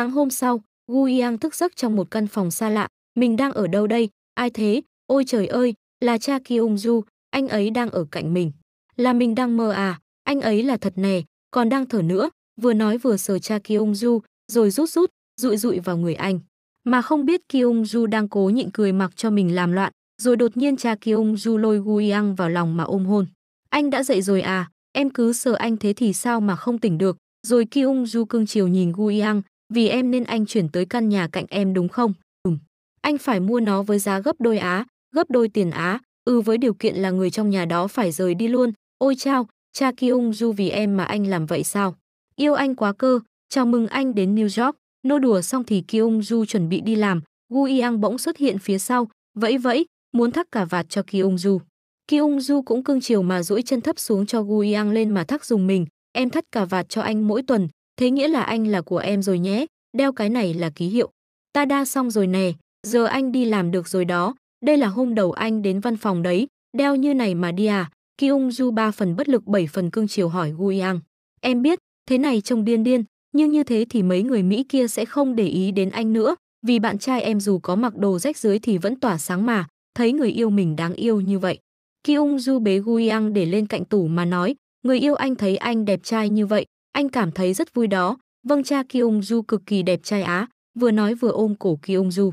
Sáng hôm sau, Gu Yang thức giấc trong một căn phòng xa lạ. Mình đang ở đâu đây? Ai thế? Ôi trời ơi, là cha Kyung Du, anh ấy đang ở cạnh mình. Là mình đang mơ à? Anh ấy là thật nè, còn đang thở nữa. Vừa nói vừa sờ cha Kyung Du, rồi rút rút, rụi rụi vào người anh. Mà không biết Kyung Du đang cố nhịn cười mặc cho mình làm loạn, rồi đột nhiên cha Kyung Du lôi Gu Yang vào lòng mà ôm hôn. Anh đã dậy rồi à? Em cứ sờ anh thế thì sao mà không tỉnh được? Rồi Kyung Du cưng chiều nhìn Gu Yang, vì em nên anh chuyển tới căn nhà cạnh em đúng không? Ừm. Anh phải mua nó với giá gấp đôi Á, gấp đôi tiền Á. Ừ với điều kiện là người trong nhà đó phải rời đi luôn. Ôi chao, cha Kyung Ju vì em mà anh làm vậy sao? Yêu anh quá cơ, chào mừng anh đến New York. Nô đùa xong thì Kyung Ju chuẩn bị đi làm, Gu Yang bỗng xuất hiện phía sau, vẫy vẫy, muốn thắt cả vạt cho Kyung Du. Kyung Ju cũng cưng chiều mà duỗi chân thấp xuống cho Gu Yang lên mà thắt dùng mình, em thắt cả vạt cho anh mỗi tuần, Thế nghĩa là anh là của em rồi nhé, đeo cái này là ký hiệu. Ta đa xong rồi nè, giờ anh đi làm được rồi đó, đây là hôm đầu anh đến văn phòng đấy, đeo như này mà đi à. Kyung du ba phần bất lực bảy phần cương chiều hỏi Guyang. Em biết, thế này trông điên điên, nhưng như thế thì mấy người Mỹ kia sẽ không để ý đến anh nữa, vì bạn trai em dù có mặc đồ rách dưới thì vẫn tỏa sáng mà, thấy người yêu mình đáng yêu như vậy. Kyung du bế Guyang để lên cạnh tủ mà nói, người yêu anh thấy anh đẹp trai như vậy, anh cảm thấy rất vui đó, vâng cha Kyung Ju cực kỳ đẹp trai á, vừa nói vừa ôm cổ Kyung Ju.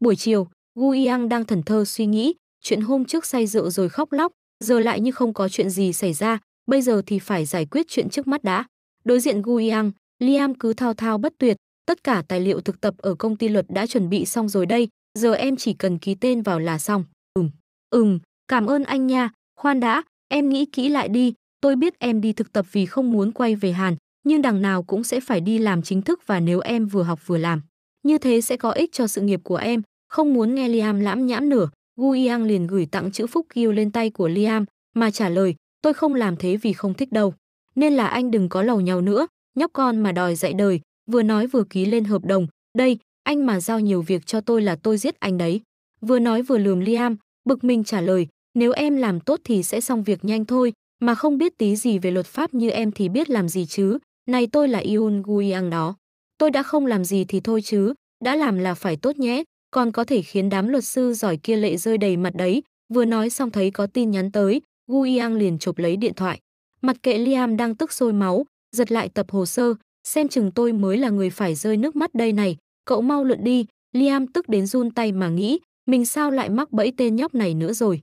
Buổi chiều, Gu Yang đang thần thơ suy nghĩ, chuyện hôm trước say rượu rồi khóc lóc, giờ lại như không có chuyện gì xảy ra, bây giờ thì phải giải quyết chuyện trước mắt đã. Đối diện Gu Yang, Liam cứ thao thao bất tuyệt, tất cả tài liệu thực tập ở công ty luật đã chuẩn bị xong rồi đây, giờ em chỉ cần ký tên vào là xong. Ừm, ừm, cảm ơn anh nha, khoan đã, em nghĩ kỹ lại đi, Tôi biết em đi thực tập vì không muốn quay về Hàn, nhưng đằng nào cũng sẽ phải đi làm chính thức và nếu em vừa học vừa làm. Như thế sẽ có ích cho sự nghiệp của em, không muốn nghe Liam lãm nhãm nửa. Gu Yang liền gửi tặng chữ phúc kêu lên tay của Liam, mà trả lời, tôi không làm thế vì không thích đâu. Nên là anh đừng có lầu nhau nữa, nhóc con mà đòi dạy đời, vừa nói vừa ký lên hợp đồng, đây, anh mà giao nhiều việc cho tôi là tôi giết anh đấy. Vừa nói vừa lườm Liam, bực mình trả lời, nếu em làm tốt thì sẽ xong việc nhanh thôi, mà không biết tí gì về luật pháp như em thì biết làm gì chứ, này tôi là Yun Guyang đó. Tôi đã không làm gì thì thôi chứ, đã làm là phải tốt nhé, còn có thể khiến đám luật sư giỏi kia lệ rơi đầy mặt đấy. Vừa nói xong thấy có tin nhắn tới, Guyang liền chụp lấy điện thoại. Mặt kệ Liam đang tức sôi máu, giật lại tập hồ sơ, xem chừng tôi mới là người phải rơi nước mắt đây này, cậu mau lượn đi, Liam tức đến run tay mà nghĩ, mình sao lại mắc bẫy tên nhóc này nữa rồi.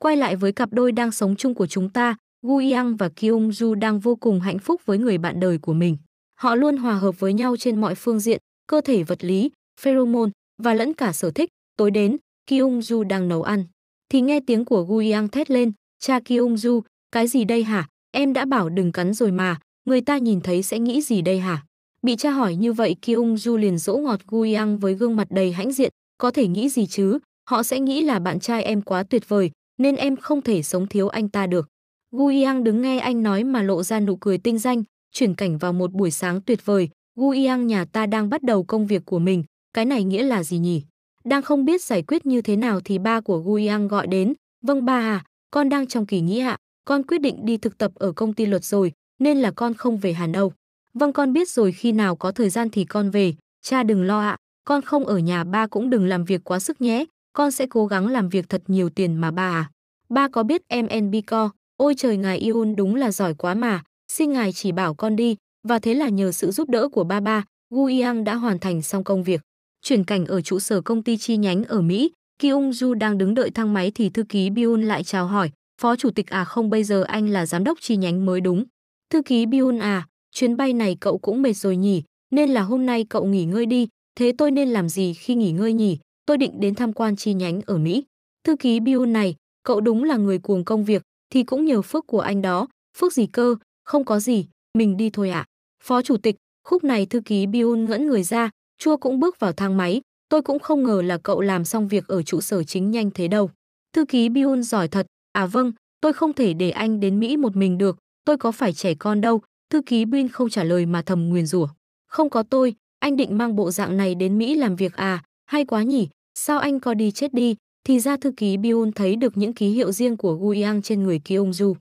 Quay lại với cặp đôi đang sống chung của chúng ta, Gu Yang và Kyung Ju đang vô cùng hạnh phúc với người bạn đời của mình. Họ luôn hòa hợp với nhau trên mọi phương diện, cơ thể vật lý, pheromone và lẫn cả sở thích. Tối đến, Kyung Ju đang nấu ăn. Thì nghe tiếng của Gu Yang thét lên, cha Kyung Ju, cái gì đây hả? Em đã bảo đừng cắn rồi mà, người ta nhìn thấy sẽ nghĩ gì đây hả? Bị cha hỏi như vậy Kyung Ju liền dỗ ngọt Gu Yang với gương mặt đầy hãnh diện, có thể nghĩ gì chứ, họ sẽ nghĩ là bạn trai em quá tuyệt vời, nên em không thể sống thiếu anh ta được. Gu Yang đứng nghe anh nói mà lộ ra nụ cười tinh danh, chuyển cảnh vào một buổi sáng tuyệt vời, Gu Yang nhà ta đang bắt đầu công việc của mình, cái này nghĩa là gì nhỉ? Đang không biết giải quyết như thế nào thì ba của Gu Yang gọi đến, vâng ba à, con đang trong kỳ nghỉ ạ, con quyết định đi thực tập ở công ty luật rồi, nên là con không về Hàn đâu. Vâng con biết rồi khi nào có thời gian thì con về, cha đừng lo ạ, con không ở nhà ba cũng đừng làm việc quá sức nhé, con sẽ cố gắng làm việc thật nhiều tiền mà ba à. Ba có biết em Enbico, ôi trời ngài Iun đúng là giỏi quá mà, xin ngài chỉ bảo con đi, và thế là nhờ sự giúp đỡ của ba ba, Gu Yang đã hoàn thành xong công việc. Chuyển cảnh ở trụ sở công ty chi nhánh ở Mỹ, Ki Ung Ju đang đứng đợi thang máy thì thư ký Biun lại chào hỏi, phó chủ tịch à không bây giờ anh là giám đốc chi nhánh mới đúng. Thư ký Biun à, chuyến bay này cậu cũng mệt rồi nhỉ, nên là hôm nay cậu nghỉ ngơi đi, thế tôi nên làm gì khi nghỉ ngơi nhỉ? tôi định đến tham quan chi nhánh ở Mỹ. Thư ký Bill này, cậu đúng là người cuồng công việc, thì cũng nhờ phước của anh đó. Phước gì cơ, không có gì, mình đi thôi ạ. À. Phó chủ tịch, khúc này thư ký Bill ngẫn người ra, chua cũng bước vào thang máy. Tôi cũng không ngờ là cậu làm xong việc ở trụ sở chính nhanh thế đâu. Thư ký Bill giỏi thật, à vâng, tôi không thể để anh đến Mỹ một mình được, tôi có phải trẻ con đâu. Thư ký Bill không trả lời mà thầm nguyền rủa. Không có tôi, anh định mang bộ dạng này đến Mỹ làm việc à, hay quá nhỉ, sao anh có đi chết đi, thì ra thư ký Biun thấy được những ký hiệu riêng của Guyang trên người Kyung Ju.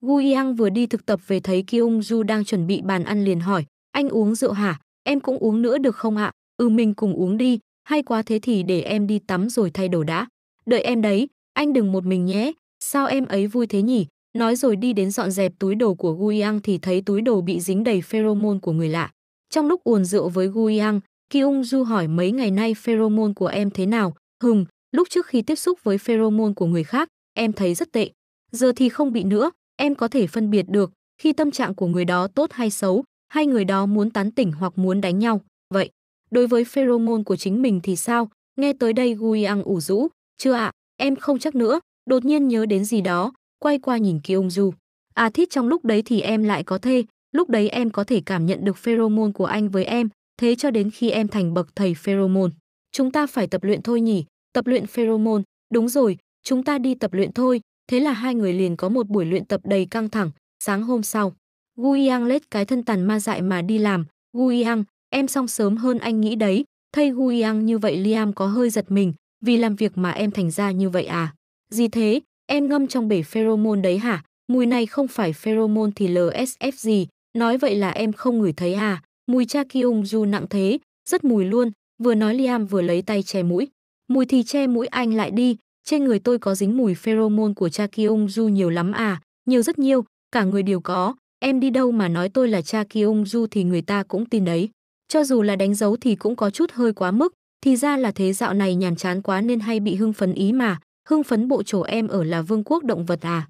Guyang vừa đi thực tập về thấy Kyung Ju đang chuẩn bị bàn ăn liền hỏi, anh uống rượu hả, em cũng uống nữa được không ạ, ừ mình cùng uống đi, hay quá thế thì để em đi tắm rồi thay đồ đã. Đợi em đấy, anh đừng một mình nhé, sao em ấy vui thế nhỉ, nói rồi đi đến dọn dẹp túi đồ của Guyang thì thấy túi đồ bị dính đầy pheromone của người lạ. Trong lúc uồn rượu với Guyang, Ki Du hỏi mấy ngày nay pheromone của em thế nào? Hừm, lúc trước khi tiếp xúc với pheromone của người khác, em thấy rất tệ. Giờ thì không bị nữa, em có thể phân biệt được khi tâm trạng của người đó tốt hay xấu, hay người đó muốn tán tỉnh hoặc muốn đánh nhau. Vậy, đối với pheromone của chính mình thì sao? Nghe tới đây Guyang ủ rũ, chưa ạ, à, em không chắc nữa, đột nhiên nhớ đến gì đó, quay qua nhìn Ki Du. À thít trong lúc đấy thì em lại có thê, lúc đấy em có thể cảm nhận được pheromone của anh với em, thế cho đến khi em thành bậc thầy pheromone. Chúng ta phải tập luyện thôi nhỉ, tập luyện pheromone, đúng rồi, chúng ta đi tập luyện thôi, thế là hai người liền có một buổi luyện tập đầy căng thẳng, sáng hôm sau. Guyang lết cái thân tàn ma dại mà đi làm, Guyang, em xong sớm hơn anh nghĩ đấy, thay Guyang như vậy Liam có hơi giật mình, vì làm việc mà em thành ra như vậy à? Gì thế, em ngâm trong bể pheromone đấy hả? Mùi này không phải pheromone thì LSF gì, nói vậy là em không ngửi thấy à? Mùi cha Kyung Ju nặng thế, rất mùi luôn, vừa nói Liam vừa lấy tay che mũi. Mùi thì che mũi anh lại đi, trên người tôi có dính mùi pheromone của cha Kyung Ju nhiều lắm à, nhiều rất nhiều, cả người đều có, em đi đâu mà nói tôi là cha Kyung Ju thì người ta cũng tin đấy. Cho dù là đánh dấu thì cũng có chút hơi quá mức, thì ra là thế dạo này nhàn chán quá nên hay bị hưng phấn ý mà, hưng phấn bộ chỗ em ở là vương quốc động vật à.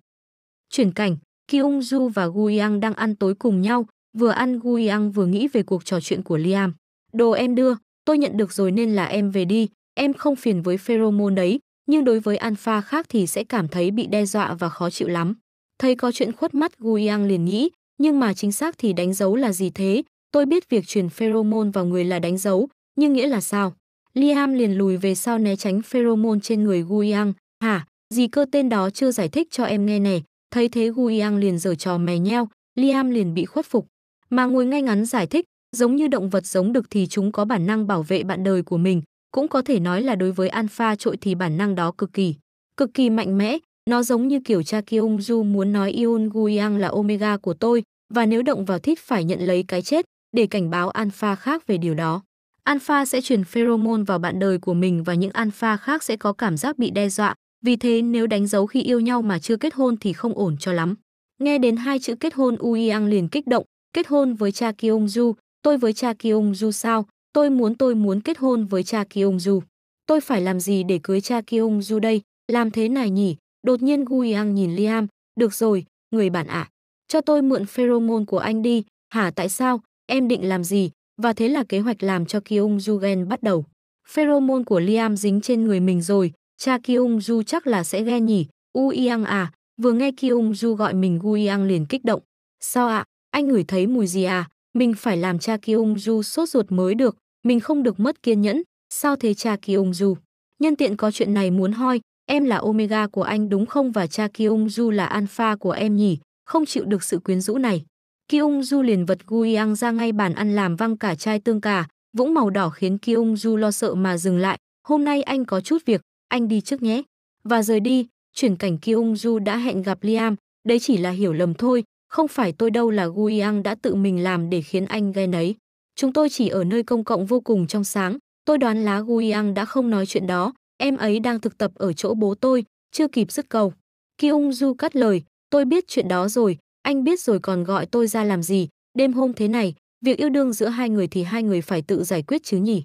Chuyển cảnh, Kyung Ju và Guyang đang ăn tối cùng nhau, Vừa ăn Guiang vừa nghĩ về cuộc trò chuyện của Liam. Đồ em đưa, tôi nhận được rồi nên là em về đi, em không phiền với pheromone đấy, nhưng đối với alpha khác thì sẽ cảm thấy bị đe dọa và khó chịu lắm. Thấy có chuyện khuất mắt Guiang liền nghĩ, nhưng mà chính xác thì đánh dấu là gì thế? Tôi biết việc truyền pheromone vào người là đánh dấu, nhưng nghĩa là sao? Liam liền lùi về sau né tránh pheromone trên người Guiang Hả, gì cơ tên đó chưa giải thích cho em nghe này. Thấy thế Guiang liền giở trò mè nheo, Liam liền bị khuất phục mà ngồi ngay ngắn giải thích, giống như động vật giống được thì chúng có bản năng bảo vệ bạn đời của mình, cũng có thể nói là đối với alpha trội thì bản năng đó cực kỳ, cực kỳ mạnh mẽ, nó giống như kiểu cha kia Ung muốn nói Ion guiang là omega của tôi, và nếu động vào thích phải nhận lấy cái chết, để cảnh báo alpha khác về điều đó. Alpha sẽ truyền pheromone vào bạn đời của mình và những alpha khác sẽ có cảm giác bị đe dọa, vì thế nếu đánh dấu khi yêu nhau mà chưa kết hôn thì không ổn cho lắm. Nghe đến hai chữ kết hôn Uyang liền kích động, Kết hôn với cha Kyung Ju, tôi với cha Kyung Ju sao? Tôi muốn tôi muốn kết hôn với cha Kyung Ju. Tôi phải làm gì để cưới cha Kyung Ju đây? Làm thế này nhỉ? Đột nhiên Gu Yang nhìn Liam, được rồi, người bạn ạ. Cho tôi mượn pheromone của anh đi, hả tại sao, em định làm gì? Và thế là kế hoạch làm cho Kyung Ju ghen bắt đầu. Pheromone của Liam dính trên người mình rồi, cha Kyung Ju chắc là sẽ ghen nhỉ, U Yang à, vừa nghe Kyung Ju gọi mình Gu Yang liền kích động. Sao ạ, anh ngửi thấy mùi gì à? Mình phải làm cha Kyung Du sốt ruột mới được, mình không được mất kiên nhẫn. Sao thế cha Kyung Du? Nhân tiện có chuyện này muốn hỏi, em là Omega của anh đúng không và cha Kyung Du là Alpha của em nhỉ? Không chịu được sự quyến rũ này. Kyung Du liền vật Guiang ra ngay bàn ăn làm văng cả chai tương cả. vũng màu đỏ khiến Kyung Du lo sợ mà dừng lại. Hôm nay anh có chút việc, anh đi trước nhé. Và rời đi, chuyển cảnh Kyung Du đã hẹn gặp Liam, đấy chỉ là hiểu lầm thôi, không phải tôi đâu là Guiyang đã tự mình làm để khiến anh ghen ấy. Chúng tôi chỉ ở nơi công cộng vô cùng trong sáng. Tôi đoán lá Guiyang đã không nói chuyện đó. Em ấy đang thực tập ở chỗ bố tôi, chưa kịp dứt cầu. Kyung Du cắt lời, tôi biết chuyện đó rồi, anh biết rồi còn gọi tôi ra làm gì, đêm hôm thế này, việc yêu đương giữa hai người thì hai người phải tự giải quyết chứ nhỉ.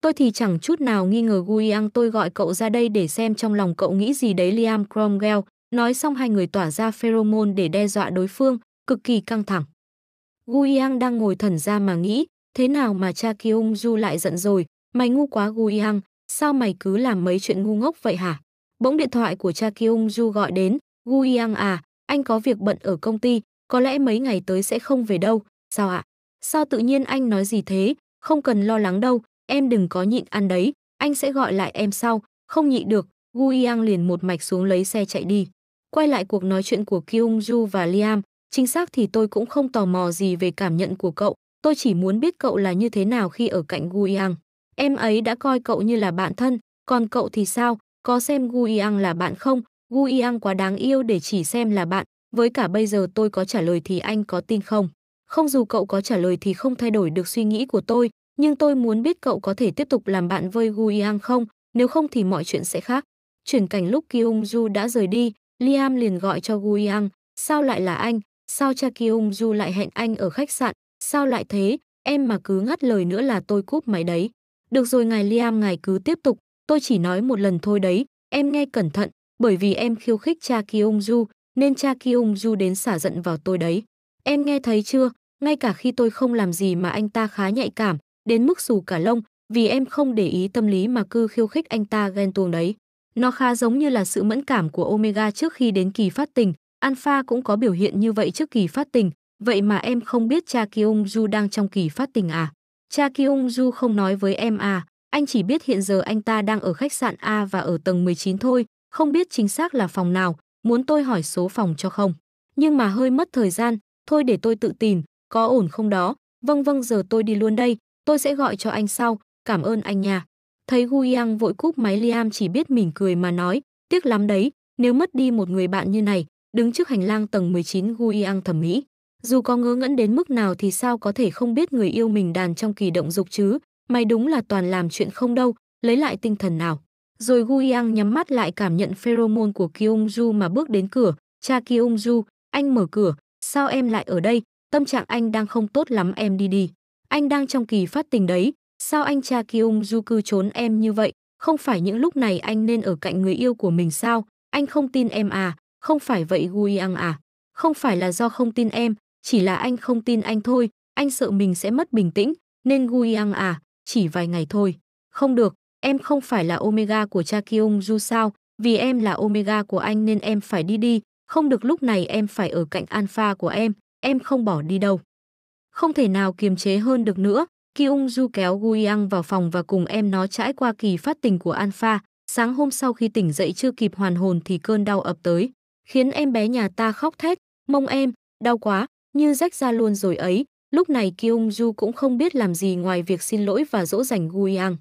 Tôi thì chẳng chút nào nghi ngờ Guiyang tôi gọi cậu ra đây để xem trong lòng cậu nghĩ gì đấy Liam Cromwell, Nói xong hai người tỏa ra pheromone để đe dọa đối phương, cực kỳ căng thẳng. Gu Guyang đang ngồi thần ra mà nghĩ, thế nào mà cha Kyung Ju lại giận rồi, mày ngu quá Gu Guyang, sao mày cứ làm mấy chuyện ngu ngốc vậy hả? Bỗng điện thoại của cha Kyung Ju gọi đến, Gu Guyang à, anh có việc bận ở công ty, có lẽ mấy ngày tới sẽ không về đâu, sao ạ? À? Sao tự nhiên anh nói gì thế, không cần lo lắng đâu, em đừng có nhịn ăn đấy, anh sẽ gọi lại em sau, không nhịn được, Gu Guyang liền một mạch xuống lấy xe chạy đi. Quay lại cuộc nói chuyện của Kyung Ju và Liam, chính xác thì tôi cũng không tò mò gì về cảm nhận của cậu, tôi chỉ muốn biết cậu là như thế nào khi ở cạnh Gu Yang. Em ấy đã coi cậu như là bạn thân, còn cậu thì sao, có xem Gu Yang là bạn không? Gu Yang quá đáng yêu để chỉ xem là bạn, với cả bây giờ tôi có trả lời thì anh có tin không? Không dù cậu có trả lời thì không thay đổi được suy nghĩ của tôi, nhưng tôi muốn biết cậu có thể tiếp tục làm bạn với Gu Yang không, nếu không thì mọi chuyện sẽ khác. Chuyển cảnh lúc Kyung Ju đã rời đi, Liam liền gọi cho Guyang, sao lại là anh, sao cha Kyung Ju lại hẹn anh ở khách sạn, sao lại thế, em mà cứ ngắt lời nữa là tôi cúp máy đấy. Được rồi ngài Liam ngài cứ tiếp tục, tôi chỉ nói một lần thôi đấy, em nghe cẩn thận, bởi vì em khiêu khích cha Kyung Ju, nên cha Kyung Ju đến xả giận vào tôi đấy. Em nghe thấy chưa, ngay cả khi tôi không làm gì mà anh ta khá nhạy cảm, đến mức xù cả lông, vì em không để ý tâm lý mà cứ khiêu khích anh ta ghen tuồng đấy. Nó khá giống như là sự mẫn cảm của omega trước khi đến kỳ phát tình, alpha cũng có biểu hiện như vậy trước kỳ phát tình, vậy mà em không biết cha Kyung Ju đang trong kỳ phát tình à? Cha Kyung Ju không nói với em à, anh chỉ biết hiện giờ anh ta đang ở khách sạn A và ở tầng 19 thôi, không biết chính xác là phòng nào, muốn tôi hỏi số phòng cho không? Nhưng mà hơi mất thời gian, thôi để tôi tự tìm, có ổn không đó? Vâng vâng giờ tôi đi luôn đây, tôi sẽ gọi cho anh sau, cảm ơn anh nha. Thấy Gu Yang vội cúp máy Liam chỉ biết mỉm cười mà nói, tiếc lắm đấy, nếu mất đi một người bạn như này, đứng trước hành lang tầng 19 Gu Yang thẩm mỹ. Dù có ngớ ngẫn đến mức nào thì sao có thể không biết người yêu mình đàn trong kỳ động dục chứ, mày đúng là toàn làm chuyện không đâu, lấy lại tinh thần nào. Rồi Gu Yang nhắm mắt lại cảm nhận pheromone của Kyung Ju mà bước đến cửa, cha Kyung Ju, anh mở cửa, sao em lại ở đây, tâm trạng anh đang không tốt lắm em đi đi. Anh đang trong kỳ phát tình đấy, Sao anh cha Kyung Du cư trốn em như vậy? Không phải những lúc này anh nên ở cạnh người yêu của mình sao? Anh không tin em à? Không phải vậy Guyang à? Không phải là do không tin em, chỉ là anh không tin anh thôi. Anh sợ mình sẽ mất bình tĩnh, nên Guyang à, chỉ vài ngày thôi. Không được, em không phải là Omega của cha Kyung Du sao? Vì em là Omega của anh nên em phải đi đi. Không được lúc này em phải ở cạnh Alpha của em, em không bỏ đi đâu. Không thể nào kiềm chế hơn được nữa, Ki Ung Du kéo Guyang vào phòng và cùng em nó trải qua kỳ phát tình của Alpha. Sáng hôm sau khi tỉnh dậy chưa kịp hoàn hồn thì cơn đau ập tới, khiến em bé nhà ta khóc thét, mông em, đau quá, như rách ra luôn rồi ấy. Lúc này Ki Ju cũng không biết làm gì ngoài việc xin lỗi và dỗ dành Guyang.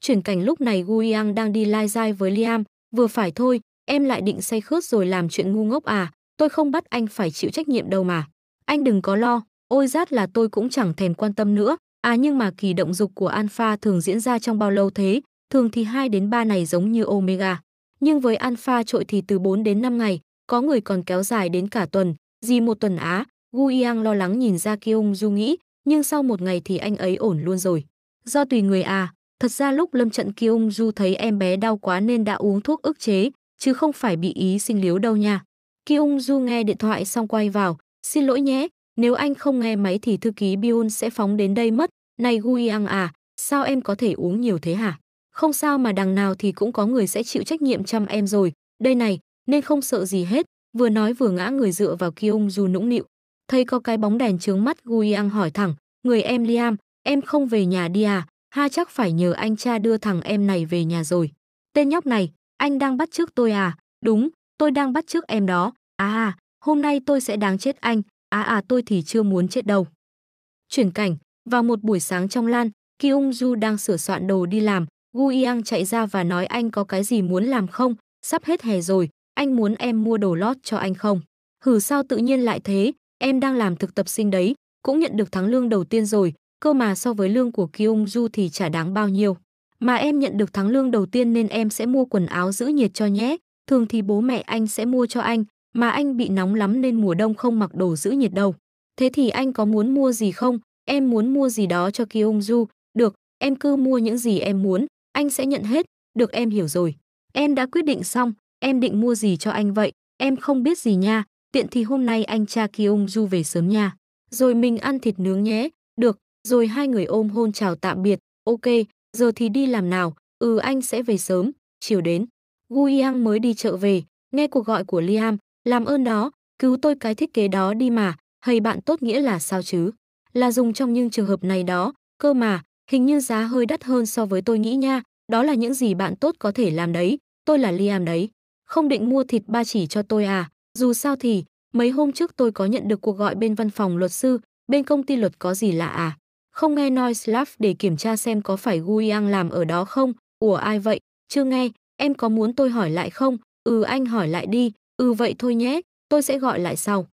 Chuyển cảnh lúc này Guyang đang đi lai dai với Liam, vừa phải thôi, em lại định say khướt rồi làm chuyện ngu ngốc à, tôi không bắt anh phải chịu trách nhiệm đâu mà. Anh đừng có lo, ôi rát là tôi cũng chẳng thèm quan tâm nữa, À nhưng mà kỳ động dục của alpha thường diễn ra trong bao lâu thế? Thường thì 2 đến 3 này giống như omega. Nhưng với alpha trội thì từ 4 đến 5 ngày, có người còn kéo dài đến cả tuần. Gì một tuần á, Gu Yang lo lắng nhìn ra Kyung Du nghĩ, nhưng sau một ngày thì anh ấy ổn luôn rồi. Do tùy người à, thật ra lúc lâm trận Kyung Du thấy em bé đau quá nên đã uống thuốc ức chế, chứ không phải bị ý sinh liếu đâu nha. Kyung Du nghe điện thoại xong quay vào, xin lỗi nhé, nếu anh không nghe máy thì thư ký Bion sẽ phóng đến đây mất. Này Guiyang à, sao em có thể uống nhiều thế hả? Không sao mà đằng nào thì cũng có người sẽ chịu trách nhiệm chăm em rồi. Đây này, nên không sợ gì hết. Vừa nói vừa ngã người dựa vào Kyung Du nũng nịu. Thấy có cái bóng đèn trướng mắt Guiyang hỏi thẳng. Người em Liam, em không về nhà đi à? Ha chắc phải nhờ anh cha đưa thằng em này về nhà rồi. Tên nhóc này, anh đang bắt trước tôi à? Đúng, tôi đang bắt trước em đó. À, hôm nay tôi sẽ đáng chết anh à à tôi thì chưa muốn chết đâu. Chuyển cảnh, vào một buổi sáng trong lan, Kiung Ju đang sửa soạn đồ đi làm, Gu Yang chạy ra và nói anh có cái gì muốn làm không, sắp hết hè rồi, anh muốn em mua đồ lót cho anh không. Hử sao tự nhiên lại thế, em đang làm thực tập sinh đấy, cũng nhận được tháng lương đầu tiên rồi, cơ mà so với lương của Kiung Ju thì chả đáng bao nhiêu. Mà em nhận được tháng lương đầu tiên nên em sẽ mua quần áo giữ nhiệt cho nhé, thường thì bố mẹ anh sẽ mua cho anh, mà anh bị nóng lắm nên mùa đông không mặc đồ giữ nhiệt đâu. Thế thì anh có muốn mua gì không? Em muốn mua gì đó cho Kyung Ju. Được, em cứ mua những gì em muốn, anh sẽ nhận hết. Được em hiểu rồi. Em đã quyết định xong, em định mua gì cho anh vậy? Em không biết gì nha, tiện thì hôm nay anh cha Kyung Ju về sớm nha. Rồi mình ăn thịt nướng nhé. Được, rồi hai người ôm hôn chào tạm biệt. Ok, giờ thì đi làm nào. Ừ anh sẽ về sớm, chiều đến. Gu Yang mới đi chợ về, nghe cuộc gọi của Liam, làm ơn đó, cứu tôi cái thiết kế đó đi mà, hay bạn tốt nghĩa là sao chứ? Là dùng trong những trường hợp này đó, cơ mà, hình như giá hơi đắt hơn so với tôi nghĩ nha, đó là những gì bạn tốt có thể làm đấy, tôi là Liam đấy. Không định mua thịt ba chỉ cho tôi à, dù sao thì, mấy hôm trước tôi có nhận được cuộc gọi bên văn phòng luật sư, bên công ty luật có gì lạ à? Không nghe nói Slav để kiểm tra xem có phải Guyang làm ở đó không? Ủa ai vậy? Chưa nghe, em có muốn tôi hỏi lại không? Ừ anh hỏi lại đi, Ừ vậy thôi nhé, tôi sẽ gọi lại sau.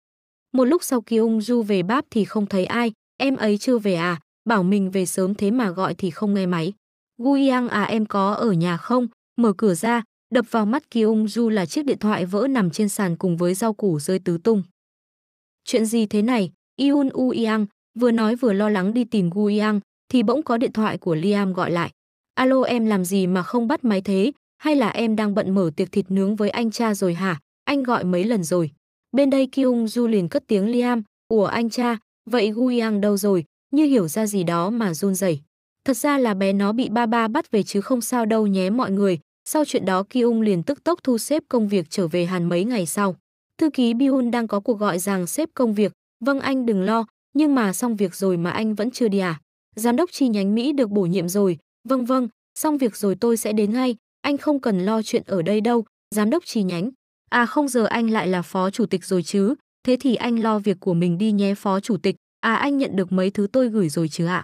Một lúc sau khi ung du về báp thì không thấy ai, em ấy chưa về à, bảo mình về sớm thế mà gọi thì không nghe máy. Guyang à em có ở nhà không? Mở cửa ra, đập vào mắt Ki Ung Du là chiếc điện thoại vỡ nằm trên sàn cùng với rau củ rơi tứ tung. Chuyện gì thế này? Yun U Yang vừa nói vừa lo lắng đi tìm Gu thì bỗng có điện thoại của Liam gọi lại. Alo em làm gì mà không bắt máy thế? Hay là em đang bận mở tiệc thịt nướng với anh cha rồi hả? anh gọi mấy lần rồi. Bên đây Kyung Ju liền cất tiếng Liam, ủa anh cha, vậy Guyang đâu rồi, như hiểu ra gì đó mà run rẩy. Thật ra là bé nó bị ba ba bắt về chứ không sao đâu nhé mọi người. Sau chuyện đó Kyung liền tức tốc thu xếp công việc trở về Hàn mấy ngày sau. Thư ký Bihun đang có cuộc gọi rằng xếp công việc. Vâng anh đừng lo, nhưng mà xong việc rồi mà anh vẫn chưa đi à? Giám đốc chi nhánh Mỹ được bổ nhiệm rồi. Vâng vâng, xong việc rồi tôi sẽ đến ngay. Anh không cần lo chuyện ở đây đâu, giám đốc chi nhánh. À không giờ anh lại là phó chủ tịch rồi chứ, thế thì anh lo việc của mình đi nhé phó chủ tịch. À anh nhận được mấy thứ tôi gửi rồi chứ ạ.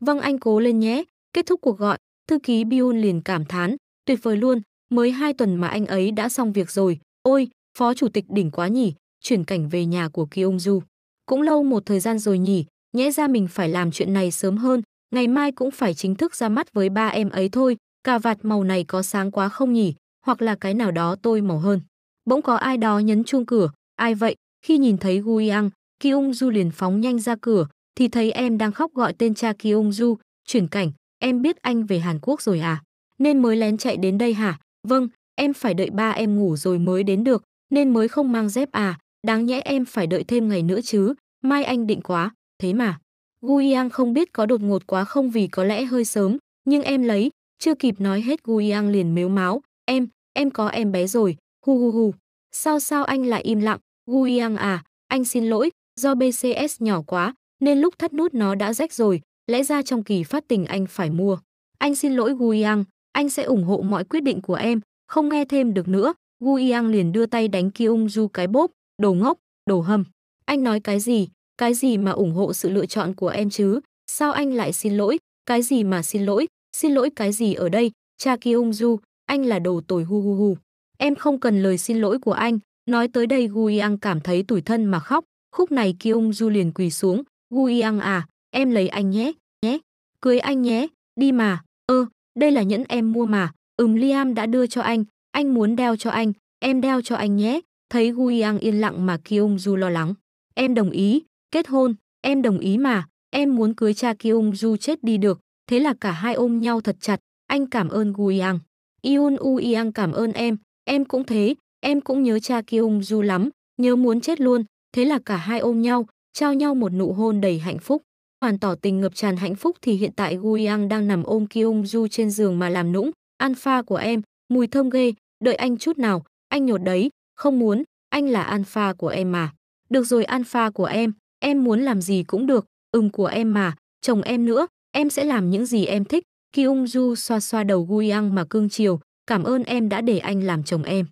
Vâng anh cố lên nhé. Kết thúc cuộc gọi, thư ký Bion liền cảm thán, tuyệt vời luôn, mới hai tuần mà anh ấy đã xong việc rồi. Ôi, phó chủ tịch đỉnh quá nhỉ, chuyển cảnh về nhà của Kyung Du. Cũng lâu một thời gian rồi nhỉ, nhẽ ra mình phải làm chuyện này sớm hơn, ngày mai cũng phải chính thức ra mắt với ba em ấy thôi. Cà vạt màu này có sáng quá không nhỉ, hoặc là cái nào đó tôi màu hơn. Bỗng có ai đó nhấn chuông cửa, ai vậy? Khi nhìn thấy Guyang, Ki Ung Du liền phóng nhanh ra cửa, thì thấy em đang khóc gọi tên cha Ki Ung Du, chuyển cảnh, em biết anh về Hàn Quốc rồi à? Nên mới lén chạy đến đây hả? Vâng, em phải đợi ba em ngủ rồi mới đến được, nên mới không mang dép à, đáng nhẽ em phải đợi thêm ngày nữa chứ, mai anh định quá, thế mà. Guyang không biết có đột ngột quá không vì có lẽ hơi sớm, nhưng em lấy, chưa kịp nói hết Guyang liền mếu máo em, em có em bé rồi, Hu hu hu, sao sao anh lại im lặng, Gu Yang à, anh xin lỗi, do BCS nhỏ quá, nên lúc thắt nút nó đã rách rồi, lẽ ra trong kỳ phát tình anh phải mua. Anh xin lỗi Gu Yang, anh sẽ ủng hộ mọi quyết định của em, không nghe thêm được nữa. Gu Yang liền đưa tay đánh Kyung Du cái bốp, đồ ngốc, đồ hâm. Anh nói cái gì, cái gì mà ủng hộ sự lựa chọn của em chứ, sao anh lại xin lỗi, cái gì mà xin lỗi, xin lỗi cái gì ở đây, cha Kyung Du, anh là đồ tồi hu hu hu. Em không cần lời xin lỗi của anh, nói tới đây Gu Yang cảm thấy tủi thân mà khóc, khúc này Kyung Ju liền quỳ xuống, Gu Yang à, em lấy anh nhé, nhé, cưới anh nhé, đi mà, ơ, đây là nhẫn em mua mà, ừm Liam đã đưa cho anh, anh muốn đeo cho anh, em đeo cho anh nhé, thấy Gu Yang yên lặng mà Kyung Ju lo lắng. Em đồng ý, kết hôn, em đồng ý mà, em muốn cưới cha Kyung Ju chết đi được, thế là cả hai ôm nhau thật chặt, anh cảm ơn Gu Yang. Ion U Yang cảm ơn em, Em cũng thế, em cũng nhớ cha Kiung Ju lắm, nhớ muốn chết luôn, thế là cả hai ôm nhau, trao nhau một nụ hôn đầy hạnh phúc. Hoàn tỏ tình ngập tràn hạnh phúc thì hiện tại Guyang đang nằm ôm Kiung Ju trên giường mà làm nũng, alpha của em, mùi thơm ghê, đợi anh chút nào, anh nhột đấy, không muốn, anh là alpha của em mà. Được rồi alpha của em, em muốn làm gì cũng được, ừm của em mà, chồng em nữa, em sẽ làm những gì em thích. Kiung Ju xoa xoa đầu Guyang mà cương chiều, cảm ơn em đã để anh làm chồng em.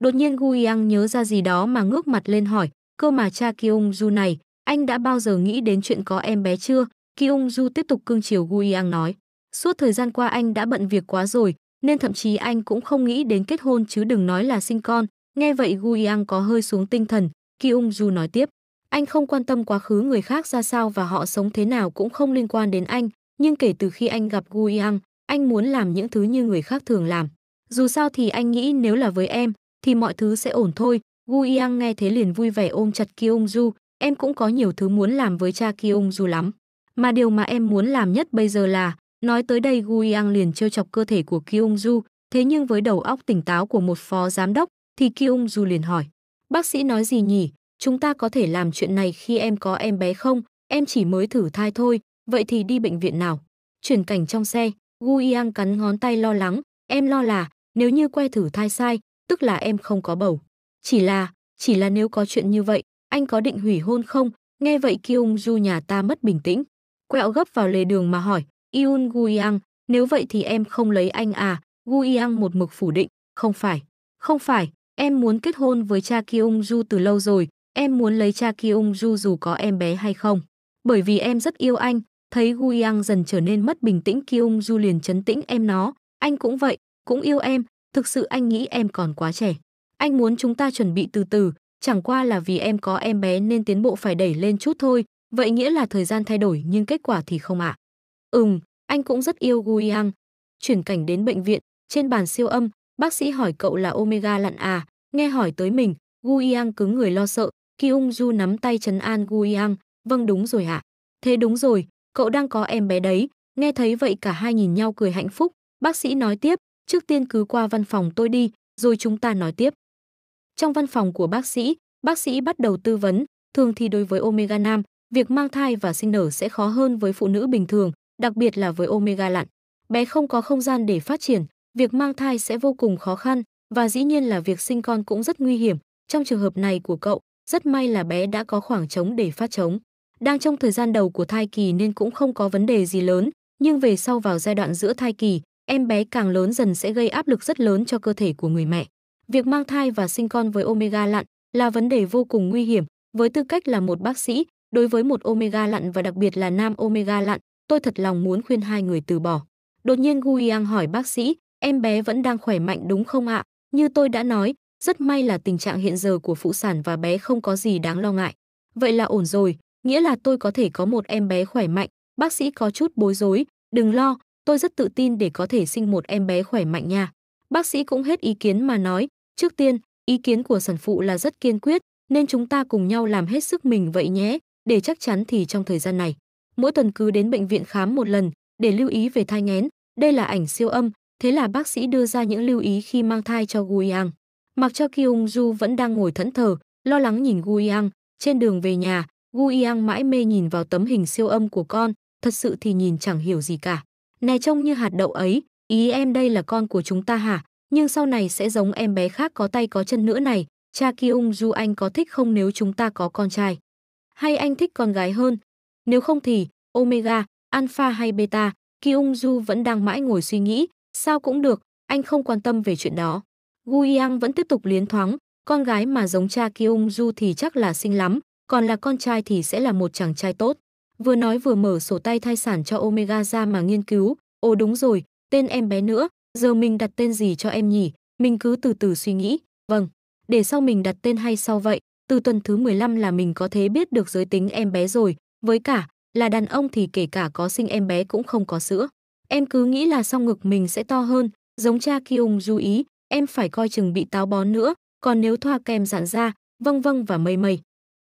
Đột nhiên Gu Yang nhớ ra gì đó mà ngước mặt lên hỏi, cơ mà cha Kyung Ju này, anh đã bao giờ nghĩ đến chuyện có em bé chưa? Kyung Ju tiếp tục cương chiều Gu Yang nói, suốt thời gian qua anh đã bận việc quá rồi, nên thậm chí anh cũng không nghĩ đến kết hôn chứ đừng nói là sinh con. Nghe vậy Gu Yang có hơi xuống tinh thần, Kyung Ju nói tiếp, anh không quan tâm quá khứ người khác ra sao và họ sống thế nào cũng không liên quan đến anh, nhưng kể từ khi anh gặp Gu Yang, anh muốn làm những thứ như người khác thường làm. Dù sao thì anh nghĩ nếu là với em, thì mọi thứ sẽ ổn thôi. Gu Yang nghe thế liền vui vẻ ôm chặt Kyung Ju, em cũng có nhiều thứ muốn làm với cha Kyung Ju lắm. Mà điều mà em muốn làm nhất bây giờ là, nói tới đây Gu Yang liền trêu chọc cơ thể của Kyung Ju, thế nhưng với đầu óc tỉnh táo của một phó giám đốc, thì Kyung Ju liền hỏi, bác sĩ nói gì nhỉ, chúng ta có thể làm chuyện này khi em có em bé không, em chỉ mới thử thai thôi, vậy thì đi bệnh viện nào. Chuyển cảnh trong xe, Gu Yang cắn ngón tay lo lắng, em lo là, nếu như que thử thai sai, tức là em không có bầu. Chỉ là, chỉ là nếu có chuyện như vậy, anh có định hủy hôn không? Nghe vậy Kyung ju nhà ta mất bình tĩnh, quẹo gấp vào lề đường mà hỏi, Yun Guyang, nếu vậy thì em không lấy anh à? Guyang một mực phủ định, không phải, không phải, em muốn kết hôn với cha Kyung ju từ lâu rồi, em muốn lấy cha Kyung ju dù có em bé hay không. Bởi vì em rất yêu anh, thấy Guyang dần trở nên mất bình tĩnh Kyung ju liền chấn tĩnh em nó, anh cũng vậy, cũng yêu em, thực sự anh nghĩ em còn quá trẻ. Anh muốn chúng ta chuẩn bị từ từ, chẳng qua là vì em có em bé nên tiến bộ phải đẩy lên chút thôi, vậy nghĩa là thời gian thay đổi nhưng kết quả thì không ạ. À. Ừm, anh cũng rất yêu Guyang. Chuyển cảnh đến bệnh viện, trên bàn siêu âm, bác sĩ hỏi cậu là Omega lặn à, nghe hỏi tới mình, Guyang cứng người lo sợ, Kyung Ju nắm tay trấn an Guyang, vâng đúng rồi ạ. À? Thế đúng rồi, cậu đang có em bé đấy, nghe thấy vậy cả hai nhìn nhau cười hạnh phúc, bác sĩ nói tiếp, Trước tiên cứ qua văn phòng tôi đi, rồi chúng ta nói tiếp. Trong văn phòng của bác sĩ, bác sĩ bắt đầu tư vấn, thường thì đối với omega nam, việc mang thai và sinh nở sẽ khó hơn với phụ nữ bình thường, đặc biệt là với omega lặn. Bé không có không gian để phát triển, việc mang thai sẽ vô cùng khó khăn và dĩ nhiên là việc sinh con cũng rất nguy hiểm. Trong trường hợp này của cậu, rất may là bé đã có khoảng trống để phát trống. Đang trong thời gian đầu của thai kỳ nên cũng không có vấn đề gì lớn, nhưng về sau vào giai đoạn giữa thai kỳ, em bé càng lớn dần sẽ gây áp lực rất lớn cho cơ thể của người mẹ. Việc mang thai và sinh con với omega lặn là vấn đề vô cùng nguy hiểm. Với tư cách là một bác sĩ, đối với một omega lặn và đặc biệt là nam omega lặn, tôi thật lòng muốn khuyên hai người từ bỏ. Đột nhiên Gu Yang hỏi bác sĩ, em bé vẫn đang khỏe mạnh đúng không ạ? Như tôi đã nói, rất may là tình trạng hiện giờ của phụ sản và bé không có gì đáng lo ngại. Vậy là ổn rồi, nghĩa là tôi có thể có một em bé khỏe mạnh. Bác sĩ có chút bối rối, đừng lo, tôi rất tự tin để có thể sinh một em bé khỏe mạnh nha. Bác sĩ cũng hết ý kiến mà nói, trước tiên, ý kiến của sản phụ là rất kiên quyết, nên chúng ta cùng nhau làm hết sức mình vậy nhé, để chắc chắn thì trong thời gian này, mỗi tuần cứ đến bệnh viện khám một lần để lưu ý về thai nghén, đây là ảnh siêu âm, thế là bác sĩ đưa ra những lưu ý khi mang thai cho Gu Yang. Mặc cho Kyung Ju vẫn đang ngồi thẫn thờ, lo lắng nhìn Gu Yang. trên đường về nhà, Gu Yang mãi mê nhìn vào tấm hình siêu âm của con, thật sự thì nhìn chẳng hiểu gì cả. Nè trông như hạt đậu ấy, ý em đây là con của chúng ta hả? Nhưng sau này sẽ giống em bé khác có tay có chân nữa này, cha Ki Ung Du anh có thích không nếu chúng ta có con trai? Hay anh thích con gái hơn? Nếu không thì, Omega, Alpha hay Beta, Ki Ung Du vẫn đang mãi ngồi suy nghĩ, sao cũng được, anh không quan tâm về chuyện đó. Gu Yang vẫn tiếp tục liến thoáng, con gái mà giống cha Ki Ung Du thì chắc là xinh lắm, còn là con trai thì sẽ là một chàng trai tốt vừa nói vừa mở sổ tay thai sản cho Omega ra mà nghiên cứu. Ồ đúng rồi, tên em bé nữa, giờ mình đặt tên gì cho em nhỉ? Mình cứ từ từ suy nghĩ. Vâng, để sau mình đặt tên hay sau vậy, từ tuần thứ 15 là mình có thể biết được giới tính em bé rồi, với cả là đàn ông thì kể cả có sinh em bé cũng không có sữa. Em cứ nghĩ là song ngực mình sẽ to hơn, giống cha Kyung du ý, em phải coi chừng bị táo bón nữa, còn nếu thoa kem dạn ra, vâng vâng và mây mây.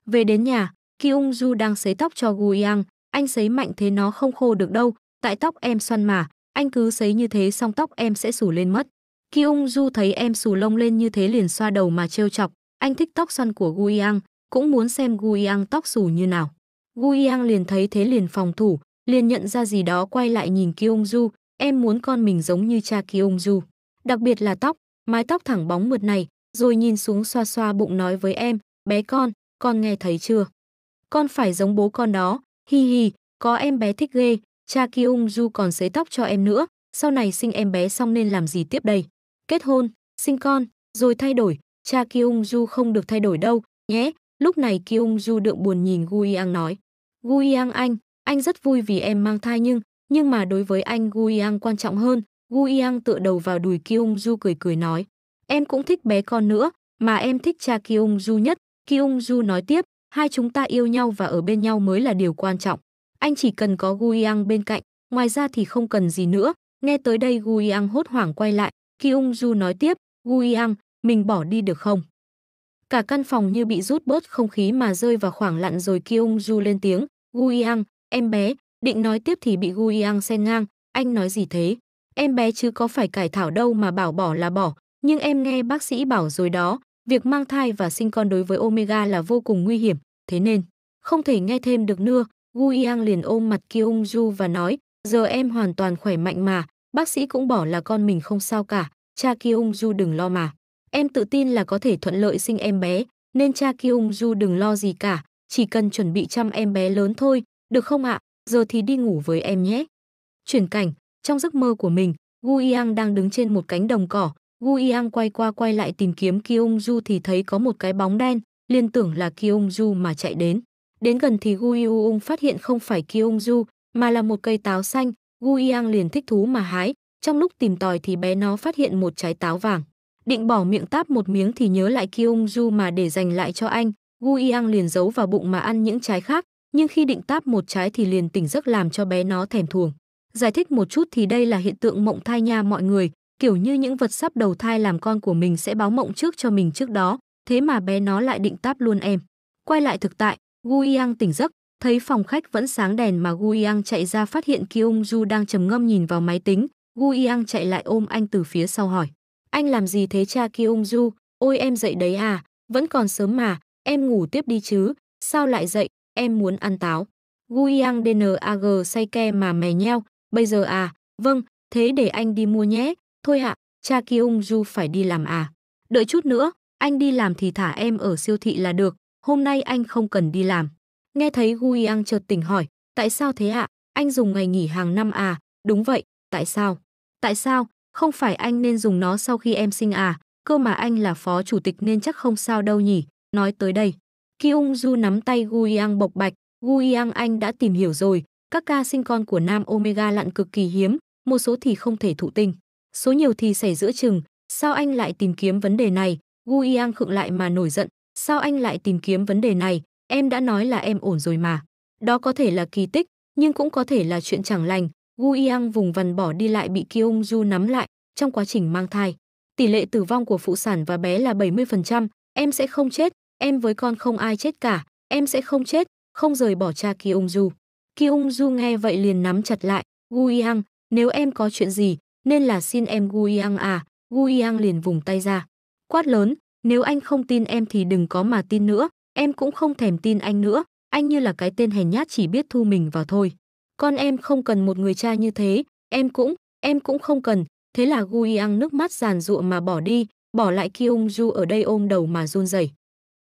Về đến nhà, Ki Ung Ju đang sấy tóc cho Gu Yang, anh sấy mạnh thế nó không khô được đâu, tại tóc em xoăn mà, anh cứ sấy như thế xong tóc em sẽ xù lên mất. Ki Ung Du thấy em xù lông lên như thế liền xoa đầu mà trêu chọc, anh thích tóc xoăn của Gu Yang, cũng muốn xem Gu Yang tóc xù như nào. Gu Yang liền thấy thế liền phòng thủ, liền nhận ra gì đó quay lại nhìn Ki Ung Du, em muốn con mình giống như cha Ki Ung Du. Đặc biệt là tóc, mái tóc thẳng bóng mượt này, rồi nhìn xuống xoa xoa bụng nói với em, bé con, con nghe thấy chưa? con phải giống bố con đó, hi hi, có em bé thích ghê, cha Ki Ung Du còn sấy tóc cho em nữa, sau này sinh em bé xong nên làm gì tiếp đây? Kết hôn, sinh con, rồi thay đổi, cha Ki Ung Du không được thay đổi đâu, nhé. Lúc này Ki Ung Du đượm buồn nhìn Gu Yang nói. Gu Yang anh, anh rất vui vì em mang thai nhưng, nhưng mà đối với anh Gu Yang quan trọng hơn, Gu Yang tựa đầu vào đùi Ki Ung Du cười cười nói. Em cũng thích bé con nữa, mà em thích cha Ki Ung Du nhất. Ki Ung Du nói tiếp, hai chúng ta yêu nhau và ở bên nhau mới là điều quan trọng. Anh chỉ cần có Guyang bên cạnh, ngoài ra thì không cần gì nữa. Nghe tới đây Guyang hốt hoảng quay lại, Ki Ung Ju nói tiếp, Guyang, mình bỏ đi được không? Cả căn phòng như bị rút bớt không khí mà rơi vào khoảng lặn rồi Ki Ung Ju lên tiếng, Guyang, em bé, định nói tiếp thì bị Guyang xen ngang, anh nói gì thế? Em bé chứ có phải cải thảo đâu mà bảo bỏ là bỏ, nhưng em nghe bác sĩ bảo rồi đó, Việc mang thai và sinh con đối với Omega là vô cùng nguy hiểm, thế nên không thể nghe thêm được nữa. Gu Yang liền ôm mặt Kyung Ju và nói, giờ em hoàn toàn khỏe mạnh mà, bác sĩ cũng bảo là con mình không sao cả, cha Kyung Ju đừng lo mà. Em tự tin là có thể thuận lợi sinh em bé, nên cha Kyung Ju đừng lo gì cả, chỉ cần chuẩn bị chăm em bé lớn thôi, được không ạ? Giờ thì đi ngủ với em nhé. Chuyển cảnh, trong giấc mơ của mình, Gu Yang đang đứng trên một cánh đồng cỏ, Gu Yang quay qua quay lại tìm kiếm Kyung Ju thì thấy có một cái bóng đen, liên tưởng là Kyung Ju mà chạy đến. Đến gần thì Gu Yung phát hiện không phải Kyung Ju mà là một cây táo xanh, Gu Yang liền thích thú mà hái, trong lúc tìm tòi thì bé nó phát hiện một trái táo vàng. Định bỏ miệng táp một miếng thì nhớ lại Kyung Ju mà để dành lại cho anh, Gu Yang liền giấu vào bụng mà ăn những trái khác, nhưng khi định táp một trái thì liền tỉnh giấc làm cho bé nó thèm thuồng. Giải thích một chút thì đây là hiện tượng mộng thai nha mọi người, kiểu như những vật sắp đầu thai làm con của mình sẽ báo mộng trước cho mình trước đó, thế mà bé nó lại định táp luôn em. Quay lại thực tại, Gu Yang tỉnh giấc, thấy phòng khách vẫn sáng đèn mà Gu Yang chạy ra phát hiện ki Kyung Ju đang trầm ngâm nhìn vào máy tính, Gu Yang chạy lại ôm anh từ phía sau hỏi: "Anh làm gì thế cha ki Kyung Ju? Ôi em dậy đấy à, vẫn còn sớm mà, em ngủ tiếp đi chứ, sao lại dậy, em muốn ăn táo." Gu Yang DNAG say ke mà mè nheo, "Bây giờ à? Vâng, thế để anh đi mua nhé, Thôi hạ, cha Kiung Ju phải đi làm à? Đợi chút nữa, anh đi làm thì thả em ở siêu thị là được, hôm nay anh không cần đi làm. Nghe thấy Gu Yang chợt tỉnh hỏi, tại sao thế ạ? À? Anh dùng ngày nghỉ hàng năm à? Đúng vậy, tại sao? Tại sao? Không phải anh nên dùng nó sau khi em sinh à? Cơ mà anh là phó chủ tịch nên chắc không sao đâu nhỉ? Nói tới đây, Kiung Ju nắm tay Gu Yang bộc bạch, Gu Yang anh đã tìm hiểu rồi, các ca sinh con của nam Omega lặn cực kỳ hiếm, một số thì không thể thụ tinh số nhiều thì xảy giữa chừng, sao anh lại tìm kiếm vấn đề này? Gu Yang khựng lại mà nổi giận, sao anh lại tìm kiếm vấn đề này? Em đã nói là em ổn rồi mà. Đó có thể là kỳ tích, nhưng cũng có thể là chuyện chẳng lành. Gu Yang vùng vằn bỏ đi lại bị Kyung Ju nắm lại trong quá trình mang thai. Tỷ lệ tử vong của phụ sản và bé là 70%, em sẽ không chết, em với con không ai chết cả, em sẽ không chết, không rời bỏ cha Kyung Ju. Kyung Ju nghe vậy liền nắm chặt lại, Gu Yang, nếu em có chuyện gì, nên là xin em Gu Guiang à, Gu Guiang liền vùng tay ra. Quát lớn, nếu anh không tin em thì đừng có mà tin nữa, em cũng không thèm tin anh nữa, anh như là cái tên hèn nhát chỉ biết thu mình vào thôi. Con em không cần một người cha như thế, em cũng, em cũng không cần. Thế là Gu Guiang nước mắt giàn rụa mà bỏ đi, bỏ lại Kyung Ju ở đây ôm đầu mà run rẩy.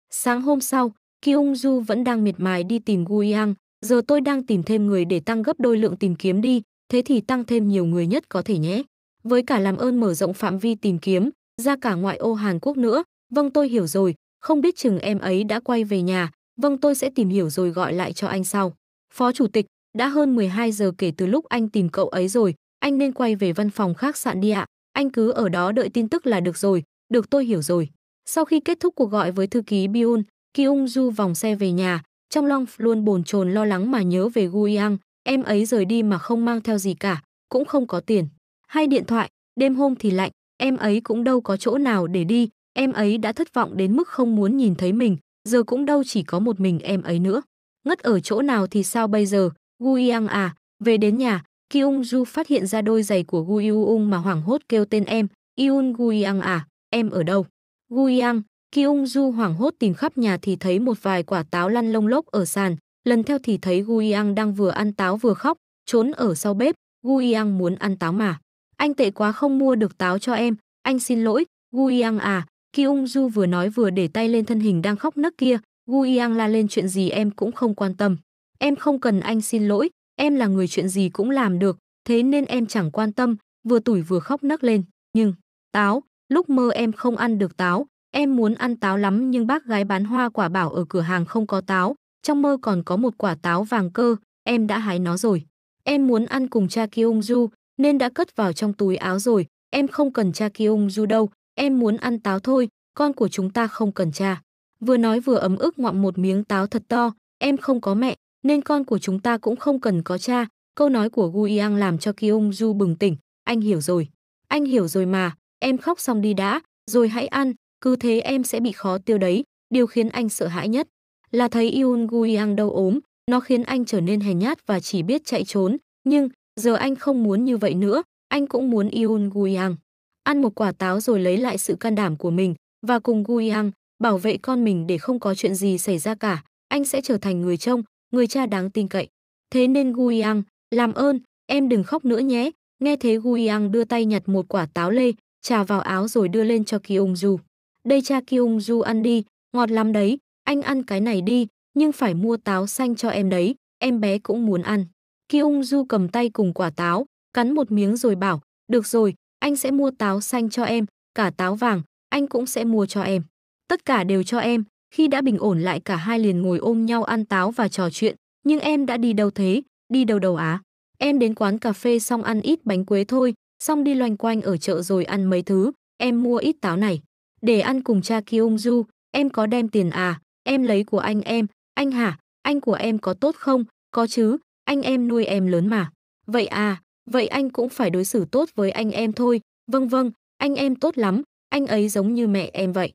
Sáng hôm sau, Kyung Ju vẫn đang miệt mài đi tìm Gu Guiang, giờ tôi đang tìm thêm người để tăng gấp đôi lượng tìm kiếm đi, thế thì tăng thêm nhiều người nhất có thể nhé. Với cả làm ơn mở rộng phạm vi tìm kiếm, ra cả ngoại ô Hàn Quốc nữa. Vâng tôi hiểu rồi, không biết chừng em ấy đã quay về nhà. Vâng tôi sẽ tìm hiểu rồi gọi lại cho anh sau. Phó Chủ tịch, đã hơn 12 giờ kể từ lúc anh tìm cậu ấy rồi, anh nên quay về văn phòng khác sạn đi ạ. Anh cứ ở đó đợi tin tức là được rồi, được tôi hiểu rồi. Sau khi kết thúc cuộc gọi với thư ký Bion, Ki Ung Du vòng xe về nhà, trong lòng luôn bồn chồn lo lắng mà nhớ về Guyang, Em ấy rời đi mà không mang theo gì cả, cũng không có tiền. Hay điện thoại, đêm hôm thì lạnh, em ấy cũng đâu có chỗ nào để đi, em ấy đã thất vọng đến mức không muốn nhìn thấy mình, giờ cũng đâu chỉ có một mình em ấy nữa. Ngất ở chỗ nào thì sao bây giờ, Gu Yang à, về đến nhà, Kyung Ju phát hiện ra đôi giày của Gu Yung mà hoảng hốt kêu tên em, Yun Gu Yang à, em ở đâu? Gu Yang, Kyung Ju hoảng hốt tìm khắp nhà thì thấy một vài quả táo lăn lông lốc ở sàn, lần theo thì thấy Gu Yang đang vừa ăn táo vừa khóc, trốn ở sau bếp, Gu Yang muốn ăn táo mà. Anh tệ quá không mua được táo cho em, anh xin lỗi, Gu Yang à, Ki Ung Du vừa nói vừa để tay lên thân hình đang khóc nấc kia, Gu Yang la lên chuyện gì em cũng không quan tâm. Em không cần anh xin lỗi, em là người chuyện gì cũng làm được, thế nên em chẳng quan tâm, vừa tủi vừa khóc nấc lên. Nhưng, táo, lúc mơ em không ăn được táo, em muốn ăn táo lắm nhưng bác gái bán hoa quả bảo ở cửa hàng không có táo, trong mơ còn có một quả táo vàng cơ, em đã hái nó rồi. Em muốn ăn cùng cha Kyung Ju, nên đã cất vào trong túi áo rồi, em không cần cha Kyung Ju đâu, em muốn ăn táo thôi, con của chúng ta không cần cha. Vừa nói vừa ấm ức ngoạm một miếng táo thật to, em không có mẹ, nên con của chúng ta cũng không cần có cha. Câu nói của Gu Yang làm cho Kyung Ju bừng tỉnh, anh hiểu rồi. Anh hiểu rồi mà, em khóc xong đi đã, rồi hãy ăn, cứ thế em sẽ bị khó tiêu đấy, điều khiến anh sợ hãi nhất là thấy Yoon Gui Ang đau ốm, nó khiến anh trở nên hèn nhát và chỉ biết chạy trốn, nhưng giờ anh không muốn như vậy nữa, anh cũng muốn Yoon Gui Ang ăn một quả táo rồi lấy lại sự can đảm của mình và cùng Gui Ang bảo vệ con mình để không có chuyện gì xảy ra cả, anh sẽ trở thành người trông, người cha đáng tin cậy. Thế nên Gui Ang, làm ơn, em đừng khóc nữa nhé. Nghe thế Gui Ang đưa tay nhặt một quả táo lê, trà vào áo rồi đưa lên cho Kyung Ju. Đây cha Kyung Ju ăn đi, ngọt lắm đấy, anh ăn cái này đi, nhưng phải mua táo xanh cho em đấy, em bé cũng muốn ăn. Ki Ung Du cầm tay cùng quả táo, cắn một miếng rồi bảo, được rồi, anh sẽ mua táo xanh cho em, cả táo vàng, anh cũng sẽ mua cho em. Tất cả đều cho em, khi đã bình ổn lại cả hai liền ngồi ôm nhau ăn táo và trò chuyện, nhưng em đã đi đâu thế, đi đâu đầu á. Em đến quán cà phê xong ăn ít bánh quế thôi, xong đi loanh quanh ở chợ rồi ăn mấy thứ, em mua ít táo này. Để ăn cùng cha Kiung Ju. em có đem tiền à, Em lấy của anh em, anh hả, anh của em có tốt không? Có chứ, anh em nuôi em lớn mà. Vậy à, vậy anh cũng phải đối xử tốt với anh em thôi. Vâng vâng, anh em tốt lắm, anh ấy giống như mẹ em vậy.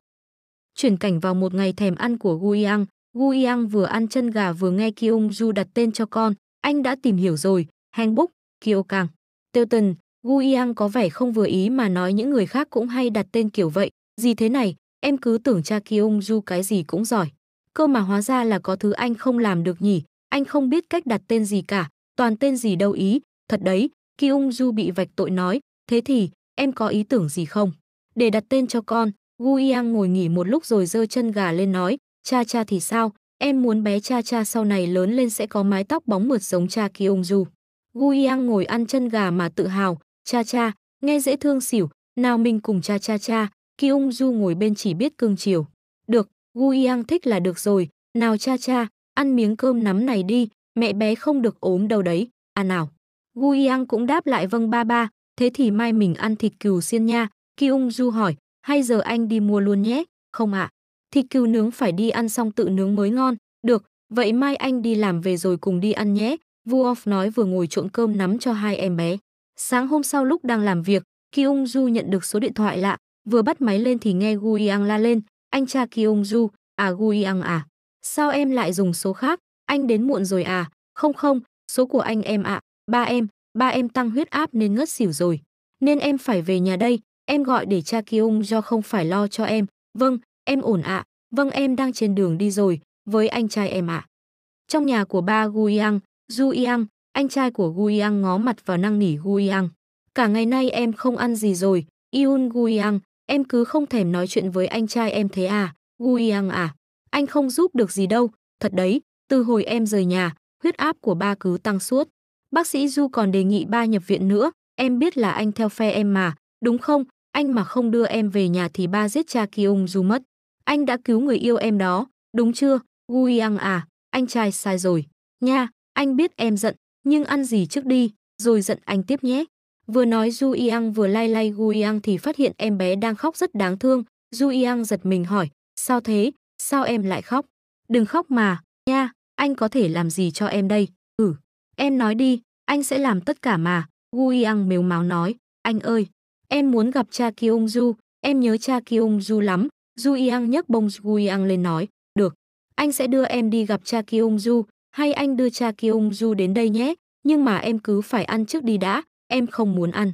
Chuyển cảnh vào một ngày thèm ăn của Guyang, Guyang vừa ăn chân gà vừa nghe Kyung Ju đặt tên cho con, anh đã tìm hiểu rồi, Hangbuk, Kyokang, Tilton, Guyang có vẻ không vừa ý mà nói những người khác cũng hay đặt tên kiểu vậy, gì thế này, Em cứ tưởng cha Kyung Du cái gì cũng giỏi. Cơ mà hóa ra là có thứ anh không làm được nhỉ, anh không biết cách đặt tên gì cả, toàn tên gì đâu ý. Thật đấy, Kyung Du bị vạch tội nói, thế thì, em có ý tưởng gì không? Để đặt tên cho con, Gu Yang ngồi nghỉ một lúc rồi giơ chân gà lên nói, cha cha thì sao, em muốn bé cha cha sau này lớn lên sẽ có mái tóc bóng mượt giống cha Kyung Du. Gu Yang ngồi ăn chân gà mà tự hào, cha cha, nghe dễ thương xỉu, nào mình cùng cha cha cha, Ki Ung ngồi bên chỉ biết cương chiều. Được, Gu Yang thích là được rồi, nào cha cha, ăn miếng cơm nắm này đi, mẹ bé không được ốm đâu đấy, à nào. Gu Yang cũng đáp lại vâng ba ba, thế thì mai mình ăn thịt cừu xiên nha. Ki Ung hỏi, hay giờ anh đi mua luôn nhé, không ạ. À? Thịt cừu nướng phải đi ăn xong tự nướng mới ngon, được, vậy mai anh đi làm về rồi cùng đi ăn nhé. Vu Off nói vừa ngồi trộn cơm nắm cho hai em bé. Sáng hôm sau lúc đang làm việc, Ki Ung nhận được số điện thoại lạ, Vừa bắt máy lên thì nghe Gu Yang la lên, anh cha Kyung Ju, à Gu Yang à, sao em lại dùng số khác, anh đến muộn rồi à, không không, số của anh em ạ, à. ba em, ba em tăng huyết áp nên ngất xỉu rồi, nên em phải về nhà đây, em gọi để cha Kyung do không phải lo cho em, vâng, em ổn ạ, à. vâng em đang trên đường đi rồi, với anh trai em ạ. À. Trong nhà của ba Gu Yang Du Yang, anh trai của Gu Yang ngó mặt vào năng nỉ Gu Yang Cả ngày nay em không ăn gì rồi, Yun Yang Em cứ không thèm nói chuyện với anh trai em thế à, Guyang à. Anh không giúp được gì đâu, thật đấy, từ hồi em rời nhà, huyết áp của ba cứ tăng suốt. Bác sĩ Du còn đề nghị ba nhập viện nữa, em biết là anh theo phe em mà, đúng không? Anh mà không đưa em về nhà thì ba giết cha Kyung Du mất. Anh đã cứu người yêu em đó, đúng chưa? Guyang à, anh trai sai rồi. Nha, anh biết em giận, nhưng ăn gì trước đi, rồi giận anh tiếp nhé. Vừa nói Du Yang vừa lay lay Gu Yang thì phát hiện em bé đang khóc rất đáng thương. Du Yang giật mình hỏi, sao thế, sao em lại khóc? Đừng khóc mà, nha, anh có thể làm gì cho em đây? Ừ, em nói đi, anh sẽ làm tất cả mà. Gu Yang mếu máo nói, anh ơi, em muốn gặp cha Kyung Du, em nhớ cha Kyung Du lắm. Du Yang nhấc bông Gu Yang lên nói, được, anh sẽ đưa em đi gặp cha Kyung Du, hay anh đưa cha Kyung Du đến đây nhé, nhưng mà em cứ phải ăn trước đi đã em không muốn ăn.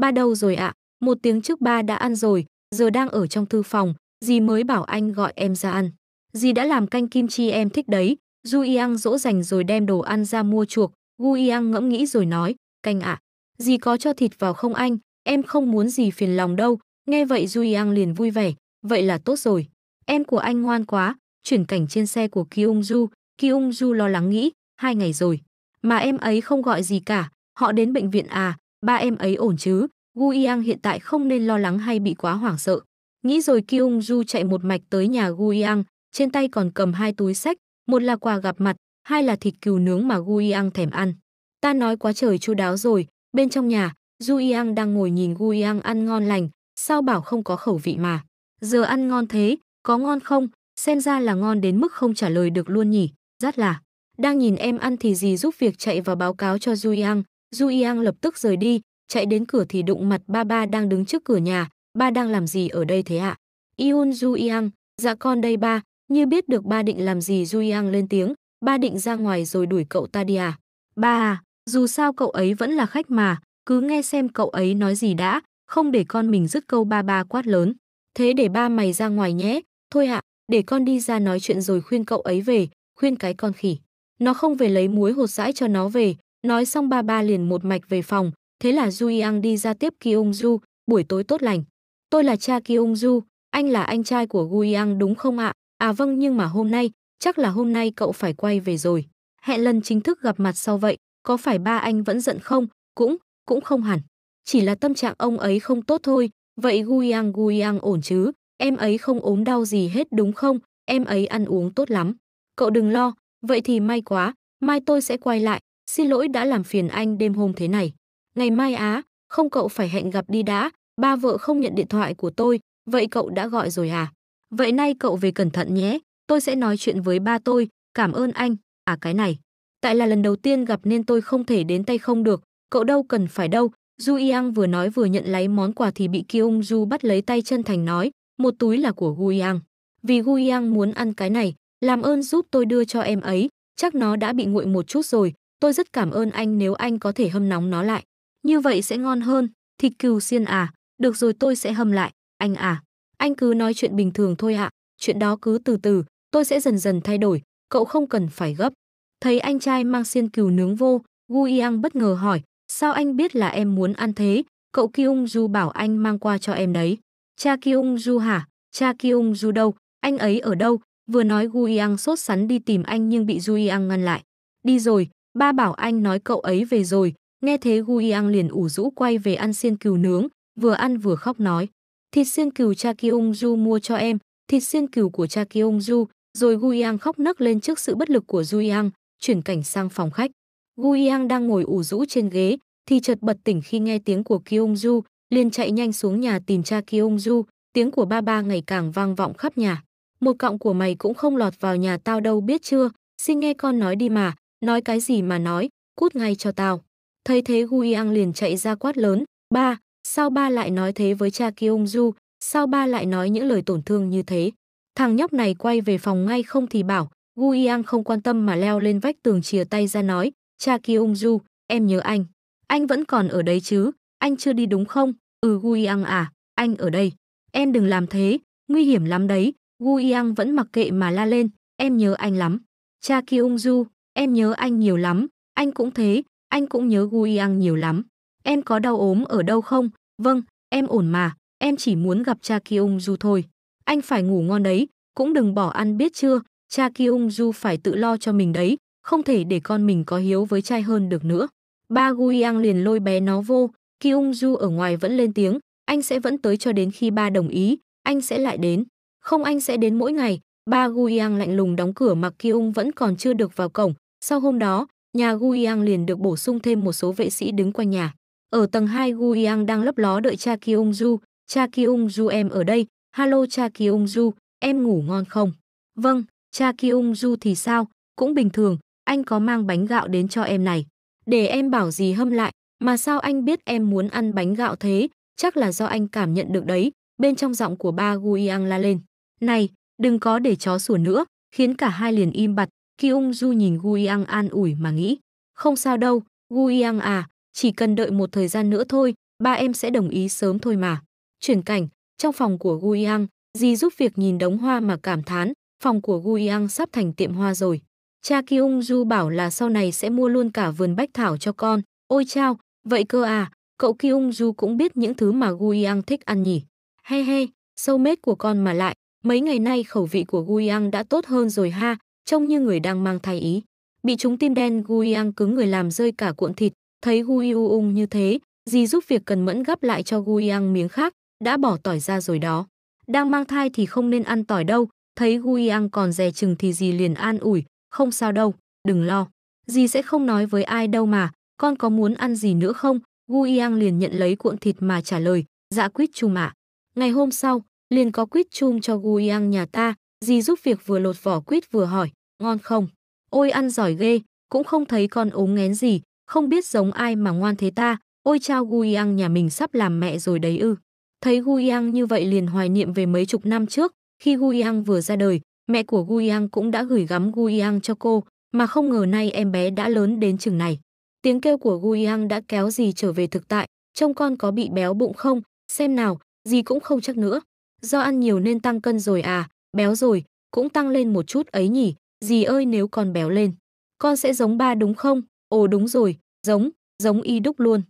Ba đâu rồi ạ? Một tiếng trước ba đã ăn rồi, giờ đang ở trong thư phòng, dì mới bảo anh gọi em ra ăn. Dì đã làm canh kim chi em thích đấy, Du Yang dỗ dành rồi đem đồ ăn ra mua chuộc, Gu Yang ngẫm nghĩ rồi nói, canh ạ, dì có cho thịt vào không anh, em không muốn gì phiền lòng đâu, nghe vậy Du Yang liền vui vẻ, vậy là tốt rồi. Em của anh ngoan quá, chuyển cảnh trên xe của Kyung Ju, Kyung Ju lo lắng nghĩ, hai ngày rồi, mà em ấy không gọi gì cả, họ đến bệnh viện à, ba em ấy ổn chứ, Gu Yang hiện tại không nên lo lắng hay bị quá hoảng sợ. Nghĩ rồi Kyung Ju chạy một mạch tới nhà Gu Yang, trên tay còn cầm hai túi sách, một là quà gặp mặt, hai là thịt cừu nướng mà Gu Yang thèm ăn. Ta nói quá trời chu đáo rồi, bên trong nhà, Du Yang đang ngồi nhìn Gu Yang ăn ngon lành, sao bảo không có khẩu vị mà. Giờ ăn ngon thế, có ngon không? Xem ra là ngon đến mức không trả lời được luôn nhỉ, rất là. Đang nhìn em ăn thì gì giúp việc chạy vào báo cáo cho Du Yang, Du Yang lập tức rời đi, chạy đến cửa thì đụng mặt ba ba đang đứng trước cửa nhà, ba đang làm gì ở đây thế ạ? Yun Du Yang, dạ con đây ba, như biết được ba định làm gì Du Yang lên tiếng, ba định ra ngoài rồi đuổi cậu ta đi à? Ba à, dù sao cậu ấy vẫn là khách mà, cứ nghe xem cậu ấy nói gì đã, không để con mình dứt câu ba ba quát lớn. Thế để ba mày ra ngoài nhé, thôi ạ, để con đi ra nói chuyện rồi khuyên cậu ấy về, khuyên cái con khỉ. Nó không về lấy muối hột dãi cho nó về, Nói xong ba ba liền một mạch về phòng, thế là Du Yang đi ra tiếp Ki Ung Du, buổi tối tốt lành. Tôi là cha Ki Ung Du, anh là anh trai của Gu Yang đúng không ạ? À? vâng nhưng mà hôm nay, chắc là hôm nay cậu phải quay về rồi. Hẹn lần chính thức gặp mặt sau vậy, có phải ba anh vẫn giận không? Cũng, cũng không hẳn. Chỉ là tâm trạng ông ấy không tốt thôi, vậy Gu Yang Gu Yang ổn chứ? Em ấy không ốm đau gì hết đúng không? Em ấy ăn uống tốt lắm. Cậu đừng lo, vậy thì may quá, mai tôi sẽ quay lại, Xin lỗi đã làm phiền anh đêm hôm thế này. Ngày mai á, không cậu phải hẹn gặp đi đã, ba vợ không nhận điện thoại của tôi, vậy cậu đã gọi rồi à? Vậy nay cậu về cẩn thận nhé, tôi sẽ nói chuyện với ba tôi, cảm ơn anh, à cái này. Tại là lần đầu tiên gặp nên tôi không thể đến tay không được, cậu đâu cần phải đâu. Du Yang vừa nói vừa nhận lấy món quà thì bị Kyung Du bắt lấy tay chân thành nói, một túi là của Gu Yang. Vì Gu Yang muốn ăn cái này, làm ơn giúp tôi đưa cho em ấy, chắc nó đã bị nguội một chút rồi, Tôi rất cảm ơn anh nếu anh có thể hâm nóng nó lại. Như vậy sẽ ngon hơn, thịt cừu xiên à, được rồi tôi sẽ hâm lại, anh à. Anh cứ nói chuyện bình thường thôi ạ, chuyện đó cứ từ từ, tôi sẽ dần dần thay đổi, cậu không cần phải gấp. Thấy anh trai mang xiên cừu nướng vô, Gu Yang bất ngờ hỏi, sao anh biết là em muốn ăn thế? Cậu Kyung Ju bảo anh mang qua cho em đấy. Cha Kyung Ju hả? Cha Kyung Ju đâu? Anh ấy ở đâu? Vừa nói Gu Yang sốt sắn đi tìm anh nhưng bị Gu Yang ngăn lại. Đi rồi, Ba bảo anh nói cậu ấy về rồi, nghe thế Gu Yang liền ủ rũ quay về ăn xiên cừu nướng, vừa ăn vừa khóc nói. Thịt xiên cừu cha Kyung Ju mua cho em, thịt xiên cừu của cha Kyung Ju, rồi Gu Yang khóc nấc lên trước sự bất lực của Du Yang, chuyển cảnh sang phòng khách. Gu Yang đang ngồi ủ rũ trên ghế, thì chợt bật tỉnh khi nghe tiếng của Kyung Ju, liền chạy nhanh xuống nhà tìm cha Kyung Ju, tiếng của ba ba ngày càng vang vọng khắp nhà. Một cọng của mày cũng không lọt vào nhà tao đâu biết chưa, xin nghe con nói đi mà, nói cái gì mà nói, cút ngay cho tao. Thấy thế Guiang liền chạy ra quát lớn, ba, sao ba lại nói thế với cha Kyung Ju? sao ba lại nói những lời tổn thương như thế. Thằng nhóc này quay về phòng ngay không thì bảo, Guiang không quan tâm mà leo lên vách tường chìa tay ra nói, cha Kyung Ju, em nhớ anh. Anh vẫn còn ở đấy chứ, anh chưa đi đúng không? Ừ Guiang à, anh ở đây. Em đừng làm thế, nguy hiểm lắm đấy. Guiang vẫn mặc kệ mà la lên, em nhớ anh lắm. Cha Kyung Ju. Em nhớ anh nhiều lắm, anh cũng thế, anh cũng nhớ Guiang nhiều lắm. Em có đau ốm ở đâu không? Vâng, em ổn mà, em chỉ muốn gặp cha Kyung Du thôi. Anh phải ngủ ngon đấy, cũng đừng bỏ ăn biết chưa, cha Kyung Du phải tự lo cho mình đấy, không thể để con mình có hiếu với trai hơn được nữa. Ba Guiang liền lôi bé nó vô, Kyung Du ở ngoài vẫn lên tiếng, anh sẽ vẫn tới cho đến khi ba đồng ý, anh sẽ lại đến. Không anh sẽ đến mỗi ngày, ba Guiang lạnh lùng đóng cửa mặc Kyung vẫn còn chưa được vào cổng, sau hôm đó, nhà Guiyang liền được bổ sung thêm một số vệ sĩ đứng quanh nhà. Ở tầng 2 Guiyang đang lấp ló đợi cha Kyung Ju, cha Kyung Ju em ở đây, hello cha Kyung Ju, em ngủ ngon không? Vâng, cha Kyung Ju thì sao, cũng bình thường, anh có mang bánh gạo đến cho em này. Để em bảo gì hâm lại, mà sao anh biết em muốn ăn bánh gạo thế, chắc là do anh cảm nhận được đấy, bên trong giọng của ba Guiyang la lên. Này, đừng có để chó sủa nữa, khiến cả hai liền im bặt, Kyung Ju nhìn Guyang an ủi mà nghĩ. Không sao đâu, Guyang à, chỉ cần đợi một thời gian nữa thôi, ba em sẽ đồng ý sớm thôi mà. Chuyển cảnh, trong phòng của Guyang, Di giúp việc nhìn đống hoa mà cảm thán, phòng của Guyang sắp thành tiệm hoa rồi. Cha Kyung Ju bảo là sau này sẽ mua luôn cả vườn bách thảo cho con. Ôi chao, vậy cơ à, cậu Kyung Ju cũng biết những thứ mà Guyang thích ăn nhỉ. He he, sâu mết của con mà lại, mấy ngày nay khẩu vị của Guyang đã tốt hơn rồi ha, trông như người đang mang thai ý. Bị chúng tim đen Guiang cứng người làm rơi cả cuộn thịt, thấy Guiung như thế, gì giúp việc cần mẫn gấp lại cho Guiang miếng khác, đã bỏ tỏi ra rồi đó. Đang mang thai thì không nên ăn tỏi đâu, thấy Guiang còn dè chừng thì gì liền an ủi, không sao đâu, đừng lo. Dì sẽ không nói với ai đâu mà, con có muốn ăn gì nữa không? Guiang liền nhận lấy cuộn thịt mà trả lời, dạ quýt chung ạ. Ngày hôm sau, liền có quýt chung cho Guiang nhà ta, Di giúp việc vừa lột vỏ quýt vừa hỏi, ngon không? Ôi ăn giỏi ghê, cũng không thấy con ốm ngén gì, không biết giống ai mà ngoan thế ta, ôi chao Guyang nhà mình sắp làm mẹ rồi đấy ư. Thấy Guyang như vậy liền hoài niệm về mấy chục năm trước, khi Guyang vừa ra đời, mẹ của Guyang cũng đã gửi gắm Guyang cho cô, mà không ngờ nay em bé đã lớn đến chừng này. Tiếng kêu của Guyang đã kéo dì trở về thực tại, trông con có bị béo bụng không, xem nào, dì cũng không chắc nữa. Do ăn nhiều nên tăng cân rồi à, béo rồi, cũng tăng lên một chút ấy nhỉ, dì ơi nếu con béo lên, con sẽ giống ba đúng không? Ồ đúng rồi, giống, giống y đúc luôn.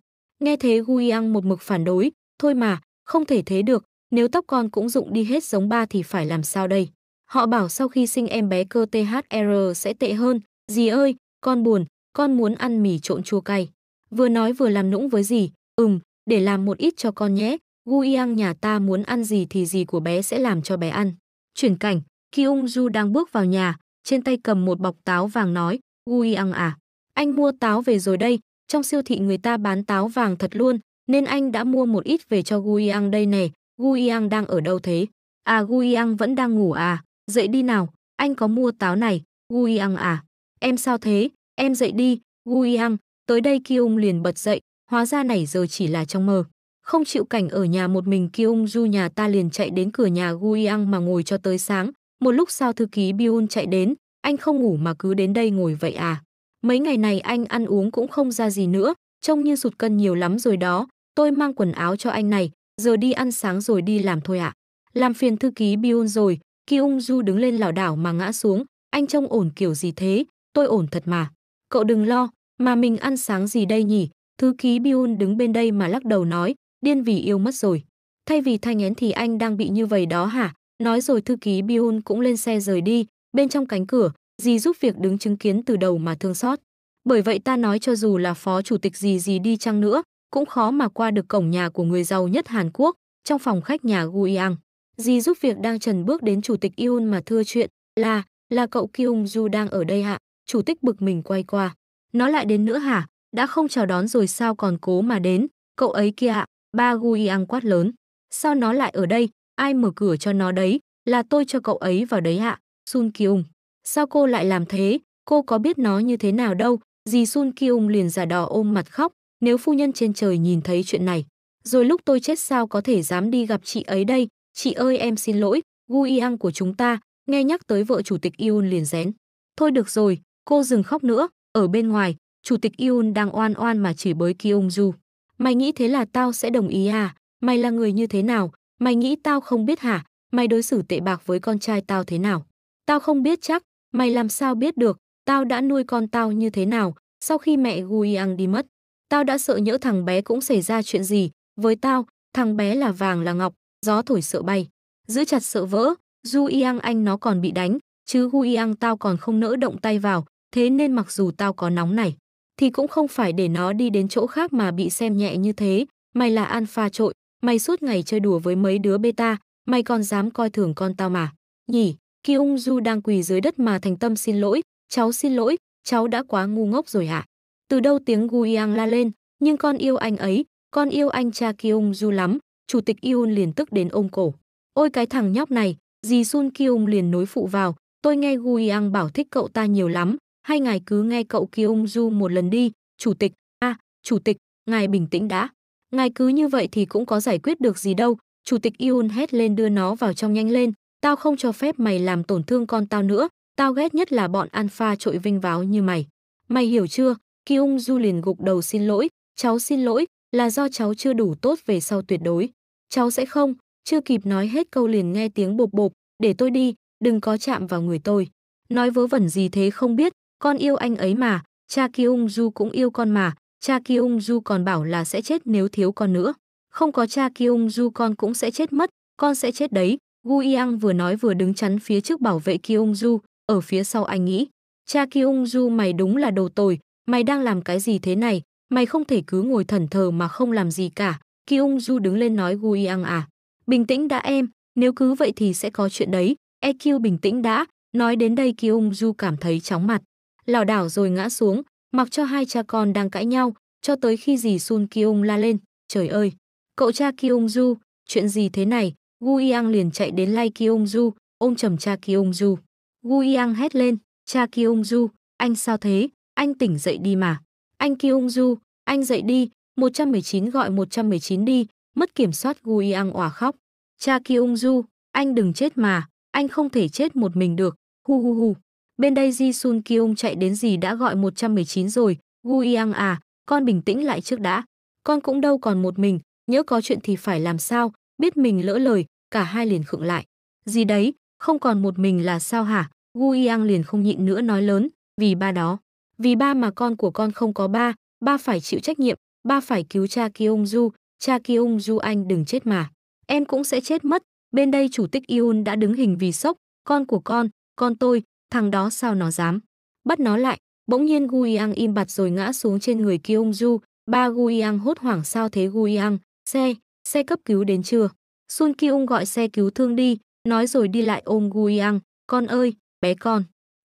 Nghe thế Guiang một mực phản đối, thôi mà, không thể thế được, nếu tóc con cũng rụng đi hết giống ba thì phải làm sao đây? Họ bảo sau khi sinh em bé cơ THR sẽ tệ hơn, dì ơi, con buồn, con muốn ăn mì trộn chua cay. Vừa nói vừa làm nũng với dì, ừm, để làm một ít cho con nhé, Guiang nhà ta muốn ăn gì thì dì của bé sẽ làm cho bé ăn. Chuyển cảnh, Ki Ung Ju đang bước vào nhà, trên tay cầm một bọc táo vàng nói, Ui ăn à, anh mua táo về rồi đây, trong siêu thị người ta bán táo vàng thật luôn, nên anh đã mua một ít về cho Gui Guiang đây nè. Gui Guiang đang ở đâu thế? À Gui Guiang vẫn đang ngủ à, dậy đi nào, anh có mua táo này, Gui Guiang à, em sao thế, em dậy đi, Gui Guiang, tới đây Ki Ung liền bật dậy, hóa ra nảy giờ chỉ là trong mơ. Không chịu cảnh ở nhà một mình Kyung Ju nhà ta liền chạy đến cửa nhà Guyang mà ngồi cho tới sáng. Một lúc sau thư ký Biun chạy đến, anh không ngủ mà cứ đến đây ngồi vậy à. Mấy ngày này anh ăn uống cũng không ra gì nữa, trông như sụt cân nhiều lắm rồi đó. Tôi mang quần áo cho anh này, giờ đi ăn sáng rồi đi làm thôi ạ. À. Làm phiền thư ký Biun rồi, Kyung Ju đứng lên lảo đảo mà ngã xuống. Anh trông ổn kiểu gì thế, tôi ổn thật mà. Cậu đừng lo, mà mình ăn sáng gì đây nhỉ? Thư ký Biun đứng bên đây mà lắc đầu nói, điên vì yêu mất rồi. Thay vì thay ngén thì anh đang bị như vậy đó hả? Nói rồi thư ký Bihun cũng lên xe rời đi, bên trong cánh cửa, dì giúp việc đứng chứng kiến từ đầu mà thương xót. Bởi vậy ta nói cho dù là phó chủ tịch gì gì đi chăng nữa, cũng khó mà qua được cổng nhà của người giàu nhất Hàn Quốc, trong phòng khách nhà Guyang. Dì giúp việc đang trần bước đến chủ tịch yun mà thưa chuyện, là, là cậu Kyung Ju đang ở đây hạ, chủ tịch bực mình quay qua. Nó lại đến nữa hả, đã không chào đón rồi sao còn cố mà đến, cậu ấy kia ạ, ba Guiang quát lớn. Sao nó lại ở đây? Ai mở cửa cho nó đấy? Là tôi cho cậu ấy vào đấy ạ. Sun Kyung. Sao cô lại làm thế? Cô có biết nó như thế nào đâu? Dì Sun Kyung liền giả đỏ ôm mặt khóc. Nếu phu nhân trên trời nhìn thấy chuyện này. Rồi lúc tôi chết sao có thể dám đi gặp chị ấy đây? Chị ơi em xin lỗi. Guiang của chúng ta. Nghe nhắc tới vợ chủ tịch Yun liền rén. Thôi được rồi. Cô dừng khóc nữa. Ở bên ngoài, chủ tịch Yun đang oan oan mà chỉ bới Kyung Ju. Mày nghĩ thế là tao sẽ đồng ý à? Mày là người như thế nào? Mày nghĩ tao không biết hả? Mày đối xử tệ bạc với con trai tao thế nào? Tao không biết chắc, mày làm sao biết được, tao đã nuôi con tao như thế nào, sau khi mẹ Guiang đi mất. Tao đã sợ nhỡ thằng bé cũng xảy ra chuyện gì, với tao, thằng bé là vàng là ngọc, gió thổi sợ bay. Giữ chặt sợ vỡ, Du Yang anh nó còn bị đánh, chứ Hu Yang tao còn không nỡ động tay vào, thế nên mặc dù tao có nóng này, thì cũng không phải để nó đi đến chỗ khác mà bị xem nhẹ như thế. Mày là alpha trội, mày suốt ngày chơi đùa với mấy đứa beta, mày còn dám coi thường con tao mà. Nhỉ, Ki Ung Du đang quỳ dưới đất mà thành tâm xin lỗi, cháu xin lỗi, cháu đã quá ngu ngốc rồi hả? À? Từ đâu tiếng Guyang la lên, nhưng con yêu anh ấy, con yêu anh cha Ki Ung Du lắm, chủ tịch Yun liền tức đến ôm cổ. Ôi cái thằng nhóc này, dì Sun Ki Ung liền nối phụ vào, tôi nghe Guyang bảo thích cậu ta nhiều lắm, hai ngài cứ nghe cậu Ki Ung Du một lần đi, chủ tịch, a, à, chủ tịch, ngài bình tĩnh đã. Ngài cứ như vậy thì cũng có giải quyết được gì đâu, chủ tịch Yun hét lên đưa nó vào trong nhanh lên, tao không cho phép mày làm tổn thương con tao nữa, tao ghét nhất là bọn alpha trội vinh váo như mày. Mày hiểu chưa? Ki Ung Du liền gục đầu xin lỗi, cháu xin lỗi, là do cháu chưa đủ tốt về sau tuyệt đối. Cháu sẽ không, chưa kịp nói hết câu liền nghe tiếng bộp bộp, để tôi đi, đừng có chạm vào người tôi. Nói vớ vẩn gì thế không biết, con yêu anh ấy mà, cha Kyung Ju cũng yêu con mà, cha Kyung Ju còn bảo là sẽ chết nếu thiếu con nữa. Không có cha Kyung Ju con cũng sẽ chết mất, con sẽ chết đấy. Gu Yang vừa nói vừa đứng chắn phía trước bảo vệ Kyung Ju, ở phía sau anh nghĩ. Cha Kyung Ju mày đúng là đồ tồi, mày đang làm cái gì thế này, mày không thể cứ ngồi thẩn thờ mà không làm gì cả. Kyung Ju đứng lên nói Gu Yang à. Bình tĩnh đã em, nếu cứ vậy thì sẽ có chuyện đấy. EQ bình tĩnh đã, nói đến đây Kyung Ju cảm thấy chóng mặt lảo đảo rồi ngã xuống, mặc cho hai cha con đang cãi nhau, cho tới khi dì Sun Kyung la lên, trời ơi, cậu cha Kyung Ju, chuyện gì thế này? Gu Yang liền chạy đến lay Kyung Ju, ôm chầm cha Kyung Ju. Gu Yang hét lên, cha Kyung Ju, anh sao thế, anh tỉnh dậy đi mà. Anh Kyung Ju, anh dậy đi, 119 gọi 119 đi, mất kiểm soát Gu Yang òa khóc. Cha Kyung Ju, anh đừng chết mà, anh không thể chết một mình được, hu hu hu. Bên đây Ji Sun Kyung chạy đến gì đã gọi 119 rồi, Gu Yang à, con bình tĩnh lại trước đã. Con cũng đâu còn một mình, nhớ có chuyện thì phải làm sao, biết mình lỡ lời, cả hai liền khựng lại. Gì đấy, không còn một mình là sao hả? Gu Yang liền không nhịn nữa nói lớn, vì ba đó. Vì ba mà con của con không có ba, ba phải chịu trách nhiệm, ba phải cứu cha Kyung Ju, cha Kyung Du anh đừng chết mà. Em cũng sẽ chết mất, bên đây chủ tịch Yun đã đứng hình vì sốc, con của con, con tôi, thằng đó sao nó dám. Bắt nó lại, bỗng nhiên Guiang im bặt rồi ngã xuống trên người Kyung Du, ba Guiang hốt hoảng sao thế Guiang, xe, xe cấp cứu đến chưa? Sun Kyung gọi xe cứu thương đi, nói rồi đi lại ôm Guiang, con ơi, bé con.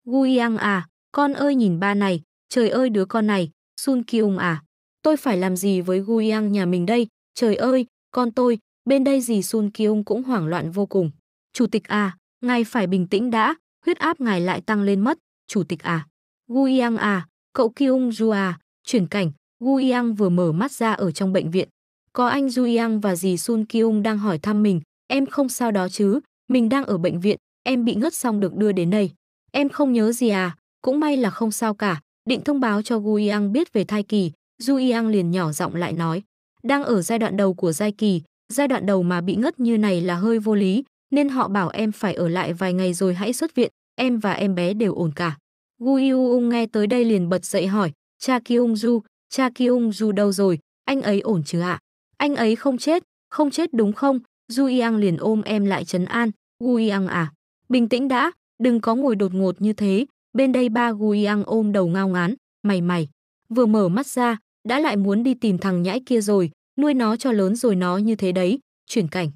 Guiang à, con ơi nhìn ba này, trời ơi đứa con này, Sun Kyung à, tôi phải làm gì với Guiang nhà mình đây, trời ơi, con tôi, bên đây gì Sun Kyung cũng hoảng loạn vô cùng. Chủ tịch à, ngài phải bình tĩnh đã, Huyết áp ngài lại tăng lên mất, chủ tịch à. Guyang à, cậu Kyung Ju à, chuyển cảnh, Guyang vừa mở mắt ra ở trong bệnh viện. Có anh Guyang và dì Sun Kyung đang hỏi thăm mình, em không sao đó chứ, mình đang ở bệnh viện, em bị ngất xong được đưa đến đây. Em không nhớ gì à, cũng may là không sao cả, định thông báo cho Guyang biết về thai kỳ, Guyang liền nhỏ giọng lại nói. Đang ở giai đoạn đầu của giai kỳ, giai đoạn đầu mà bị ngất như này là hơi vô lý, nên họ bảo em phải ở lại vài ngày rồi hãy xuất viện, em và em bé đều ổn cả. Gu Yung nghe tới đây liền bật dậy hỏi, cha Kyung Ju, cha Kyung Ju đâu rồi, anh ấy ổn chứ ạ? À? Anh ấy không chết, không chết đúng không? Du Yang liền ôm em lại trấn an, Gu Yang à, bình tĩnh đã, đừng có ngồi đột ngột như thế, bên đây ba Gu Yang ôm đầu ngao ngán, mày mày. Vừa mở mắt ra, đã lại muốn đi tìm thằng nhãi kia rồi, nuôi nó cho lớn rồi nó như thế đấy, chuyển cảnh.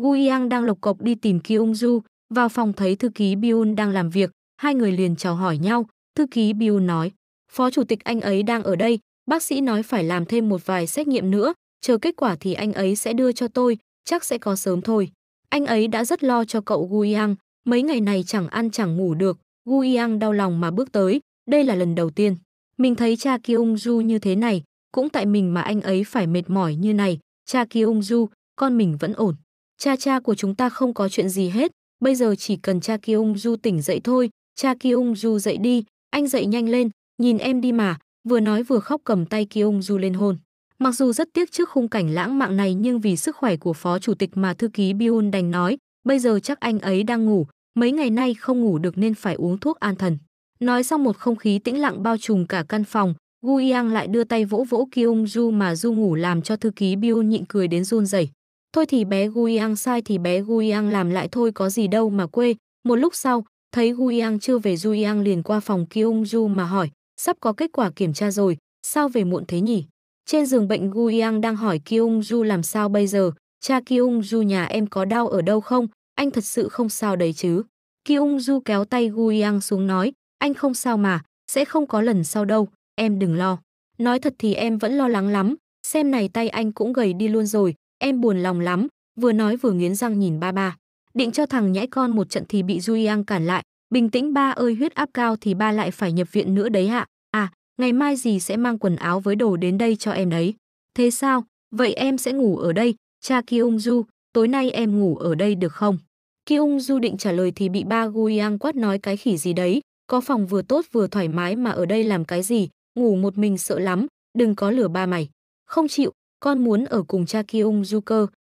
Gu Yang đang lộc cộc đi tìm Ki Ung Ju vào phòng thấy thư ký Biun đang làm việc, hai người liền chào hỏi nhau, thư ký Biun nói, phó chủ tịch anh ấy đang ở đây, bác sĩ nói phải làm thêm một vài xét nghiệm nữa, chờ kết quả thì anh ấy sẽ đưa cho tôi, chắc sẽ có sớm thôi. Anh ấy đã rất lo cho cậu Gu Yang, mấy ngày này chẳng ăn chẳng ngủ được, Gu Yang đau lòng mà bước tới, đây là lần đầu tiên. Mình thấy cha Ki Ung Ju như thế này, cũng tại mình mà anh ấy phải mệt mỏi như này, cha Ki Ung Ju con mình vẫn ổn cha cha của chúng ta không có chuyện gì hết, bây giờ chỉ cần cha Kiung Ju tỉnh dậy thôi, cha Kiung Ju dậy đi, anh dậy nhanh lên, nhìn em đi mà, vừa nói vừa khóc cầm tay Kiung Ju lên hôn. Mặc dù rất tiếc trước khung cảnh lãng mạn này nhưng vì sức khỏe của phó chủ tịch mà thư ký Biun đành nói, bây giờ chắc anh ấy đang ngủ, mấy ngày nay không ngủ được nên phải uống thuốc an thần. Nói xong một không khí tĩnh lặng bao trùm cả căn phòng, Gu Yang lại đưa tay vỗ vỗ Kiung Ju mà Ju ngủ làm cho thư ký Biun nhịn cười đến run rẩy. Thôi thì bé Guiang sai thì bé Guiang làm lại thôi có gì đâu mà quê. Một lúc sau, thấy Guiang chưa về Guiang liền qua phòng Kyung Ju mà hỏi, sắp có kết quả kiểm tra rồi, sao về muộn thế nhỉ? Trên giường bệnh Guiang đang hỏi Kyung Ju làm sao bây giờ, cha Kyung Ju nhà em có đau ở đâu không, anh thật sự không sao đấy chứ. Kyung Ju kéo tay Guiang xuống nói, anh không sao mà, sẽ không có lần sau đâu, em đừng lo. Nói thật thì em vẫn lo lắng lắm, xem này tay anh cũng gầy đi luôn rồi, Em buồn lòng lắm, vừa nói vừa nghiến răng nhìn ba ba. Định cho thằng nhãi con một trận thì bị Duy cản lại. Bình tĩnh ba ơi huyết áp cao thì ba lại phải nhập viện nữa đấy hạ. À, ngày mai gì sẽ mang quần áo với đồ đến đây cho em đấy. Thế sao? Vậy em sẽ ngủ ở đây, cha Kyung Ju, tối nay em ngủ ở đây được không? Kyung Ju định trả lời thì bị ba Guyang quát nói cái khỉ gì đấy, có phòng vừa tốt vừa thoải mái mà ở đây làm cái gì, ngủ một mình sợ lắm, đừng có lửa ba mày. Không chịu, con muốn ở cùng cha Kyung Du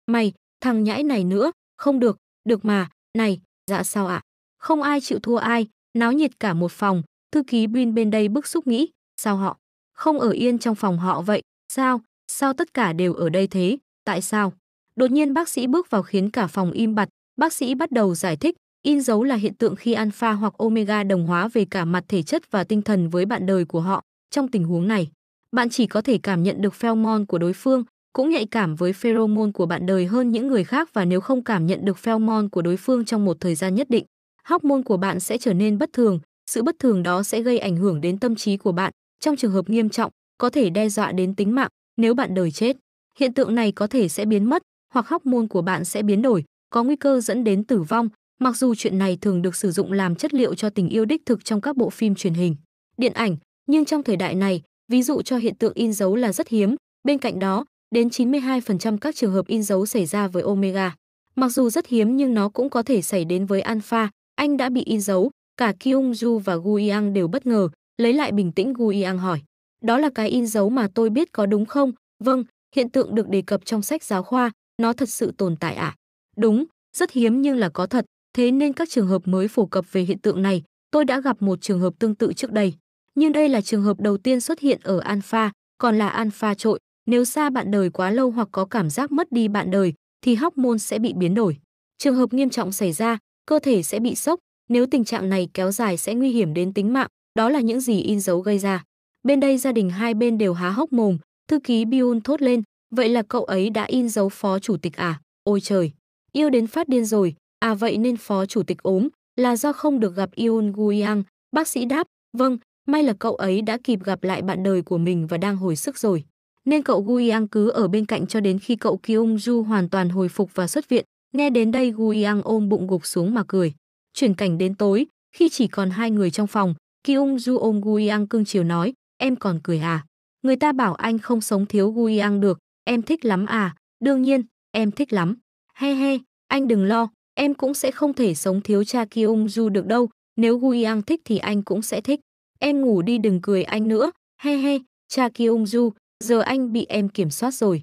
mày, thằng nhãi này nữa, không được, được mà, này, dạ sao ạ? Không ai chịu thua ai, náo nhiệt cả một phòng, thư ký Bin bên đây bức xúc nghĩ, sao họ? Không ở yên trong phòng họ vậy, sao? Sao tất cả đều ở đây thế? Tại sao? Đột nhiên bác sĩ bước vào khiến cả phòng im bặt, bác sĩ bắt đầu giải thích, in dấu là hiện tượng khi alpha hoặc omega đồng hóa về cả mặt thể chất và tinh thần với bạn đời của họ trong tình huống này bạn chỉ có thể cảm nhận được pheromone của đối phương, cũng nhạy cảm với pheromone của bạn đời hơn những người khác và nếu không cảm nhận được pheromone của đối phương trong một thời gian nhất định, hormone của bạn sẽ trở nên bất thường, sự bất thường đó sẽ gây ảnh hưởng đến tâm trí của bạn, trong trường hợp nghiêm trọng, có thể đe dọa đến tính mạng nếu bạn đời chết. Hiện tượng này có thể sẽ biến mất hoặc hormone của bạn sẽ biến đổi, có nguy cơ dẫn đến tử vong, mặc dù chuyện này thường được sử dụng làm chất liệu cho tình yêu đích thực trong các bộ phim truyền hình, điện ảnh, nhưng trong thời đại này, ví dụ cho hiện tượng in dấu là rất hiếm. Bên cạnh đó, đến 92% các trường hợp in dấu xảy ra với omega. Mặc dù rất hiếm nhưng nó cũng có thể xảy đến với alpha, anh đã bị in dấu, cả Kyung Ju và Gu Yang đều bất ngờ, lấy lại bình tĩnh Gu Yang hỏi. Đó là cái in dấu mà tôi biết có đúng không? Vâng, hiện tượng được đề cập trong sách giáo khoa, nó thật sự tồn tại ạ. À? Đúng, rất hiếm nhưng là có thật, thế nên các trường hợp mới phổ cập về hiện tượng này, tôi đã gặp một trường hợp tương tự trước đây nhưng đây là trường hợp đầu tiên xuất hiện ở alpha, còn là alpha trội. Nếu xa bạn đời quá lâu hoặc có cảm giác mất đi bạn đời, thì hormone sẽ bị biến đổi. Trường hợp nghiêm trọng xảy ra, cơ thể sẽ bị sốc, nếu tình trạng này kéo dài sẽ nguy hiểm đến tính mạng, đó là những gì in dấu gây ra. Bên đây gia đình hai bên đều há hốc mồm, thư ký Bion thốt lên, vậy là cậu ấy đã in dấu phó chủ tịch à? Ôi trời, yêu đến phát điên rồi, à vậy nên phó chủ tịch ốm, là do không được gặp Ion Guyang, bác sĩ đáp, vâng, May là cậu ấy đã kịp gặp lại bạn đời của mình và đang hồi sức rồi. Nên cậu Guyang cứ ở bên cạnh cho đến khi cậu Kyung Ju hoàn toàn hồi phục và xuất viện. Nghe đến đây Guyang ôm bụng gục xuống mà cười. Chuyển cảnh đến tối, khi chỉ còn hai người trong phòng, Kyung Ju ôm Guyang cưng chiều nói, em còn cười à? Người ta bảo anh không sống thiếu Guyang được, em thích lắm à? Đương nhiên, em thích lắm. He he, anh đừng lo, em cũng sẽ không thể sống thiếu cha Kyung Ju được đâu, nếu Guyang thích thì anh cũng sẽ thích. Em ngủ đi đừng cười anh nữa, he he, cha kia ung Du, giờ anh bị em kiểm soát rồi.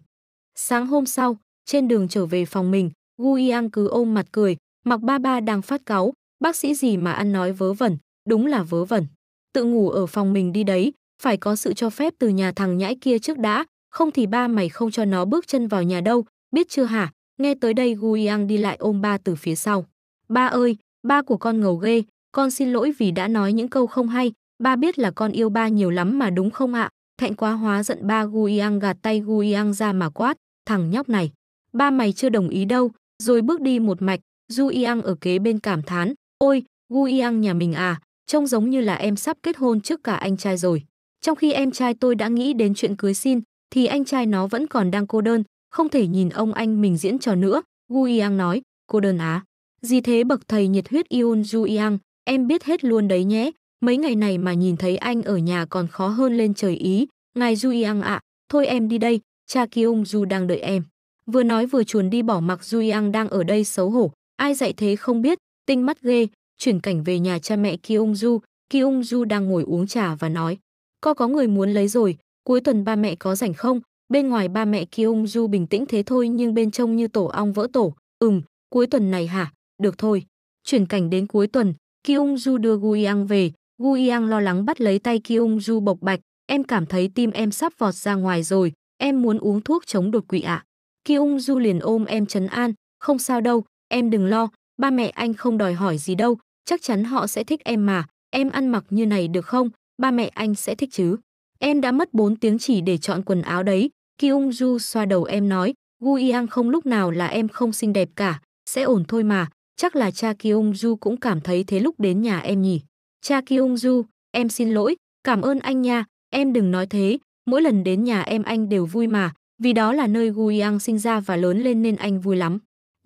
Sáng hôm sau, trên đường trở về phòng mình, Gu Yang cứ ôm mặt cười, mặc ba ba đang phát cáu, bác sĩ gì mà ăn nói vớ vẩn, đúng là vớ vẩn. Tự ngủ ở phòng mình đi đấy, phải có sự cho phép từ nhà thằng nhãi kia trước đã, không thì ba mày không cho nó bước chân vào nhà đâu, biết chưa hả? Nghe tới đây Gu Yang đi lại ôm ba từ phía sau. Ba ơi, ba của con ngầu ghê, con xin lỗi vì đã nói những câu không hay, Ba biết là con yêu ba nhiều lắm mà đúng không ạ? À? Thạnh quá hóa giận ba Guiang gạt tay Guiang ra mà quát, thằng nhóc này. Ba mày chưa đồng ý đâu, rồi bước đi một mạch, Du Yang ở kế bên cảm thán, ôi, Gu Yang nhà mình à, trông giống như là em sắp kết hôn trước cả anh trai rồi. Trong khi em trai tôi đã nghĩ đến chuyện cưới xin, thì anh trai nó vẫn còn đang cô đơn, không thể nhìn ông anh mình diễn trò nữa. Gu Yang nói, cô đơn á. Gì thế bậc thầy nhiệt huyết Yun Du Yang, em biết hết luôn đấy nhé, Mấy ngày này mà nhìn thấy anh ở nhà còn khó hơn lên trời ý. Ngài Du Yang ạ, thôi em đi đây, cha Kyung Du đang đợi em. Vừa nói vừa chuồn đi bỏ mặc Du Yang đang ở đây xấu hổ. Ai dạy thế không biết, tinh mắt ghê, chuyển cảnh về nhà cha mẹ Kyung Du. Kyung Du đang ngồi uống trà và nói, có có người muốn lấy rồi, cuối tuần ba mẹ có rảnh không? Bên ngoài ba mẹ Kyung Du bình tĩnh thế thôi nhưng bên trong như tổ ong vỡ tổ. Ừm, cuối tuần này hả? Được thôi. Chuyển cảnh đến cuối tuần, Kyung Du đưa Guyang về, Gu Yang lo lắng bắt lấy tay Kyung Ju bộc bạch, em cảm thấy tim em sắp vọt ra ngoài rồi, em muốn uống thuốc chống đột quỵ ạ. À. Kyung Du liền ôm em trấn an, không sao đâu, em đừng lo, ba mẹ anh không đòi hỏi gì đâu, chắc chắn họ sẽ thích em mà, em ăn mặc như này được không, ba mẹ anh sẽ thích chứ. Em đã mất 4 tiếng chỉ để chọn quần áo đấy, Kyung Ju xoa đầu em nói, Gu Yang không lúc nào là em không xinh đẹp cả, sẽ ổn thôi mà, chắc là cha Kyung Ju cũng cảm thấy thế lúc đến nhà em nhỉ. Cha Kyung Ju, em xin lỗi, cảm ơn anh nha, em đừng nói thế, mỗi lần đến nhà em anh đều vui mà, vì đó là nơi Gu Yang sinh ra và lớn lên nên anh vui lắm.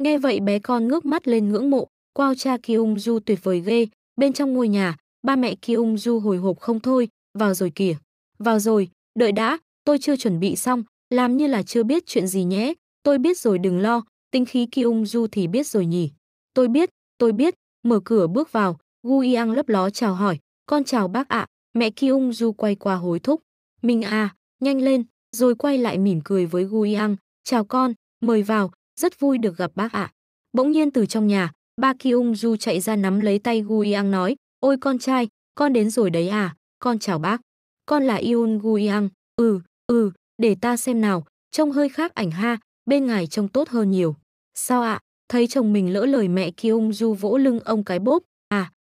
Nghe vậy bé con ngước mắt lên ngưỡng mộ, wow cha Kyung Ju tuyệt vời ghê, bên trong ngôi nhà, ba mẹ Kyung Ju hồi hộp không thôi, vào rồi kìa. Vào rồi, đợi đã, tôi chưa chuẩn bị xong, làm như là chưa biết chuyện gì nhé, tôi biết rồi đừng lo, tinh khí Kyung Ju thì biết rồi nhỉ. Tôi biết, tôi biết, mở cửa bước vào, Gu Yang lấp ló chào hỏi, con chào bác ạ, à. mẹ Kyung Du quay qua hối thúc. Minh à, nhanh lên, rồi quay lại mỉm cười với Gu Yang, chào con, mời vào, rất vui được gặp bác ạ. Bỗng nhiên từ trong nhà, ba Kyung Du chạy ra nắm lấy tay Gu Yang nói, ôi con trai, con đến rồi đấy à, con chào bác. Con là Yun Gu Yang, ừ, ừ, để ta xem nào, trông hơi khác ảnh ha, bên ngài trông tốt hơn nhiều. Sao ạ, thấy chồng mình lỡ lời mẹ Kyung Du vỗ lưng ông cái bốp, à,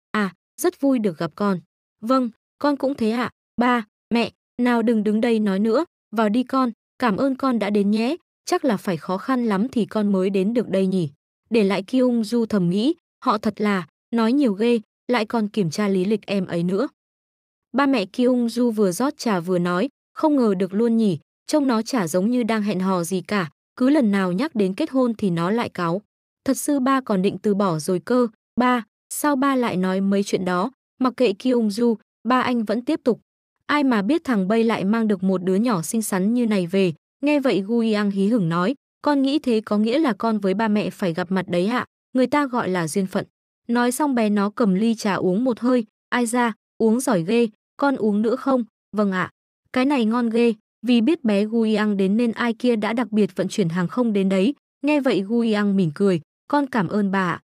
rất vui được gặp con. Vâng, con cũng thế ạ. À? Ba, mẹ, nào đừng đứng đây nói nữa, vào đi con, cảm ơn con đã đến nhé, chắc là phải khó khăn lắm thì con mới đến được đây nhỉ. Để lại Kiung Du thầm nghĩ, họ thật là, nói nhiều ghê, lại còn kiểm tra lý lịch em ấy nữa. Ba mẹ Kiung Du vừa rót trà vừa nói, không ngờ được luôn nhỉ, trông nó chả giống như đang hẹn hò gì cả, cứ lần nào nhắc đến kết hôn thì nó lại cáo. Thật sư ba còn định từ bỏ rồi cơ, ba, Sao ba lại nói mấy chuyện đó, mặc kệ Ki Ung Du, ba anh vẫn tiếp tục. Ai mà biết thằng Bay lại mang được một đứa nhỏ xinh xắn như này về, nghe vậy Gu Yang hí hửng nói, con nghĩ thế có nghĩa là con với ba mẹ phải gặp mặt đấy ạ, người ta gọi là duyên phận. Nói xong bé nó cầm ly trà uống một hơi, ai ra, uống giỏi ghê, con uống nữa không? Vâng ạ. Cái này ngon ghê, vì biết bé Gu Yang đến nên ai kia đã đặc biệt vận chuyển hàng không đến đấy. Nghe vậy Gu Yang mỉm cười, con cảm ơn bà ạ.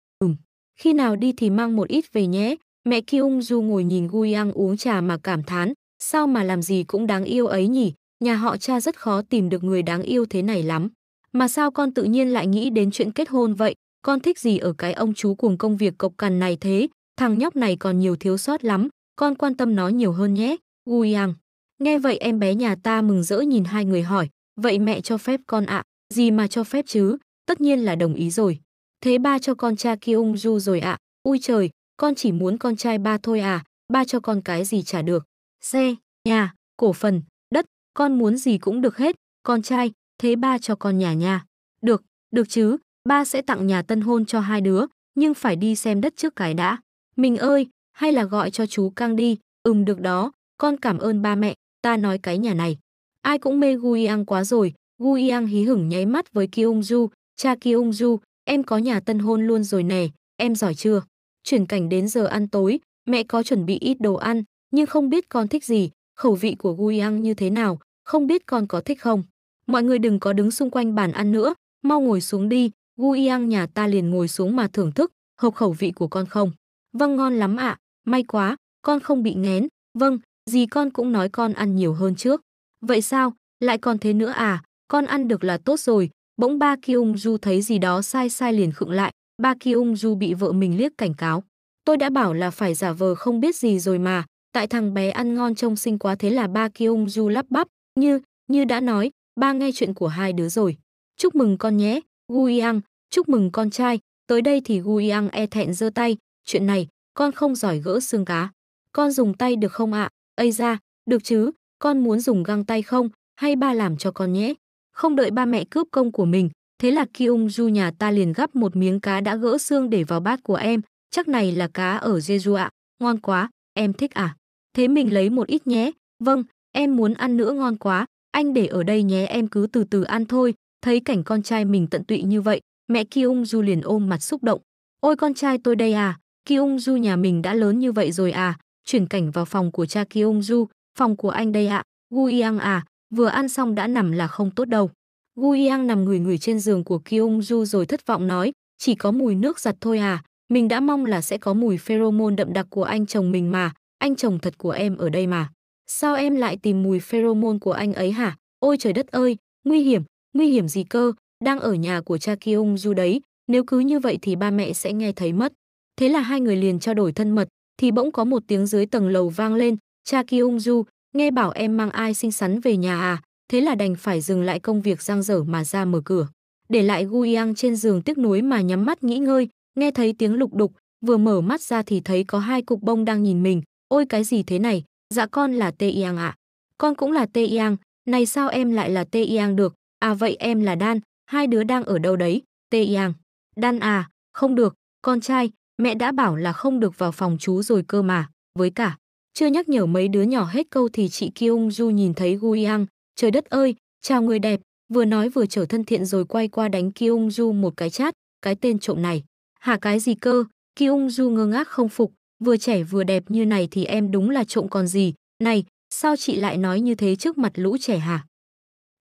Khi nào đi thì mang một ít về nhé. Mẹ Kiung Du ngồi nhìn Guyang uống trà mà cảm thán. Sao mà làm gì cũng đáng yêu ấy nhỉ? Nhà họ cha rất khó tìm được người đáng yêu thế này lắm. Mà sao con tự nhiên lại nghĩ đến chuyện kết hôn vậy? Con thích gì ở cái ông chú cùng công việc cộc cằn này thế? Thằng nhóc này còn nhiều thiếu sót lắm. Con quan tâm nó nhiều hơn nhé. Guyang. Nghe vậy em bé nhà ta mừng rỡ nhìn hai người hỏi. Vậy mẹ cho phép con ạ. À? Gì mà cho phép chứ? Tất nhiên là đồng ý rồi. Thế ba cho con cha Kyung Du rồi ạ. À. Ui trời, con chỉ muốn con trai ba thôi à, ba cho con cái gì trả được. Xe, nhà, cổ phần, đất, con muốn gì cũng được hết, con trai, thế ba cho con nhà nhà. Được, được chứ, ba sẽ tặng nhà tân hôn cho hai đứa, nhưng phải đi xem đất trước cái đã. Mình ơi, hay là gọi cho chú Cang đi, ừm được đó, con cảm ơn ba mẹ, ta nói cái nhà này. Ai cũng mê gu yang quá rồi, gu yang hí hửng nháy mắt với Kyung Du, cha Kyung Du, Em có nhà tân hôn luôn rồi nè, em giỏi chưa? Chuyển cảnh đến giờ ăn tối, mẹ có chuẩn bị ít đồ ăn, nhưng không biết con thích gì, khẩu vị của Guyang như thế nào, không biết con có thích không? Mọi người đừng có đứng xung quanh bàn ăn nữa, mau ngồi xuống đi, Guyang nhà ta liền ngồi xuống mà thưởng thức, hộp khẩu vị của con không? Vâng ngon lắm ạ, may quá, con không bị ngén, vâng, gì con cũng nói con ăn nhiều hơn trước. Vậy sao, lại còn thế nữa à, con ăn được là tốt rồi, Bỗng ba Kiung Ju thấy gì đó sai sai liền khựng lại, ba Kiung Ju bị vợ mình liếc cảnh cáo. Tôi đã bảo là phải giả vờ không biết gì rồi mà, tại thằng bé ăn ngon trông xinh quá thế là ba Kiung Ju lắp bắp, như, như đã nói, ba nghe chuyện của hai đứa rồi. Chúc mừng con nhé, Gu Yang, chúc mừng con trai, tới đây thì Gu Yang e thẹn giơ tay, chuyện này, con không giỏi gỡ xương cá. Con dùng tay được không ạ? À? Ây ra, được chứ, con muốn dùng găng tay không, hay ba làm cho con nhé? Không đợi ba mẹ cướp công của mình, thế là Kiung Ju nhà ta liền gắp một miếng cá đã gỡ xương để vào bát của em, chắc này là cá ở Jeju ạ, ngon quá, em thích à? Thế mình lấy một ít nhé, vâng, em muốn ăn nữa ngon quá, anh để ở đây nhé em cứ từ từ ăn thôi, thấy cảnh con trai mình tận tụy như vậy, mẹ Kiung Ju liền ôm mặt xúc động. Ôi con trai tôi đây à, Kiung Ju nhà mình đã lớn như vậy rồi à, chuyển cảnh vào phòng của cha Kiung Ju, phòng của anh đây ạ, à. Guyang à, vừa ăn xong đã nằm là không tốt đâu. Gu Yang nằm ngửi ngửi trên giường của Kyung Ju rồi thất vọng nói, chỉ có mùi nước giặt thôi à, mình đã mong là sẽ có mùi pheromone đậm đặc của anh chồng mình mà, anh chồng thật của em ở đây mà. Sao em lại tìm mùi pheromone của anh ấy hả? Ôi trời đất ơi, nguy hiểm, nguy hiểm gì cơ, đang ở nhà của cha Kyung Ju đấy, nếu cứ như vậy thì ba mẹ sẽ nghe thấy mất. Thế là hai người liền trao đổi thân mật, thì bỗng có một tiếng dưới tầng lầu vang lên, cha Kyung Ju. Nghe bảo em mang ai xinh xắn về nhà à, thế là đành phải dừng lại công việc giang dở mà ra mở cửa. Để lại Guyang trên giường tiếc nuối mà nhắm mắt nghĩ ngơi, nghe thấy tiếng lục đục, vừa mở mắt ra thì thấy có hai cục bông đang nhìn mình. Ôi cái gì thế này, dạ con là Tê Yang ạ. À. Con cũng là Tê Yang, này sao em lại là Tê Yang được, à vậy em là Đan, hai đứa đang ở đâu đấy, Tê Yang. Đan à, không được, con trai, mẹ đã bảo là không được vào phòng chú rồi cơ mà, với cả, chưa nhắc nhở mấy đứa nhỏ hết câu thì chị Kiung Du nhìn thấy Gu Yang, trời đất ơi, chào người đẹp, vừa nói vừa trở thân thiện rồi quay qua đánh Kiung Du một cái chát, cái tên trộm này. Hả cái gì cơ? Kiung Du ngơ ngác không phục, vừa trẻ vừa đẹp như này thì em đúng là trộm còn gì. Này, sao chị lại nói như thế trước mặt lũ trẻ hả?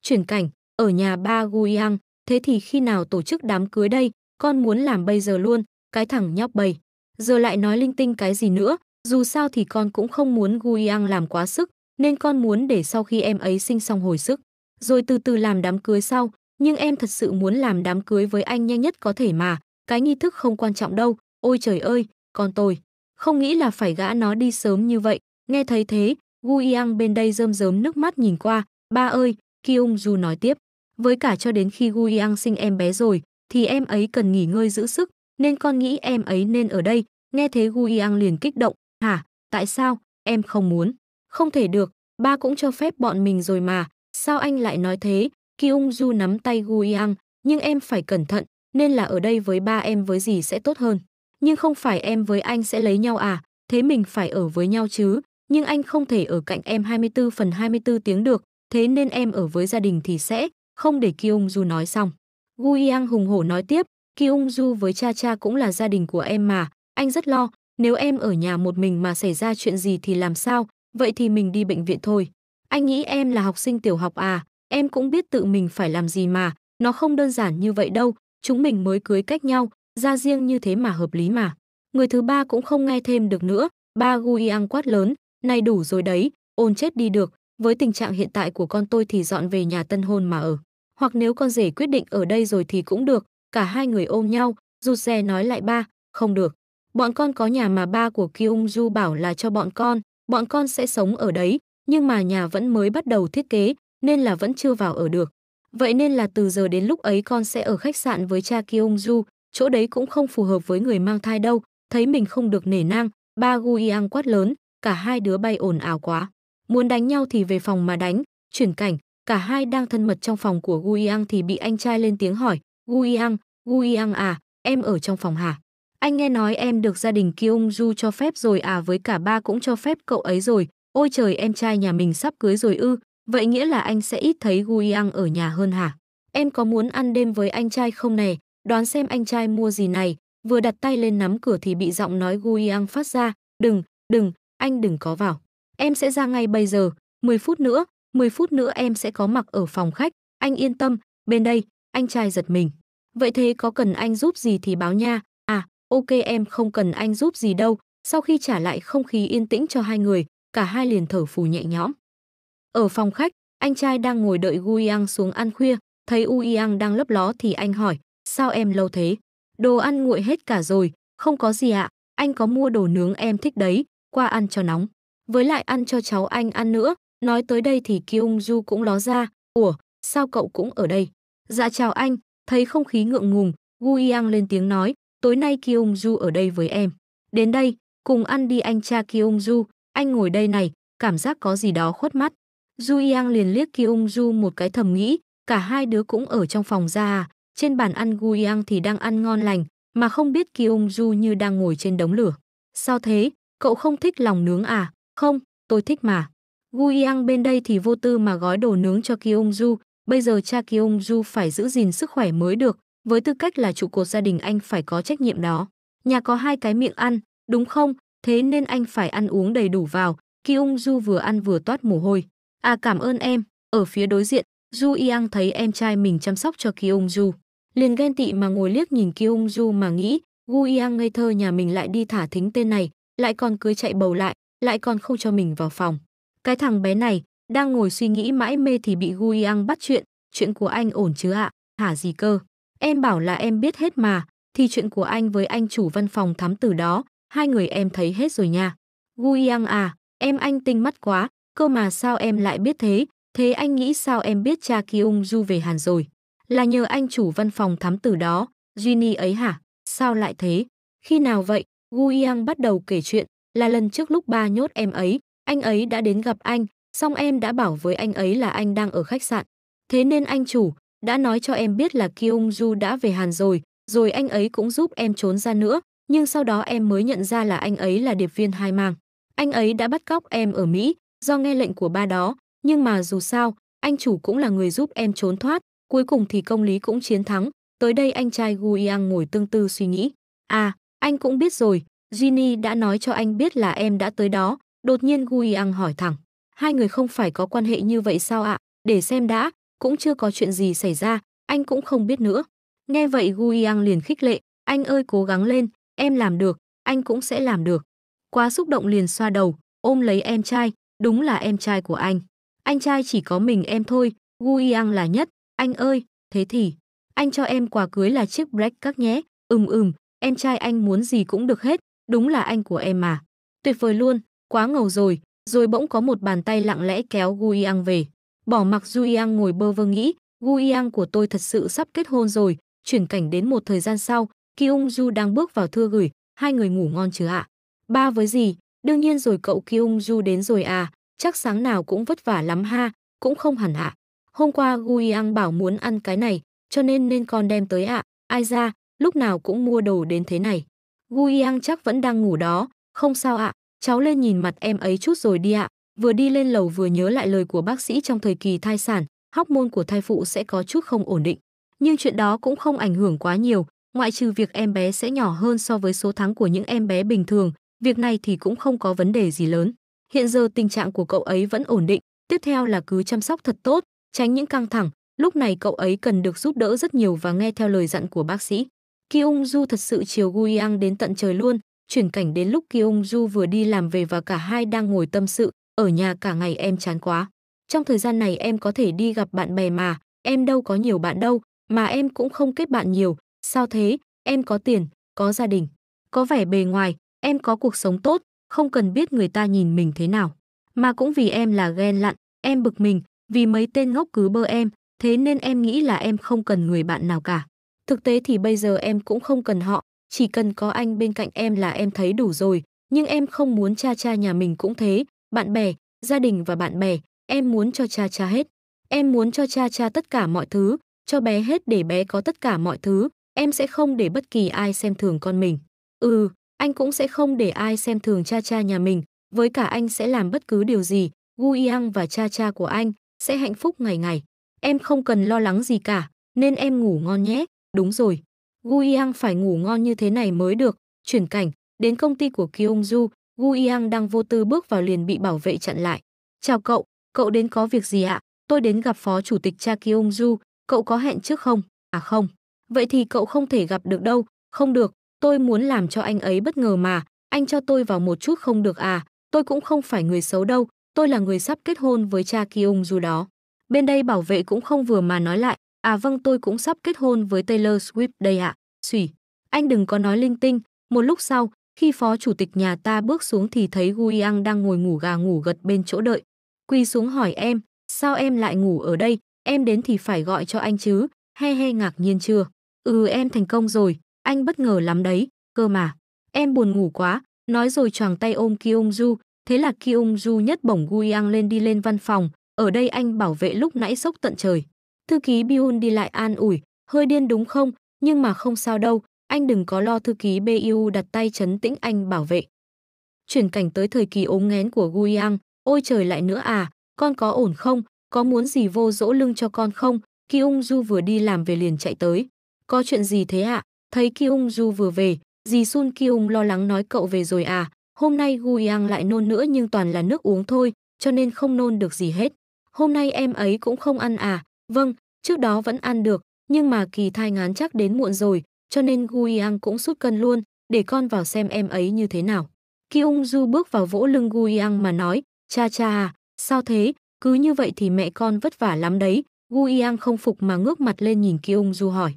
Chuyển cảnh, ở nhà ba Guyang, thế thì khi nào tổ chức đám cưới đây, con muốn làm bây giờ luôn, cái thằng nhóc bầy. Giờ lại nói linh tinh cái gì nữa, dù sao thì con cũng không muốn Guyang làm quá sức, nên con muốn để sau khi em ấy sinh xong hồi sức, rồi từ từ làm đám cưới sau, nhưng em thật sự muốn làm đám cưới với anh nhanh nhất có thể mà, cái nghi thức không quan trọng đâu, ôi trời ơi, con tôi, không nghĩ là phải gã nó đi sớm như vậy, nghe thấy thế, Guyang bên đây rơm rớm nước mắt nhìn qua, ba ơi, Kyung Ju nói tiếp, với cả cho đến khi Guyang sinh em bé rồi, thì em ấy cần nghỉ ngơi giữ sức, nên con nghĩ em ấy nên ở đây, nghe thế Guyang liền kích động, Hả, tại sao, em không muốn? Không thể được, ba cũng cho phép bọn mình rồi mà, sao anh lại nói thế? Ki Ung Du nắm tay Gu Yang, nhưng em phải cẩn thận, nên là ở đây với ba em với gì sẽ tốt hơn. Nhưng không phải em với anh sẽ lấy nhau à, thế mình phải ở với nhau chứ, nhưng anh không thể ở cạnh em 24 phần 24 tiếng được, thế nên em ở với gia đình thì sẽ, không để Ki Ung Du nói xong. Gu Yang hùng hổ nói tiếp, Ki Ung Du với cha cha cũng là gia đình của em mà, anh rất lo, nếu em ở nhà một mình mà xảy ra chuyện gì thì làm sao, vậy thì mình đi bệnh viện thôi. Anh nghĩ em là học sinh tiểu học à, em cũng biết tự mình phải làm gì mà, nó không đơn giản như vậy đâu, chúng mình mới cưới cách nhau, ra riêng như thế mà hợp lý mà. Người thứ ba cũng không nghe thêm được nữa, ba Guiang quát lớn, này đủ rồi đấy, ôn chết đi được, với tình trạng hiện tại của con tôi thì dọn về nhà tân hôn mà ở. Hoặc nếu con rể quyết định ở đây rồi thì cũng được, cả hai người ôm nhau, rụt rè nói lại ba, không được. Bọn con có nhà mà ba của Kyung Ju bảo là cho bọn con, bọn con sẽ sống ở đấy, nhưng mà nhà vẫn mới bắt đầu thiết kế, nên là vẫn chưa vào ở được. Vậy nên là từ giờ đến lúc ấy con sẽ ở khách sạn với cha Kyung Ju, chỗ đấy cũng không phù hợp với người mang thai đâu, thấy mình không được nể nang, ba Gu Yang quát lớn, cả hai đứa bay ồn ào quá. Muốn đánh nhau thì về phòng mà đánh, chuyển cảnh, cả hai đang thân mật trong phòng của Gu Yang thì bị anh trai lên tiếng hỏi, Gu Yang, Gu Yang à, em ở trong phòng hả? Anh nghe nói em được gia đình Kyung Ju cho phép rồi à với cả ba cũng cho phép cậu ấy rồi. Ôi trời em trai nhà mình sắp cưới rồi ư, vậy nghĩa là anh sẽ ít thấy Guyang ở nhà hơn hả? Em có muốn ăn đêm với anh trai không nè? Đoán xem anh trai mua gì này. Vừa đặt tay lên nắm cửa thì bị giọng nói Guyang phát ra. Đừng, đừng, anh đừng có vào. Em sẽ ra ngay bây giờ, 10 phút nữa, 10 phút nữa em sẽ có mặc ở phòng khách. Anh yên tâm, bên đây, anh trai giật mình. Vậy thế có cần anh giúp gì thì báo nha, ok em không cần anh giúp gì đâu sau khi trả lại không khí yên tĩnh cho hai người cả hai liền thở phù nhẹ nhõm ở phòng khách anh trai đang ngồi đợi gu yang xuống ăn khuya thấy u yang đang lấp ló thì anh hỏi sao em lâu thế đồ ăn nguội hết cả rồi không có gì ạ à, anh có mua đồ nướng em thích đấy qua ăn cho nóng với lại ăn cho cháu anh ăn nữa nói tới đây thì kyung ju cũng ló ra ủa sao cậu cũng ở đây dạ chào anh thấy không khí ngượng ngùng gu yang lên tiếng nói tối nay Kyung Ju ở đây với em. Đến đây, cùng ăn đi anh cha Kyung Ju, anh ngồi đây này, cảm giác có gì đó khuất mắt. Du Yang liền liếc Kyung Ju một cái thầm nghĩ, cả hai đứa cũng ở trong phòng ra à, trên bàn ăn Gu Yang thì đang ăn ngon lành, mà không biết Kyung Ju như đang ngồi trên đống lửa. Sao thế, cậu không thích lòng nướng à? Không, tôi thích mà. Gu Yang bên đây thì vô tư mà gói đồ nướng cho Kyung Ju, bây giờ cha Kyung Ju phải giữ gìn sức khỏe mới được, với tư cách là trụ cột gia đình anh phải có trách nhiệm đó. Nhà có hai cái miệng ăn, đúng không? Thế nên anh phải ăn uống đầy đủ vào. Ki Ung Du vừa ăn vừa toát mồ hôi. À cảm ơn em. Ở phía đối diện, Du Yang thấy em trai mình chăm sóc cho Ki Ung Du. Liền ghen tị mà ngồi liếc nhìn Ki Ung Du mà nghĩ, Gu Yang ngây thơ nhà mình lại đi thả thính tên này, lại còn cưới chạy bầu lại, lại còn không cho mình vào phòng. Cái thằng bé này, đang ngồi suy nghĩ mãi mê thì bị Gu Yang bắt chuyện, chuyện của anh ổn chứ ạ, à? hả gì cơ. Em bảo là em biết hết mà, thì chuyện của anh với anh chủ văn phòng thám tử đó, hai người em thấy hết rồi nha. Gu Yang à, em anh tinh mắt quá, cơ mà sao em lại biết thế, thế anh nghĩ sao em biết cha Kyung Du về Hàn rồi? Là nhờ anh chủ văn phòng thám tử đó, Juni ấy hả? Sao lại thế? Khi nào vậy? Gu Yang bắt đầu kể chuyện, là lần trước lúc ba nhốt em ấy, anh ấy đã đến gặp anh, xong em đã bảo với anh ấy là anh đang ở khách sạn. Thế nên anh chủ, đã nói cho em biết là Kyung Ju đã về Hàn rồi, rồi anh ấy cũng giúp em trốn ra nữa, nhưng sau đó em mới nhận ra là anh ấy là điệp viên hai mang. Anh ấy đã bắt cóc em ở Mỹ, do nghe lệnh của ba đó, nhưng mà dù sao, anh chủ cũng là người giúp em trốn thoát, cuối cùng thì công lý cũng chiến thắng. Tới đây anh trai Gu Yang ngồi tương tư suy nghĩ. À, anh cũng biết rồi, Ginny đã nói cho anh biết là em đã tới đó. Đột nhiên Gu Yang hỏi thẳng. Hai người không phải có quan hệ như vậy sao ạ? Để xem đã, cũng chưa có chuyện gì xảy ra, anh cũng không biết nữa. Nghe vậy Gu Yang liền khích lệ, anh ơi cố gắng lên, em làm được, anh cũng sẽ làm được. Quá xúc động liền xoa đầu, ôm lấy em trai, đúng là em trai của anh. Anh trai chỉ có mình em thôi, Gu Yang là nhất, anh ơi, thế thì, anh cho em quà cưới là chiếc Black các nhé, ừm ừm, em trai anh muốn gì cũng được hết, đúng là anh của em mà. Tuyệt vời luôn, quá ngầu rồi, rồi bỗng có một bàn tay lặng lẽ kéo Gu Yang về. Bỏ mặc Du Yang ngồi bơ vơ nghĩ, Gu Yang của tôi thật sự sắp kết hôn rồi, chuyển cảnh đến một thời gian sau, Ki Ung Du đang bước vào thưa gửi, hai người ngủ ngon chứ ạ. Ba với gì, đương nhiên rồi cậu Ki Ung Du đến rồi à, chắc sáng nào cũng vất vả lắm ha, cũng không hẳn ạ. Hôm qua Gu Yang bảo muốn ăn cái này, cho nên nên con đem tới ạ, ai ra, lúc nào cũng mua đồ đến thế này. Gu Yang chắc vẫn đang ngủ đó, không sao ạ, cháu lên nhìn mặt em ấy chút rồi đi ạ, vừa đi lên lầu vừa nhớ lại lời của bác sĩ trong thời kỳ thai sản, hóc môn của thai phụ sẽ có chút không ổn định. Nhưng chuyện đó cũng không ảnh hưởng quá nhiều, ngoại trừ việc em bé sẽ nhỏ hơn so với số tháng của những em bé bình thường, việc này thì cũng không có vấn đề gì lớn. Hiện giờ tình trạng của cậu ấy vẫn ổn định, tiếp theo là cứ chăm sóc thật tốt, tránh những căng thẳng, lúc này cậu ấy cần được giúp đỡ rất nhiều và nghe theo lời dặn của bác sĩ. Ki Ung Du thật sự chiều Guyang đến tận trời luôn, chuyển cảnh đến lúc Ki Ung Du vừa đi làm về và cả hai đang ngồi tâm sự, ở nhà cả ngày em chán quá. Trong thời gian này em có thể đi gặp bạn bè mà, em đâu có nhiều bạn đâu, mà em cũng không kết bạn nhiều, sao thế, em có tiền, có gia đình, có vẻ bề ngoài, em có cuộc sống tốt, không cần biết người ta nhìn mình thế nào. Mà cũng vì em là ghen lặn, em bực mình, vì mấy tên ngốc cứ bơ em, thế nên em nghĩ là em không cần người bạn nào cả. Thực tế thì bây giờ em cũng không cần họ, chỉ cần có anh bên cạnh em là em thấy đủ rồi, nhưng em không muốn cha cha nhà mình cũng thế, bạn bè, gia đình và bạn bè, em muốn cho cha cha hết. Em muốn cho cha cha tất cả mọi thứ, cho bé hết để bé có tất cả mọi thứ, em sẽ không để bất kỳ ai xem thường con mình. Ừ, anh cũng sẽ không để ai xem thường cha cha nhà mình, với cả anh sẽ làm bất cứ điều gì, Gu Yang và cha cha của anh sẽ hạnh phúc ngày ngày. Em không cần lo lắng gì cả, nên em ngủ ngon nhé. Đúng rồi, Gu Yang phải ngủ ngon như thế này mới được. Chuyển cảnh, đến công ty của Kyung Ju, Gu Yang đang vô tư bước vào liền bị bảo vệ chặn lại. Chào cậu, cậu đến có việc gì ạ? À? Tôi đến gặp phó chủ tịch Cha Kyung Ju, cậu có hẹn trước không? À không. Vậy thì cậu không thể gặp được đâu, không được, tôi muốn làm cho anh ấy bất ngờ mà, anh cho tôi vào một chút không được à, tôi cũng không phải người xấu đâu, tôi là người sắp kết hôn với cha Kyung Ju đó. Bên đây bảo vệ cũng không vừa mà nói lại, à vâng tôi cũng sắp kết hôn với Taylor Swift đây ạ, à. xùy. Anh đừng có nói linh tinh, một lúc sau, khi phó chủ tịch nhà ta bước xuống thì thấy Guiang đang ngồi ngủ gà ngủ gật bên chỗ đợi. Quy xuống hỏi em, sao em lại ngủ ở đây, em đến thì phải gọi cho anh chứ, he he ngạc nhiên chưa. Ừ em thành công rồi, anh bất ngờ lắm đấy, cơ mà. Em buồn ngủ quá, nói rồi choàng tay ôm Kyung Ju, thế là Kyung Ju nhất bổng Guiang lên đi lên văn phòng, ở đây anh bảo vệ lúc nãy sốc tận trời. Thư ký Biun đi lại an ủi, hơi điên đúng không, nhưng mà không sao đâu, anh đừng có lo thư ký BIU đặt tay chấn tĩnh anh bảo vệ. Chuyển cảnh tới thời kỳ ốm nghén của Guyang, ôi trời lại nữa à, con có ổn không, có muốn gì vô dỗ lưng cho con không, Ki Ung Du vừa đi làm về liền chạy tới. Có chuyện gì thế ạ? À? Thấy Ki Ung Du vừa về, dì Sun Ki Ung lo lắng nói cậu về rồi à. Hôm nay Guyang lại nôn nữa nhưng toàn là nước uống thôi, cho nên không nôn được gì hết. Hôm nay em ấy cũng không ăn à? Vâng, trước đó vẫn ăn được, nhưng mà kỳ thai ngán chắc đến muộn rồi, cho nên Gu Yang cũng sút cân luôn, để con vào xem em ấy như thế nào. Ki Ung Du bước vào vỗ lưng Gu Yang mà nói, cha cha à, sao thế, cứ như vậy thì mẹ con vất vả lắm đấy. Gu Yang không phục mà ngước mặt lên nhìn Ki Ung Du hỏi.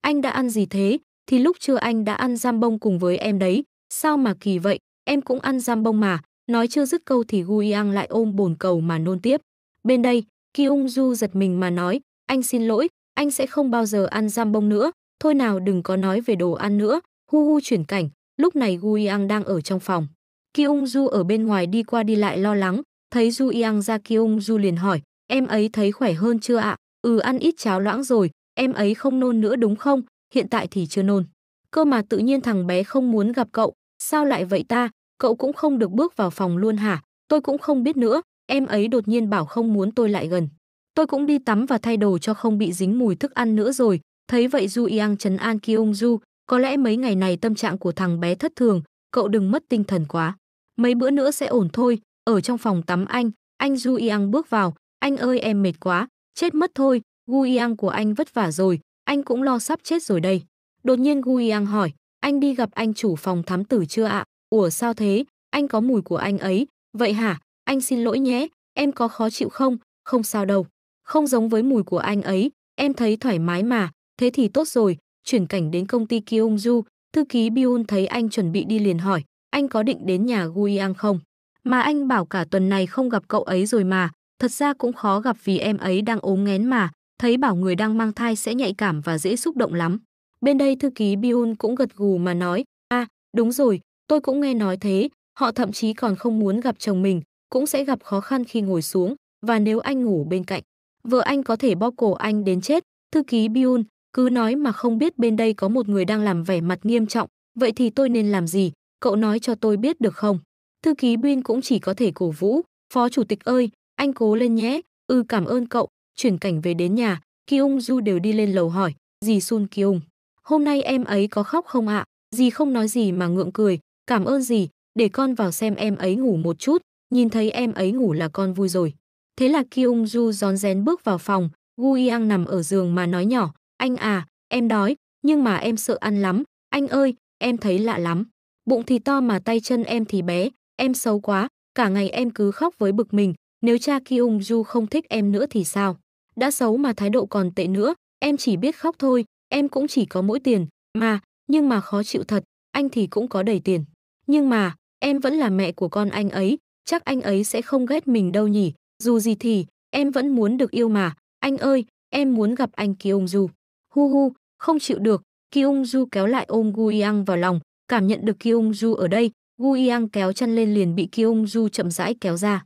Anh đã ăn gì thế, thì lúc trưa anh đã ăn giam bông cùng với em đấy, sao mà kỳ vậy, em cũng ăn giam bông mà, nói chưa dứt câu thì Gu Yang lại ôm bồn cầu mà nôn tiếp. Bên đây, Ki Ung Du giật mình mà nói, anh xin lỗi, anh sẽ không bao giờ ăn giam bông nữa, Thôi nào đừng có nói về đồ ăn nữa, Hu Hu chuyển cảnh, lúc này Gu Yang đang ở trong phòng. Kyung Du ở bên ngoài đi qua đi lại lo lắng, thấy Du Yang ra Kyung Du liền hỏi, em ấy thấy khỏe hơn chưa ạ? Ừ ăn ít cháo loãng rồi, em ấy không nôn nữa đúng không? Hiện tại thì chưa nôn. Cơ mà tự nhiên thằng bé không muốn gặp cậu, sao lại vậy ta? Cậu cũng không được bước vào phòng luôn hả? Tôi cũng không biết nữa, em ấy đột nhiên bảo không muốn tôi lại gần. Tôi cũng đi tắm và thay đồ cho không bị dính mùi thức ăn nữa rồi, Thấy vậy Du Yang trấn an Kyung Du, có lẽ mấy ngày này tâm trạng của thằng bé thất thường, cậu đừng mất tinh thần quá. Mấy bữa nữa sẽ ổn thôi, ở trong phòng tắm anh, anh Du Yang bước vào, anh ơi em mệt quá, chết mất thôi, Gu Yang của anh vất vả rồi, anh cũng lo sắp chết rồi đây. Đột nhiên Gu Yang hỏi, anh đi gặp anh chủ phòng thám tử chưa ạ? Ủa sao thế, anh có mùi của anh ấy, vậy hả, anh xin lỗi nhé, em có khó chịu không, không sao đâu. Không giống với mùi của anh ấy, em thấy thoải mái mà, Thế thì tốt rồi, chuyển cảnh đến công ty Kyung Ju, thư ký Byun thấy anh chuẩn bị đi liền hỏi, anh có định đến nhà Guyang không? Mà anh bảo cả tuần này không gặp cậu ấy rồi mà, thật ra cũng khó gặp vì em ấy đang ốm nghén mà, thấy bảo người đang mang thai sẽ nhạy cảm và dễ xúc động lắm. Bên đây thư ký Byun cũng gật gù mà nói, a à, đúng rồi, tôi cũng nghe nói thế, họ thậm chí còn không muốn gặp chồng mình, cũng sẽ gặp khó khăn khi ngồi xuống, và nếu anh ngủ bên cạnh. Vợ anh có thể bóp cổ anh đến chết, thư ký Byun, cứ nói mà không biết bên đây có một người đang làm vẻ mặt nghiêm trọng, vậy thì tôi nên làm gì, cậu nói cho tôi biết được không? Thư ký Bin cũng chỉ có thể cổ vũ, phó chủ tịch ơi, anh cố lên nhé, ư ừ cảm ơn cậu, chuyển cảnh về đến nhà, Ki Ung Du đều đi lên lầu hỏi, dì Sun Ki Ung, hôm nay em ấy có khóc không ạ? Dì không nói gì mà ngượng cười, cảm ơn dì, để con vào xem em ấy ngủ một chút, nhìn thấy em ấy ngủ là con vui rồi. Thế là Ki Ung Du rón rén bước vào phòng, Gu Yang nằm ở giường mà nói nhỏ, anh à, em đói, nhưng mà em sợ ăn lắm. Anh ơi, em thấy lạ lắm. Bụng thì to mà tay chân em thì bé, em xấu quá. Cả ngày em cứ khóc với bực mình. Nếu cha Kyung Ju không thích em nữa thì sao? Đã xấu mà thái độ còn tệ nữa, em chỉ biết khóc thôi, em cũng chỉ có mỗi tiền, mà, nhưng mà khó chịu thật, anh thì cũng có đầy tiền. Nhưng mà, em vẫn là mẹ của con anh ấy, chắc anh ấy sẽ không ghét mình đâu nhỉ, dù gì thì, em vẫn muốn được yêu mà, anh ơi, em muốn gặp anh Kyung Ju. Hu hu, không chịu được, Kiung Ju kéo lại ôm Gu Yang vào lòng, cảm nhận được Kiung Ju ở đây, Gu Yang kéo chân lên liền bị Kiung Ju chậm rãi kéo ra.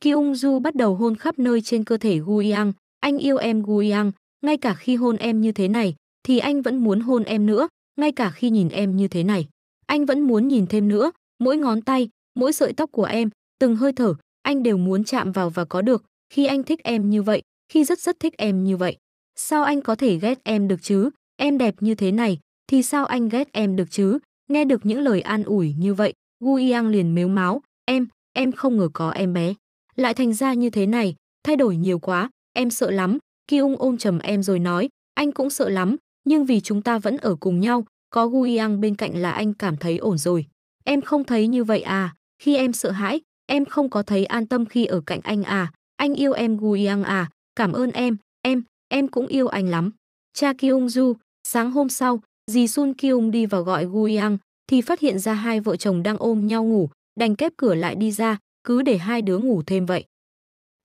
Kiung Ju bắt đầu hôn khắp nơi trên cơ thể Gu Yang, anh yêu em Gu Yang, ngay cả khi hôn em như thế này, thì anh vẫn muốn hôn em nữa, ngay cả khi nhìn em như thế này. Anh vẫn muốn nhìn thêm nữa, mỗi ngón tay, mỗi sợi tóc của em, từng hơi thở, anh đều muốn chạm vào và có được, khi anh thích em như vậy, khi rất rất thích em như vậy. Sao anh có thể ghét em được chứ? Em đẹp như thế này, thì sao anh ghét em được chứ? Nghe được những lời an ủi như vậy, Gu Yang liền mếu máu. Em, em không ngờ có em bé. Lại thành ra như thế này, thay đổi nhiều quá, em sợ lắm. Ki Ung ôm chầm em rồi nói, anh cũng sợ lắm, nhưng vì chúng ta vẫn ở cùng nhau, có Gu Yang bên cạnh là anh cảm thấy ổn rồi. Em không thấy như vậy à? Khi em sợ hãi, em không có thấy an tâm khi ở cạnh anh à? Anh yêu em Gu Yang à? Cảm ơn em, em, em cũng yêu anh lắm. Cha Kyung Ju, sáng hôm sau, dì Sun Kyung đi vào gọi Gu Yang, thì phát hiện ra hai vợ chồng đang ôm nhau ngủ, đành kép cửa lại đi ra, cứ để hai đứa ngủ thêm vậy.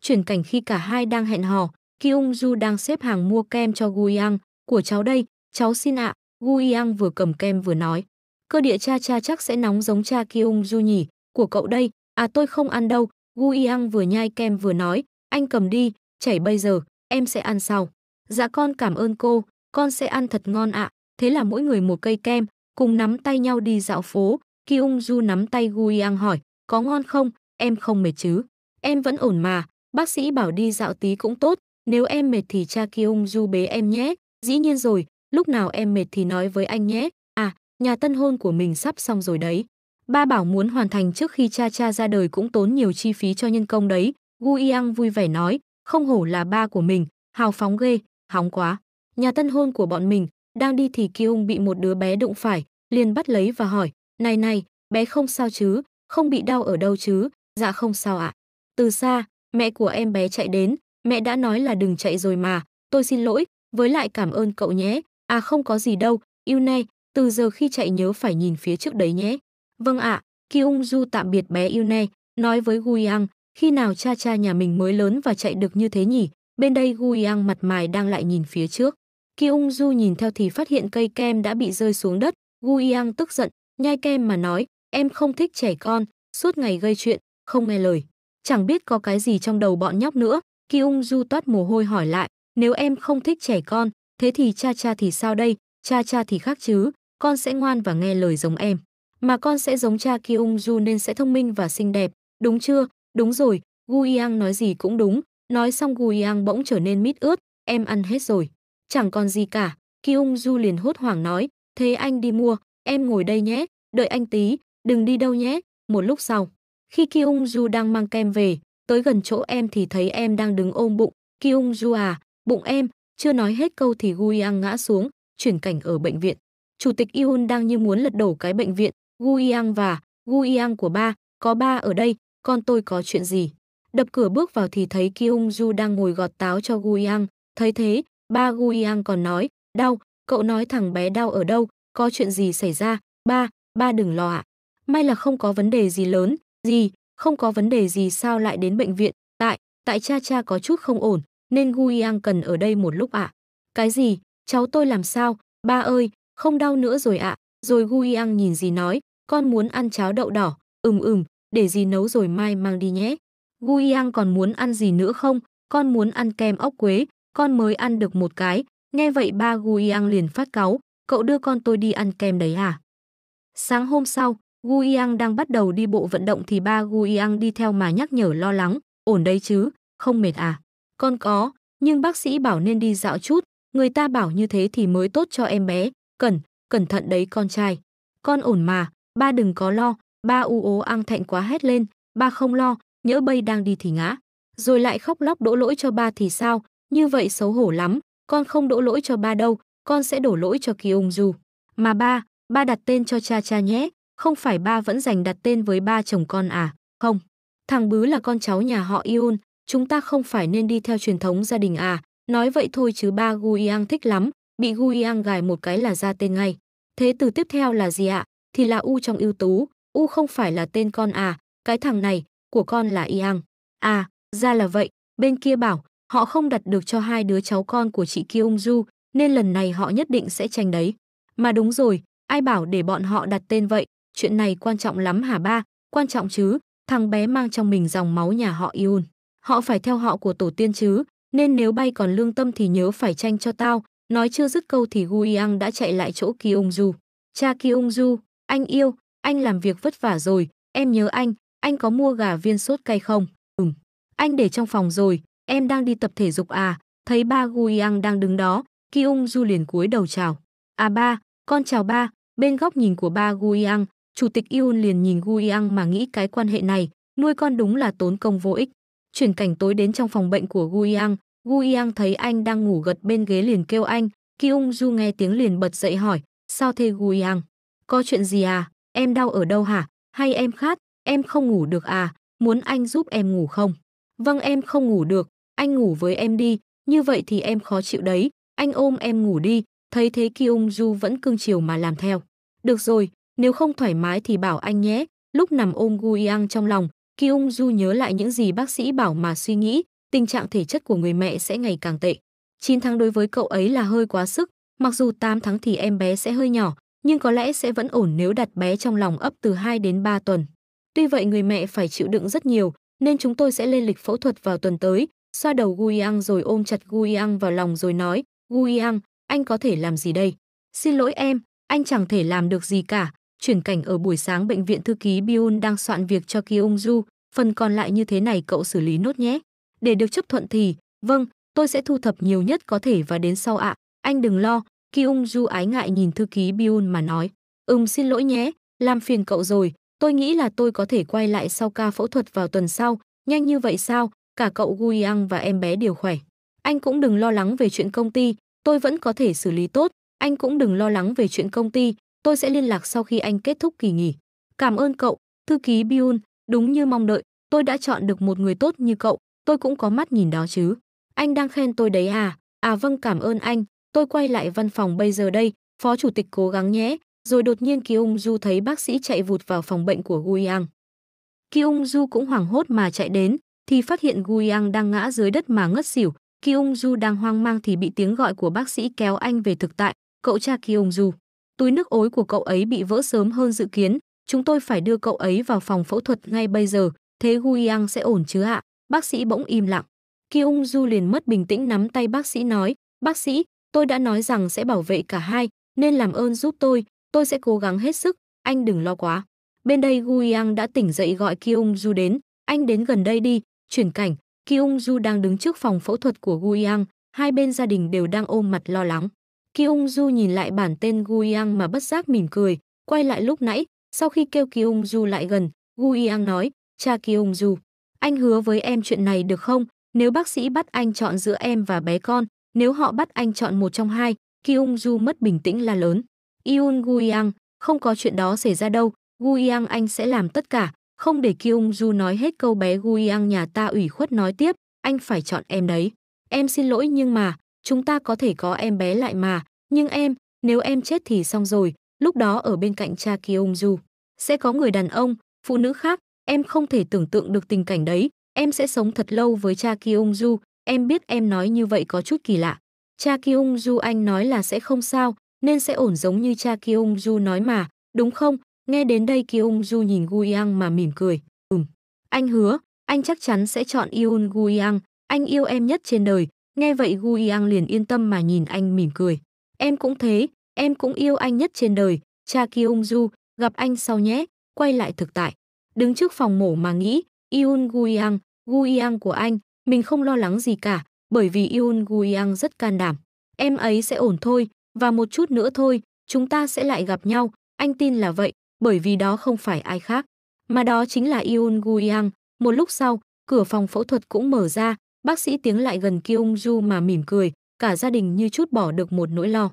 Chuyển cảnh khi cả hai đang hẹn hò, Kyung Ju đang xếp hàng mua kem cho Gu Yang, của cháu đây, cháu xin ạ, à. Gu Yang vừa cầm kem vừa nói. Cơ địa cha cha chắc sẽ nóng giống cha Kyung Ju nhỉ, của cậu đây, à tôi không ăn đâu, Gu Yang vừa nhai kem vừa nói, anh cầm đi, chảy bây giờ, em sẽ ăn sau. Dạ con cảm ơn cô, con sẽ ăn thật ngon ạ. Thế là mỗi người một cây kem, cùng nắm tay nhau đi dạo phố. Ki Ung Du nắm tay Gui Ang hỏi, có ngon không, em không mệt chứ? Em vẫn ổn mà, bác sĩ bảo đi dạo tí cũng tốt, nếu em mệt thì cha Ki Ung Du bế em nhé. Dĩ nhiên rồi, lúc nào em mệt thì nói với anh nhé. À, nhà tân hôn của mình sắp xong rồi đấy. Ba bảo muốn hoàn thành trước khi cha cha ra đời cũng tốn nhiều chi phí cho nhân công đấy. Gu Yang vui vẻ nói, không hổ là ba của mình, hào phóng ghê, Hóng quá, nhà tân hôn của bọn mình, đang đi thì Kyung bị một đứa bé đụng phải, liền bắt lấy và hỏi, này này, bé không sao chứ, không bị đau ở đâu chứ, dạ không sao ạ. Từ xa, mẹ của em bé chạy đến, mẹ đã nói là đừng chạy rồi mà, tôi xin lỗi, với lại cảm ơn cậu nhé, à không có gì đâu, yêu nay từ giờ khi chạy nhớ phải nhìn phía trước đấy nhé. Vâng ạ, à, Kyung Du tạm biệt bé yêu nay nói với gu Guyang, khi nào cha cha nhà mình mới lớn và chạy được như thế nhỉ, Bên đây Gu Yang mặt mày đang lại nhìn phía trước. Ki Ung Du nhìn theo thì phát hiện cây kem đã bị rơi xuống đất. Gu Yang tức giận, nhai kem mà nói, em không thích trẻ con, suốt ngày gây chuyện, không nghe lời. Chẳng biết có cái gì trong đầu bọn nhóc nữa. Ki Ung Du toát mồ hôi hỏi lại, nếu em không thích trẻ con, thế thì cha cha thì sao đây? Cha cha thì khác chứ, con sẽ ngoan và nghe lời giống em. Mà con sẽ giống cha Ki Ung Du nên sẽ thông minh và xinh đẹp, đúng chưa? Đúng rồi, Gu Yang nói gì cũng đúng, Nói xong Gùi Yang bỗng trở nên mít ướt, em ăn hết rồi. Chẳng còn gì cả, Ki Ung Du liền hốt hoảng nói, thế anh đi mua, em ngồi đây nhé, đợi anh tí, đừng đi đâu nhé, một lúc sau. Khi Ki Ung Du đang mang kem về, tới gần chỗ em thì thấy em đang đứng ôm bụng, Ki Ung Du à, bụng em, chưa nói hết câu thì Gu Yang ngã xuống, chuyển cảnh ở bệnh viện. Chủ tịch Yun đang như muốn lật đổ cái bệnh viện, Gu Yang và Gu Yang của ba, có ba ở đây, con tôi có chuyện gì? Đập cửa bước vào thì thấy Ki Hung Ju đang ngồi gọt táo cho Guyang. Thấy thế, ba Guyang còn nói, đau, cậu nói thằng bé đau ở đâu, có chuyện gì xảy ra, ba, ba đừng lo ạ. À. May là không có vấn đề gì lớn, gì, không có vấn đề gì sao lại đến bệnh viện, tại, tại cha cha có chút không ổn, nên Guyang cần ở đây một lúc ạ. Cái gì, cháu tôi làm sao, ba ơi, không đau nữa rồi ạ, à. rồi Guyang nhìn gì nói, con muốn ăn cháo đậu đỏ, ừm ừm, để gì nấu rồi mai mang đi nhé. Guyang còn muốn ăn gì nữa không? Con muốn ăn kem ốc quế, con mới ăn được một cái. Nghe vậy ba Guyang liền phát cáu, cậu đưa con tôi đi ăn kem đấy à? Sáng hôm sau, Guyang đang bắt đầu đi bộ vận động thì ba Guyang đi theo mà nhắc nhở lo lắng, ổn đấy chứ, không mệt à? Con có, nhưng bác sĩ bảo nên đi dạo chút, người ta bảo như thế thì mới tốt cho em bé, cẩn, cẩn thận đấy con trai. Con ổn mà, ba đừng có lo, ba u ố ăn thạnh quá hết lên, ba không lo, nhỡ bây đang đi thì ngã, rồi lại khóc lóc đổ lỗi cho ba thì sao, như vậy xấu hổ lắm, con không đổ lỗi cho ba đâu, con sẽ đổ lỗi cho Kỳ Ung Du. Mà ba, ba đặt tên cho cha cha nhé, không phải ba vẫn dành đặt tên với ba chồng con à, không. Thằng Bứ là con cháu nhà họ Yun, chúng ta không phải nên đi theo truyền thống gia đình à, nói vậy thôi chứ ba Gu Yang thích lắm, bị Gu Yang gài một cái là ra tên ngay. Thế từ tiếp theo là gì ạ? Thì là U trong ưu tú, U không phải là tên con à, cái thằng này, của con là y à ra là vậy bên kia bảo họ không đặt được cho hai đứa cháu con của chị kia ung du nên lần này họ nhất định sẽ tranh đấy mà đúng rồi ai bảo để bọn họ đặt tên vậy chuyện này quan trọng lắm hả ba quan trọng chứ thằng bé mang trong mình dòng máu nhà họ Yun. Họ phải theo họ của tổ tiên chứ, nên nếu bay còn lương tâm thì nhớ phải tranh cho tao. Nói chưa dứt câu thì Gu Yang đã chạy lại chỗ Ki Ung Du. Cha Ki Ung Du, anh yêu, anh làm việc vất vả rồi, em nhớ anh, anh có mua gà viên sốt cay không? Ừm, anh để trong phòng rồi, em đang đi tập thể dục à, thấy ba Gu Guyang đang đứng đó, Ki Ung Du liền cúi đầu chào. À ba, con chào ba, bên góc nhìn của ba Gu Guyang, chủ tịch Yun liền nhìn Gu Guyang mà nghĩ cái quan hệ này, nuôi con đúng là tốn công vô ích. Chuyển cảnh tối đến trong phòng bệnh của Gu Gu Guyang thấy anh đang ngủ gật bên ghế liền kêu anh, Ki Ung Du nghe tiếng liền bật dậy hỏi, sao thế Gu Guyang? Có chuyện gì à? Em đau ở đâu hả? Hay em khát? Em không ngủ được à, muốn anh giúp em ngủ không? Vâng em không ngủ được, anh ngủ với em đi, như vậy thì em khó chịu đấy, anh ôm em ngủ đi, thấy thế Kyung Ju vẫn cương chiều mà làm theo. Được rồi, nếu không thoải mái thì bảo anh nhé, lúc nằm ôm Gu Yang trong lòng, Kyung Ju nhớ lại những gì bác sĩ bảo mà suy nghĩ, tình trạng thể chất của người mẹ sẽ ngày càng tệ. 9 tháng đối với cậu ấy là hơi quá sức, mặc dù 8 tháng thì em bé sẽ hơi nhỏ, nhưng có lẽ sẽ vẫn ổn nếu đặt bé trong lòng ấp từ 2 đến 3 tuần. Tuy vậy người mẹ phải chịu đựng rất nhiều, nên chúng tôi sẽ lên lịch phẫu thuật vào tuần tới. Xoa đầu Guiang rồi ôm chặt Guiang vào lòng rồi nói, Guiang, anh có thể làm gì đây? Xin lỗi em, anh chẳng thể làm được gì cả. Chuyển cảnh ở buổi sáng bệnh viện thư ký Biun đang soạn việc cho Kyung Ju, phần còn lại như thế này cậu xử lý nốt nhé. Để được chấp thuận thì, vâng, tôi sẽ thu thập nhiều nhất có thể và đến sau ạ. Anh đừng lo, Kyung Ju ái ngại nhìn thư ký Biun mà nói. Ừm xin lỗi nhé, làm phiền cậu rồi, Tôi nghĩ là tôi có thể quay lại sau ca phẫu thuật vào tuần sau, nhanh như vậy sao, cả cậu Guyang và em bé đều khỏe. Anh cũng đừng lo lắng về chuyện công ty, tôi vẫn có thể xử lý tốt, anh cũng đừng lo lắng về chuyện công ty, tôi sẽ liên lạc sau khi anh kết thúc kỳ nghỉ. Cảm ơn cậu, thư ký Biun đúng như mong đợi, tôi đã chọn được một người tốt như cậu, tôi cũng có mắt nhìn đó chứ. Anh đang khen tôi đấy à? À vâng cảm ơn anh, tôi quay lại văn phòng bây giờ đây, phó chủ tịch cố gắng nhé, rồi đột nhiên Ki Du thấy bác sĩ chạy vụt vào phòng bệnh của Guyang. Ki Du cũng hoảng hốt mà chạy đến, thì phát hiện Guyang đang ngã dưới đất mà ngất xỉu. Ki Du đang hoang mang thì bị tiếng gọi của bác sĩ kéo anh về thực tại, cậu cha Ki Du. Túi nước ối của cậu ấy bị vỡ sớm hơn dự kiến, chúng tôi phải đưa cậu ấy vào phòng phẫu thuật ngay bây giờ, thế Guyang sẽ ổn chứ ạ? Bác sĩ bỗng im lặng. Ki Du liền mất bình tĩnh nắm tay bác sĩ nói, bác sĩ, tôi đã nói rằng sẽ bảo vệ cả hai, nên làm ơn giúp tôi, Tôi sẽ cố gắng hết sức, anh đừng lo quá. Bên đây gu Guyang đã tỉnh dậy gọi Kyung Ju đến, anh đến gần đây đi, chuyển cảnh. Kyung Ju đang đứng trước phòng phẫu thuật của gu Guyang, hai bên gia đình đều đang ôm mặt lo lắng. Kyung Ju nhìn lại bản tên gu Guyang mà bất giác mỉm cười, quay lại lúc nãy, sau khi kêu Kyung Ju lại gần, gu Guyang nói, cha Kyung Ju, anh hứa với em chuyện này được không? Nếu bác sĩ bắt anh chọn giữa em và bé con, nếu họ bắt anh chọn một trong hai, Kyung Ju mất bình tĩnh là lớn. Yoon Guyang, không có chuyện đó xảy ra đâu, Guyang anh sẽ làm tất cả, không để Kyung Ju nói hết câu bé Guyang nhà ta ủy khuất nói tiếp, anh phải chọn em đấy. Em xin lỗi nhưng mà, chúng ta có thể có em bé lại mà, nhưng em, nếu em chết thì xong rồi, lúc đó ở bên cạnh cha Kyung Ju, sẽ có người đàn ông, phụ nữ khác, em không thể tưởng tượng được tình cảnh đấy, em sẽ sống thật lâu với cha Kyung Ju, em biết em nói như vậy có chút kỳ lạ. Cha Kyung Ju anh nói là sẽ không sao, nên sẽ ổn giống như cha Kyung Ju nói mà, đúng không? Nghe đến đây Kyung Ju nhìn Gu Guyang mà mỉm cười, "Ừm, anh hứa, anh chắc chắn sẽ chọn Yoon Guyang, anh yêu em nhất trên đời." Nghe vậy Gu Guyang liền yên tâm mà nhìn anh mỉm cười, "Em cũng thế, em cũng yêu anh nhất trên đời, cha Kyung Ju, gặp anh sau nhé." Quay lại thực tại, đứng trước phòng mổ mà nghĩ, Yoon Gu Guyang của anh, mình không lo lắng gì cả, bởi vì Yoon Guyang rất can đảm. Em ấy sẽ ổn thôi, và một chút nữa thôi, chúng ta sẽ lại gặp nhau, anh tin là vậy, bởi vì đó không phải ai khác. Mà đó chính là Yoon Guyang. Một lúc sau, cửa phòng phẫu thuật cũng mở ra, bác sĩ tiếng lại gần Kyung Ju mà mỉm cười, cả gia đình như chút bỏ được một nỗi lo.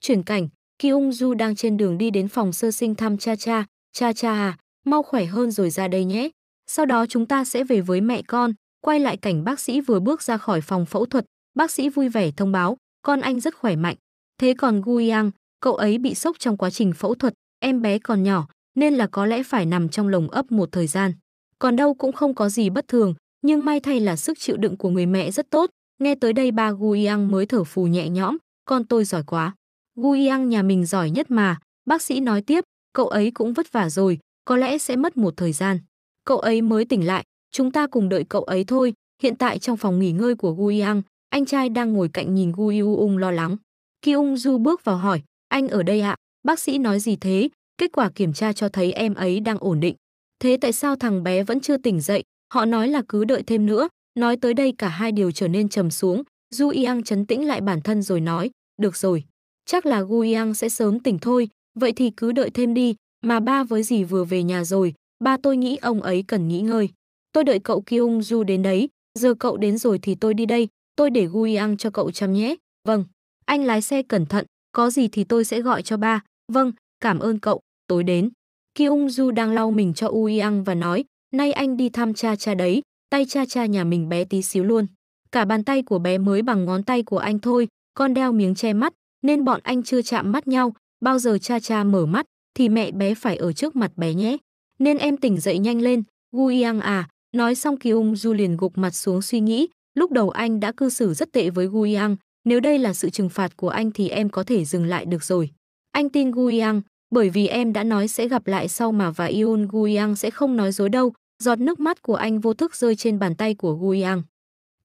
Chuyển cảnh, Kyung Ju đang trên đường đi đến phòng sơ sinh thăm cha cha, cha cha à, mau khỏe hơn rồi ra đây nhé. Sau đó chúng ta sẽ về với mẹ con, quay lại cảnh bác sĩ vừa bước ra khỏi phòng phẫu thuật, bác sĩ vui vẻ thông báo, con anh rất khỏe mạnh, Thế còn Guyang, cậu ấy bị sốc trong quá trình phẫu thuật, em bé còn nhỏ, nên là có lẽ phải nằm trong lồng ấp một thời gian. Còn đâu cũng không có gì bất thường, nhưng may thay là sức chịu đựng của người mẹ rất tốt. Nghe tới đây ba Guyang mới thở phù nhẹ nhõm, con tôi giỏi quá. Guyang nhà mình giỏi nhất mà, bác sĩ nói tiếp, cậu ấy cũng vất vả rồi, có lẽ sẽ mất một thời gian. Cậu ấy mới tỉnh lại, chúng ta cùng đợi cậu ấy thôi. Hiện tại trong phòng nghỉ ngơi của Guyang, anh trai đang ngồi cạnh nhìn Guyuung lo lắng. Ki Ung Du bước vào hỏi, anh ở đây ạ, bác sĩ nói gì thế? Kết quả kiểm tra cho thấy em ấy đang ổn định. Thế tại sao thằng bé vẫn chưa tỉnh dậy? Họ nói là cứ đợi thêm nữa. Nói tới đây cả hai điều trở nên trầm xuống. Du Yang chấn tĩnh lại bản thân rồi nói, được rồi. Chắc là Gu Yang sẽ sớm tỉnh thôi, vậy thì cứ đợi thêm đi. Mà ba với dì vừa về nhà rồi, ba tôi nghĩ ông ấy cần nghỉ ngơi. Tôi đợi cậu Kyung Du đến đấy, giờ cậu đến rồi thì tôi đi đây, tôi để Gu Yang cho cậu chăm nhé. Vâng. Anh lái xe cẩn thận, có gì thì tôi sẽ gọi cho ba. Vâng, cảm ơn cậu, tối đến. Ki Ung Du đang lau mình cho Uyang và nói, nay anh đi thăm cha cha đấy, tay cha cha nhà mình bé tí xíu luôn. Cả bàn tay của bé mới bằng ngón tay của anh thôi, con đeo miếng che mắt, nên bọn anh chưa chạm mắt nhau, bao giờ cha cha mở mắt, thì mẹ bé phải ở trước mặt bé nhé. Nên em tỉnh dậy nhanh lên, Guyang à, nói xong Ki Ung Du liền gục mặt xuống suy nghĩ, lúc đầu anh đã cư xử rất tệ với Guyang, nếu đây là sự trừng phạt của anh thì em có thể dừng lại được rồi. Anh tin Guyang, bởi vì em đã nói sẽ gặp lại sau mà và Yoon Guyang sẽ không nói dối đâu. Giọt nước mắt của anh vô thức rơi trên bàn tay của Guyang.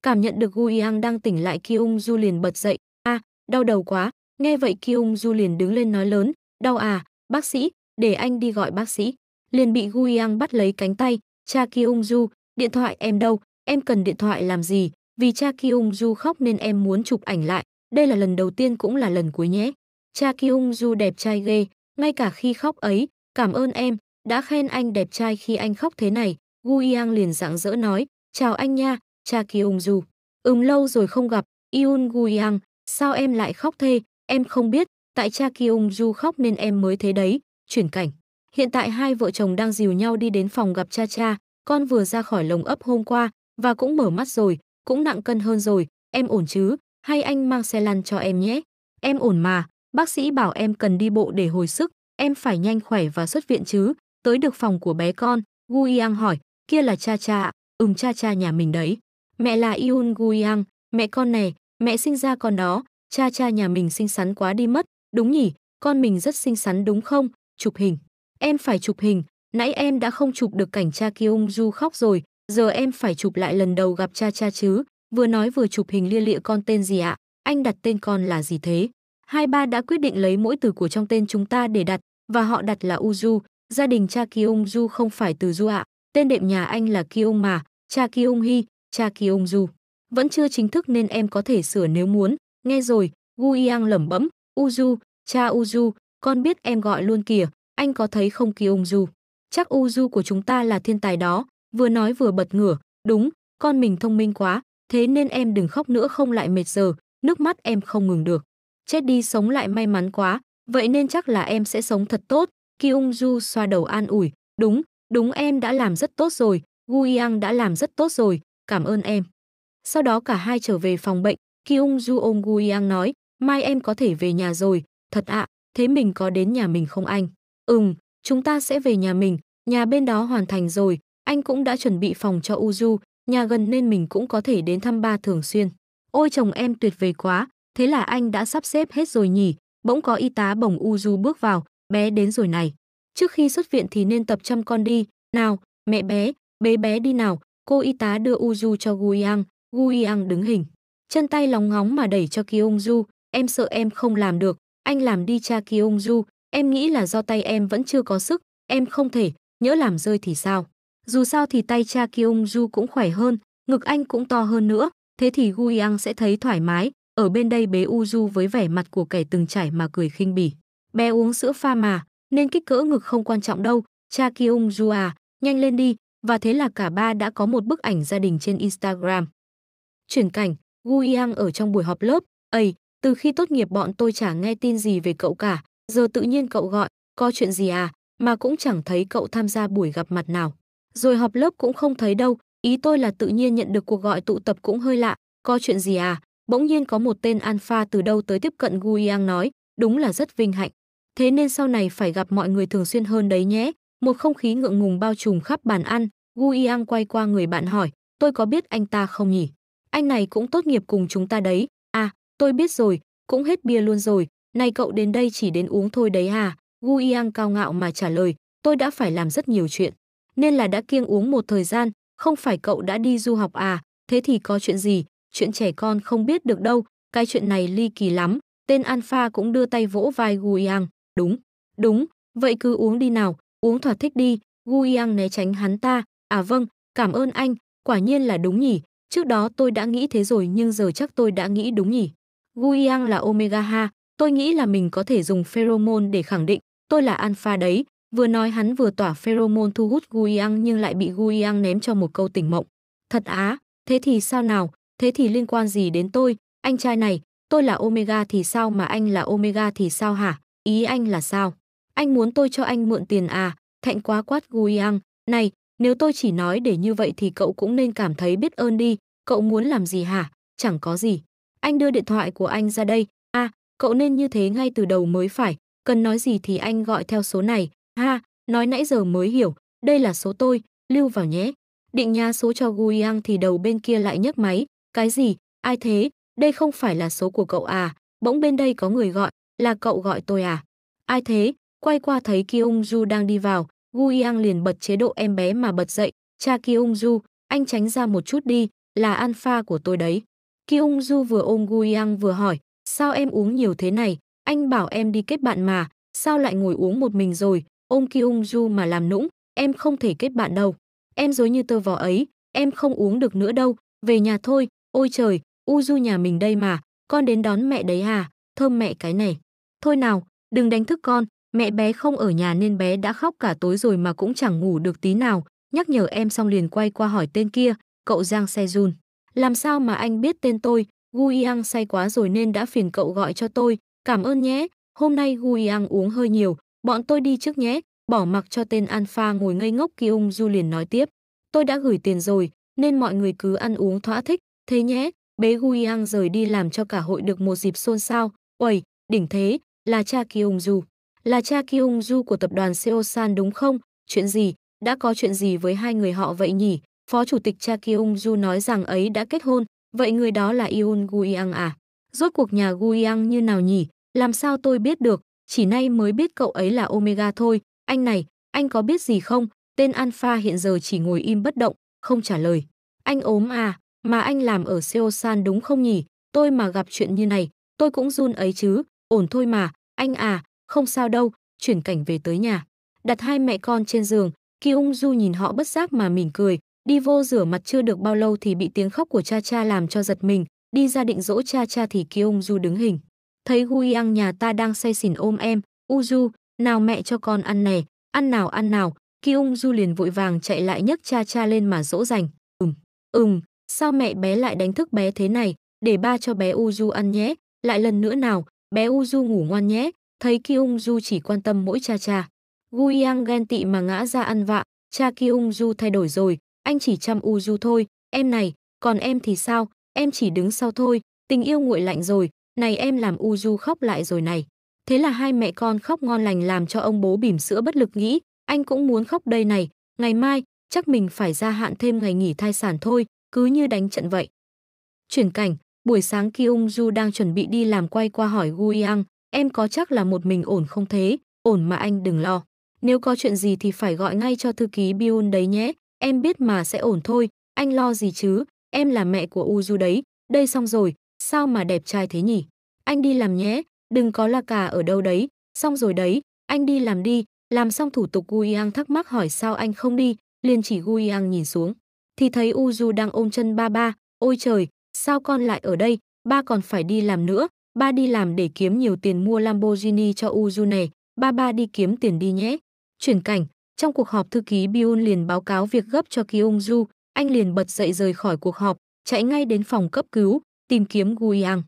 Cảm nhận được Guyang đang tỉnh lại Kiung Du liền bật dậy. a à, đau đầu quá. Nghe vậy Kiung Du liền đứng lên nói lớn. Đau à, bác sĩ, để anh đi gọi bác sĩ. Liền bị Guyang bắt lấy cánh tay. Cha Kiung Du, điện thoại em đâu? Em cần điện thoại làm gì? Vì cha Kyung Ju khóc nên em muốn chụp ảnh lại. Đây là lần đầu tiên cũng là lần cuối nhé. Cha Kyung Ju đẹp trai ghê, ngay cả khi khóc ấy, cảm ơn em, đã khen anh đẹp trai khi anh khóc thế này. Gu Yang liền rạng rỡ nói, chào anh nha, cha Kyung Ju. Ừm lâu rồi không gặp, Yun Gu Yang, sao em lại khóc thế, em không biết, tại cha Kyung Ju khóc nên em mới thế đấy. Chuyển cảnh. Hiện tại hai vợ chồng đang dìu nhau đi đến phòng gặp cha cha, con vừa ra khỏi lồng ấp hôm qua và cũng mở mắt rồi, cũng nặng cân hơn rồi, em ổn chứ, hay anh mang xe lăn cho em nhé. Em ổn mà, bác sĩ bảo em cần đi bộ để hồi sức, em phải nhanh khỏe và xuất viện chứ, tới được phòng của bé con, Gu Yang hỏi, kia là cha cha, ừm cha cha nhà mình đấy. Mẹ là Yun Gu Yang, mẹ con này, mẹ sinh ra con đó, cha cha nhà mình xinh xắn quá đi mất, đúng nhỉ, con mình rất xinh xắn đúng không, chụp hình. Em phải chụp hình, nãy em đã không chụp được cảnh cha Kyung Ju khóc rồi, Giờ em phải chụp lại lần đầu gặp cha cha chứ, vừa nói vừa chụp hình lia lịa con tên gì ạ, anh đặt tên con là gì thế? Hai ba đã quyết định lấy mỗi từ của trong tên chúng ta để đặt, và họ đặt là Uju, gia đình cha Kyung Du không phải từ Du ạ, tên đệm nhà anh là Kyung mà, cha Kyung Hi, cha Kyung Du. Vẫn chưa chính thức nên em có thể sửa nếu muốn, nghe rồi, Gu Yang lẩm bẩm, Uju, cha Uju, con biết em gọi luôn kìa, anh có thấy không Kyung Du? Chắc Uju của chúng ta là thiên tài đó, vừa nói vừa bật ngửa, đúng, con mình thông minh quá, thế nên em đừng khóc nữa không lại mệt giờ, nước mắt em không ngừng được. Chết đi sống lại may mắn quá, vậy nên chắc là em sẽ sống thật tốt. Ki Ung Ju xoa đầu an ủi, đúng, đúng em đã làm rất tốt rồi, Gu Yang đã làm rất tốt rồi, cảm ơn em. Sau đó cả hai trở về phòng bệnh, Ki Ung Ju ôm Gu Yang nói, mai em có thể về nhà rồi, thật ạ, thế mình có đến nhà mình không anh? Ừm, chúng ta sẽ về nhà mình, nhà bên đó hoàn thành rồi, anh cũng đã chuẩn bị phòng cho Uju, nhà gần nên mình cũng có thể đến thăm ba thường xuyên. Ôi chồng em tuyệt vời quá, thế là anh đã sắp xếp hết rồi nhỉ, bỗng có y tá bồng Uju bước vào, bé đến rồi này. Trước khi xuất viện thì nên tập chăm con đi, nào, mẹ bé, bế bé, bé đi nào, cô y tá đưa Uju cho Guiang, Guiang đứng hình. Chân tay lóng ngóng mà đẩy cho Kyungju, em sợ em không làm được, anh làm đi cha Kyungju, em nghĩ là do tay em vẫn chưa có sức, em không thể, nhỡ làm rơi thì sao. Dù sao thì tay cha Kyung Ju cũng khỏe hơn, ngực anh cũng to hơn nữa, thế thì Gu Yang sẽ thấy thoải mái, ở bên đây bế U Du với vẻ mặt của kẻ từng trải mà cười khinh bỉ. Bé uống sữa pha mà, nên kích cỡ ngực không quan trọng đâu, cha Kyung Ju à, nhanh lên đi, và thế là cả ba đã có một bức ảnh gia đình trên Instagram. Chuyển cảnh, Gu Yang ở trong buổi họp lớp, ấy, từ khi tốt nghiệp bọn tôi chả nghe tin gì về cậu cả, giờ tự nhiên cậu gọi, có chuyện gì à, mà cũng chẳng thấy cậu tham gia buổi gặp mặt nào. Rồi họp lớp cũng không thấy đâu, ý tôi là tự nhiên nhận được cuộc gọi tụ tập cũng hơi lạ, có chuyện gì à? Bỗng nhiên có một tên alpha từ đâu tới tiếp cận Gu Yang nói, đúng là rất vinh hạnh. Thế nên sau này phải gặp mọi người thường xuyên hơn đấy nhé. Một không khí ngượng ngùng bao trùm khắp bàn ăn, Gu Yang quay qua người bạn hỏi, tôi có biết anh ta không nhỉ? Anh này cũng tốt nghiệp cùng chúng ta đấy. À, tôi biết rồi, cũng hết bia luôn rồi, Này cậu đến đây chỉ đến uống thôi đấy à? Gu Yang cao ngạo mà trả lời, tôi đã phải làm rất nhiều chuyện nên là đã kiêng uống một thời gian, không phải cậu đã đi du học à, thế thì có chuyện gì, chuyện trẻ con không biết được đâu, cái chuyện này ly kỳ lắm, tên Alpha cũng đưa tay vỗ vai Guyang, đúng, đúng, vậy cứ uống đi nào, uống thỏa thích đi, Guyang né tránh hắn ta, à vâng, cảm ơn anh, quả nhiên là đúng nhỉ, trước đó tôi đã nghĩ thế rồi nhưng giờ chắc tôi đã nghĩ đúng nhỉ. Guyang là Omega Ha, tôi nghĩ là mình có thể dùng pheromone để khẳng định, tôi là Alpha đấy, Vừa nói hắn vừa tỏa pheromone thu hút Guiang nhưng lại bị Guiang ném cho một câu tỉnh mộng. Thật á, thế thì sao nào, thế thì liên quan gì đến tôi, anh trai này, tôi là Omega thì sao mà anh là Omega thì sao hả, ý anh là sao? Anh muốn tôi cho anh mượn tiền à, thạnh quá quát Guiang, này, nếu tôi chỉ nói để như vậy thì cậu cũng nên cảm thấy biết ơn đi, cậu muốn làm gì hả, chẳng có gì. Anh đưa điện thoại của anh ra đây, a à, cậu nên như thế ngay từ đầu mới phải, cần nói gì thì anh gọi theo số này, Ha, nói nãy giờ mới hiểu, đây là số tôi, lưu vào nhé. Định nhá số cho Guyang thì đầu bên kia lại nhấc máy, cái gì, ai thế, đây không phải là số của cậu à, bỗng bên đây có người gọi, là cậu gọi tôi à. Ai thế, quay qua thấy Kiung Ju đang đi vào, Guyang liền bật chế độ em bé mà bật dậy, cha Kiung Ju, anh tránh ra một chút đi, là alpha của tôi đấy. Kiung Ju vừa ôm Guyang vừa hỏi, sao em uống nhiều thế này, anh bảo em đi kết bạn mà, sao lại ngồi uống một mình rồi, ôm Kyung Ju mà làm nũng, em không thể kết bạn đâu. Em dối như tơ vò ấy, em không uống được nữa đâu, về nhà thôi, ôi trời, U Du nhà mình đây mà, con đến đón mẹ đấy à, thơm mẹ cái này. Thôi nào, đừng đánh thức con, mẹ bé không ở nhà nên bé đã khóc cả tối rồi mà cũng chẳng ngủ được tí nào, nhắc nhở em xong liền quay qua hỏi tên kia, cậu Giang Se Jun. Làm sao mà anh biết tên tôi, Gu Yang say quá rồi nên đã phiền cậu gọi cho tôi, cảm ơn nhé, hôm nay Gu Yang uống hơi nhiều, Bọn tôi đi trước nhé, bỏ mặc cho tên Alpha ngồi ngây ngốc kia. Ung Du liền nói tiếp. Tôi đã gửi tiền rồi, nên mọi người cứ ăn uống thỏa thích, thế nhé. Bế Guyang rời đi làm cho cả hội được một dịp xôn xao. Uầy, đỉnh thế, là cha kia Ung Du. Là cha Ung Du của tập đoàn Seosan đúng không? Chuyện gì? Đã có chuyện gì với hai người họ vậy nhỉ? Phó chủ tịch cha Ung Du nói rằng ấy đã kết hôn, vậy người đó là Yoon Guyang à? Rốt cuộc nhà Guyang như nào nhỉ? Làm sao tôi biết được? chỉ nay mới biết cậu ấy là Omega thôi, anh này, anh có biết gì không, tên Alpha hiện giờ chỉ ngồi im bất động, không trả lời. Anh ốm à, mà anh làm ở Seosan đúng không nhỉ, tôi mà gặp chuyện như này, tôi cũng run ấy chứ, ổn thôi mà, anh à, không sao đâu, chuyển cảnh về tới nhà. Đặt hai mẹ con trên giường, Ki Ung Du nhìn họ bất giác mà mỉm cười, đi vô rửa mặt chưa được bao lâu thì bị tiếng khóc của cha cha làm cho giật mình, đi ra định dỗ cha cha thì Ki Ung Du đứng hình. Thấy Hui nhà ta đang say xỉn ôm em, Uju, nào mẹ cho con ăn nè, ăn nào ăn nào. Ki Ung liền vội vàng chạy lại nhấc cha cha lên mà dỗ dành. Ừm, ừm, sao mẹ bé lại đánh thức bé thế này, để ba cho bé Uju ăn nhé, lại lần nữa nào, bé Uju ngủ ngoan nhé. Thấy Ki Ung chỉ quan tâm mỗi cha cha. Hui ghen tị mà ngã ra ăn vạ, cha Ki Ung thay đổi rồi, anh chỉ chăm Uju thôi, em này, còn em thì sao, em chỉ đứng sau thôi, tình yêu nguội lạnh rồi, này em làm U Du khóc lại rồi này. Thế là hai mẹ con khóc ngon lành làm cho ông bố bỉm sữa bất lực nghĩ, anh cũng muốn khóc đây này, ngày mai, chắc mình phải gia hạn thêm ngày nghỉ thai sản thôi, cứ như đánh trận vậy. Chuyển cảnh, buổi sáng Ki Ung Du đang chuẩn bị đi làm quay qua hỏi Gu Yang, em có chắc là một mình ổn không thế, ổn mà anh đừng lo. Nếu có chuyện gì thì phải gọi ngay cho thư ký Biun đấy nhé, em biết mà sẽ ổn thôi, anh lo gì chứ, em là mẹ của U Du đấy, đây xong rồi, Sao mà đẹp trai thế nhỉ? Anh đi làm nhé, đừng có la cà ở đâu đấy, xong rồi đấy, anh đi làm đi, làm xong thủ tục Guiang thắc mắc hỏi sao anh không đi, liền chỉ Guiang nhìn xuống. Thì thấy Uju đang ôm chân ba ba, ôi trời, sao con lại ở đây, ba còn phải đi làm nữa, ba đi làm để kiếm nhiều tiền mua Lamborghini cho Uju này, ba ba đi kiếm tiền đi nhé. Chuyển cảnh, trong cuộc họp thư ký Biun liền báo cáo việc gấp cho Kyung Ju, anh liền bật dậy rời khỏi cuộc họp, chạy ngay đến phòng cấp cứu, tìm kiếm Guyang.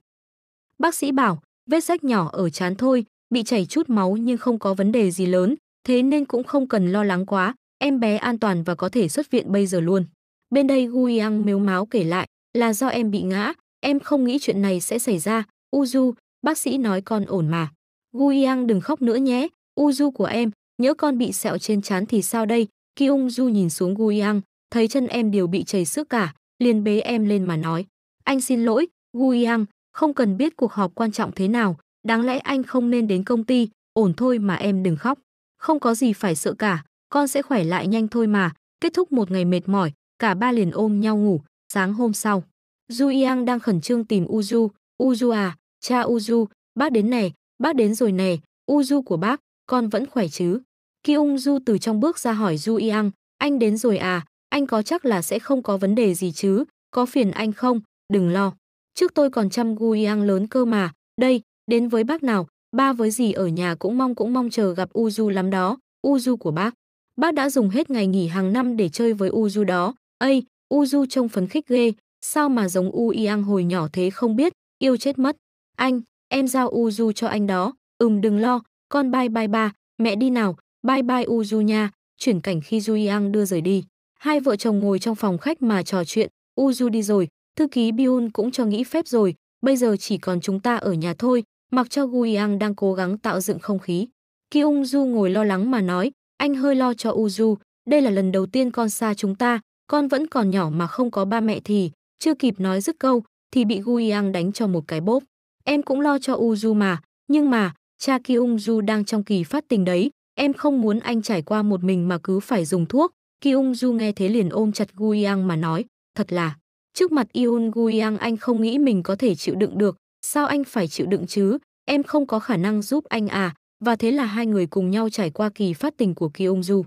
Bác sĩ bảo, vết rách nhỏ ở chán thôi, bị chảy chút máu nhưng không có vấn đề gì lớn, thế nên cũng không cần lo lắng quá, em bé an toàn và có thể xuất viện bây giờ luôn. Bên đây Guyang mếu máo kể lại, là do em bị ngã, em không nghĩ chuyện này sẽ xảy ra, Uju, bác sĩ nói con ổn mà. Guyang đừng khóc nữa nhé, Uju của em, nhớ con bị sẹo trên chán thì sao đây? Kyung Du nhìn xuống Guyang, thấy chân em đều bị chảy xước cả, liền bế em lên mà nói. Anh xin lỗi, Gu Yang, không cần biết cuộc họp quan trọng thế nào, đáng lẽ anh không nên đến công ty, ổn thôi mà em đừng khóc. Không có gì phải sợ cả, con sẽ khỏe lại nhanh thôi mà. Kết thúc một ngày mệt mỏi, cả ba liền ôm nhau ngủ, sáng hôm sau. Du Yang đang khẩn trương tìm Uju. Uju à, cha Uju, bác đến nè, bác đến rồi nè, Uju của bác, con vẫn khỏe chứ? Ki Ung Du từ trong bước ra hỏi Du Yang, anh đến rồi à, anh có chắc là sẽ không có vấn đề gì chứ, có phiền anh không, đừng lo. Trước tôi còn chăm gui ăn lớn cơ mà, đây, đến với bác nào, ba với gì ở nhà cũng mong cũng mong chờ gặp Uju lắm đó, Uju của bác. Bác đã dùng hết ngày nghỉ hàng năm để chơi với Uju đó, ây, Uju trông phấn khích ghê, sao mà giống U Yang hồi nhỏ thế không biết, yêu chết mất. Anh, em giao Uju cho anh đó, ừm đừng lo, con bye bye ba, mẹ đi nào, bye bye Uju nha, chuyển cảnh khi Du Yang đưa rời đi. Hai vợ chồng ngồi trong phòng khách mà trò chuyện, Uju đi rồi, Thư ký Biun cũng cho nghĩ phép rồi, bây giờ chỉ còn chúng ta ở nhà thôi, mặc cho Guyang đang cố gắng tạo dựng không khí. Ki Ung Du ngồi lo lắng mà nói, anh hơi lo cho Uju, đây là lần đầu tiên con xa chúng ta, con vẫn còn nhỏ mà không có ba mẹ thì, chưa kịp nói dứt câu, thì bị Guyang đánh cho một cái bốp. Em cũng lo cho Uju mà, nhưng mà, cha Ki Ung Du đang trong kỳ phát tình đấy, em không muốn anh trải qua một mình mà cứ phải dùng thuốc. Ki Ung Du nghe thế liền ôm chặt Guyang mà nói, thật là, Trước mặt Yoon Guyang anh không nghĩ mình có thể chịu đựng được, sao anh phải chịu đựng chứ, em không có khả năng giúp anh à, và thế là hai người cùng nhau trải qua kỳ phát tình của Kyung Ju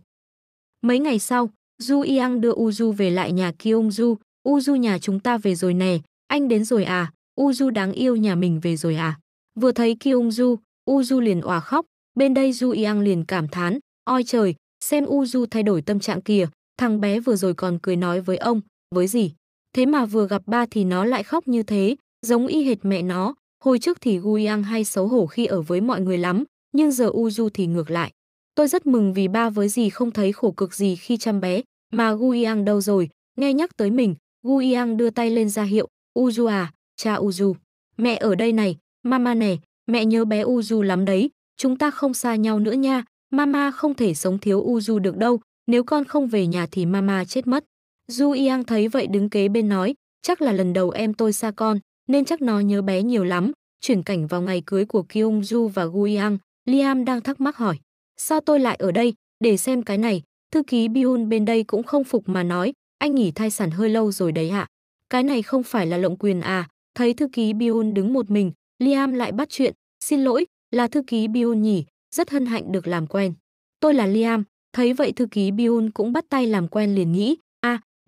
Mấy ngày sau, Du Yang đưa Uju về lại nhà Kyung Ju Uju nhà chúng ta về rồi nè, anh đến rồi à, Uju đáng yêu nhà mình về rồi à. Vừa thấy Kyung Ju Uju liền òa khóc, bên đây Du Yang liền cảm thán, oi trời, xem Uju thay đổi tâm trạng kìa, thằng bé vừa rồi còn cười nói với ông, với gì? Thế mà vừa gặp ba thì nó lại khóc như thế, giống y hệt mẹ nó. Hồi trước thì Guyang hay xấu hổ khi ở với mọi người lắm, nhưng giờ Uju thì ngược lại. Tôi rất mừng vì ba với gì không thấy khổ cực gì khi chăm bé, mà Guyang đâu rồi, nghe nhắc tới mình, Guyang đưa tay lên ra hiệu, Uju à, cha Uju, mẹ ở đây này, mama nè, mẹ nhớ bé Uju lắm đấy, chúng ta không xa nhau nữa nha, mama không thể sống thiếu Uju được đâu, nếu con không về nhà thì mama chết mất. Du Y thấy vậy đứng kế bên nói, chắc là lần đầu em tôi xa con, nên chắc nó nhớ bé nhiều lắm. Chuyển cảnh vào ngày cưới của Kyung Ju và Gu Y Liam đang thắc mắc hỏi, sao tôi lại ở đây, để xem cái này. Thư ký Bihun bên đây cũng không phục mà nói, anh nghỉ thai sản hơi lâu rồi đấy ạ. Cái này không phải là lộng quyền à, thấy thư ký Bihun đứng một mình, Liam lại bắt chuyện, xin lỗi, là thư ký Bihun nhỉ, rất hân hạnh được làm quen. Tôi là Liam, thấy vậy thư ký Bihun cũng bắt tay làm quen liền nghĩ,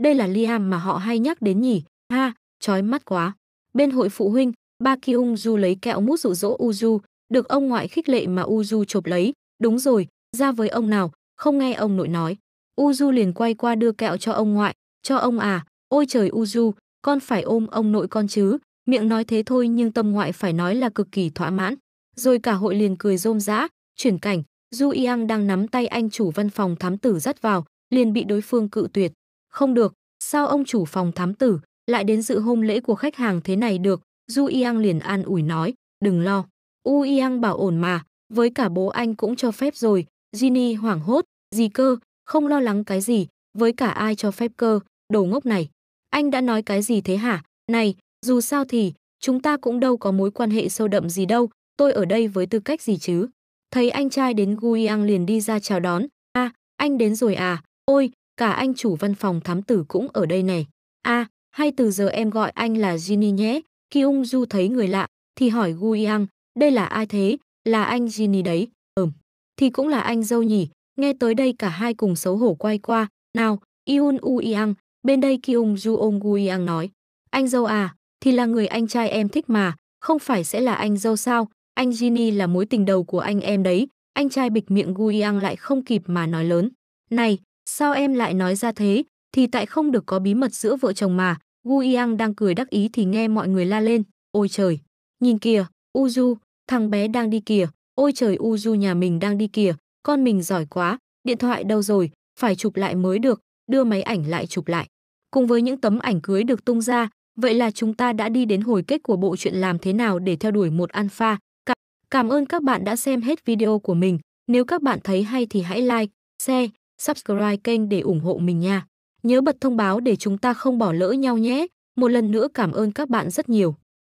đây là Liam mà họ hay nhắc đến nhỉ? Ha, chói mắt quá. Bên hội phụ huynh, ba Ki Ung Du lấy kẹo mút dụ dỗ Uju, được ông ngoại khích lệ mà Uju chộp lấy. Đúng rồi, ra với ông nào, không nghe ông nội nói. Uju liền quay qua đưa kẹo cho ông ngoại, cho ông à, ôi trời Uju, con phải ôm ông nội con chứ, miệng nói thế thôi nhưng tâm ngoại phải nói là cực kỳ thỏa mãn. Rồi cả hội liền cười rôm rã, chuyển cảnh, Du Yang đang nắm tay anh chủ văn phòng thám tử dắt vào, liền bị đối phương cự tuyệt. Không được, sao ông chủ phòng thám tử lại đến dự hôn lễ của khách hàng thế này được? Du Yang liền an ủi nói, đừng lo. U Yang bảo ổn mà, với cả bố anh cũng cho phép rồi. Ginny hoảng hốt, gì cơ, không lo lắng cái gì, với cả ai cho phép cơ, đồ ngốc này. Anh đã nói cái gì thế hả? Này, dù sao thì, chúng ta cũng đâu có mối quan hệ sâu đậm gì đâu, tôi ở đây với tư cách gì chứ? Thấy anh trai đến Guyang liền đi ra chào đón. à, anh đến rồi à? Ôi, cả anh chủ văn phòng thám tử cũng ở đây này. a à, hay từ giờ em gọi anh là Ginny nhé. Khi Ung Du thấy người lạ, thì hỏi Gu Yang, đây là ai thế? Là anh Ginny đấy. Ừm, thì cũng là anh dâu nhỉ. Nghe tới đây cả hai cùng xấu hổ quay qua. Nào, Iun U Yang, bên đây Ki-ung Ju ôm Gu Yang nói. Anh dâu à, thì là người anh trai em thích mà, không phải sẽ là anh dâu sao? Anh Ginny là mối tình đầu của anh em đấy. Anh trai bịch miệng Gu Yang lại không kịp mà nói lớn. Này, Sao em lại nói ra thế, thì tại không được có bí mật giữa vợ chồng mà. Gu Yang đang cười đắc ý thì nghe mọi người la lên, ôi trời, nhìn kìa, Uju, thằng bé đang đi kìa, ôi trời Uju nhà mình đang đi kìa, con mình giỏi quá, điện thoại đâu rồi, phải chụp lại mới được, đưa máy ảnh lại chụp lại. Cùng với những tấm ảnh cưới được tung ra, vậy là chúng ta đã đi đến hồi kết của bộ truyện làm thế nào để theo đuổi một alpha. Cảm ơn các bạn đã xem hết video của mình. Nếu các bạn thấy hay thì hãy like, share subscribe kênh để ủng hộ mình nha. Nhớ bật thông báo để chúng ta không bỏ lỡ nhau nhé. Một lần nữa cảm ơn các bạn rất nhiều.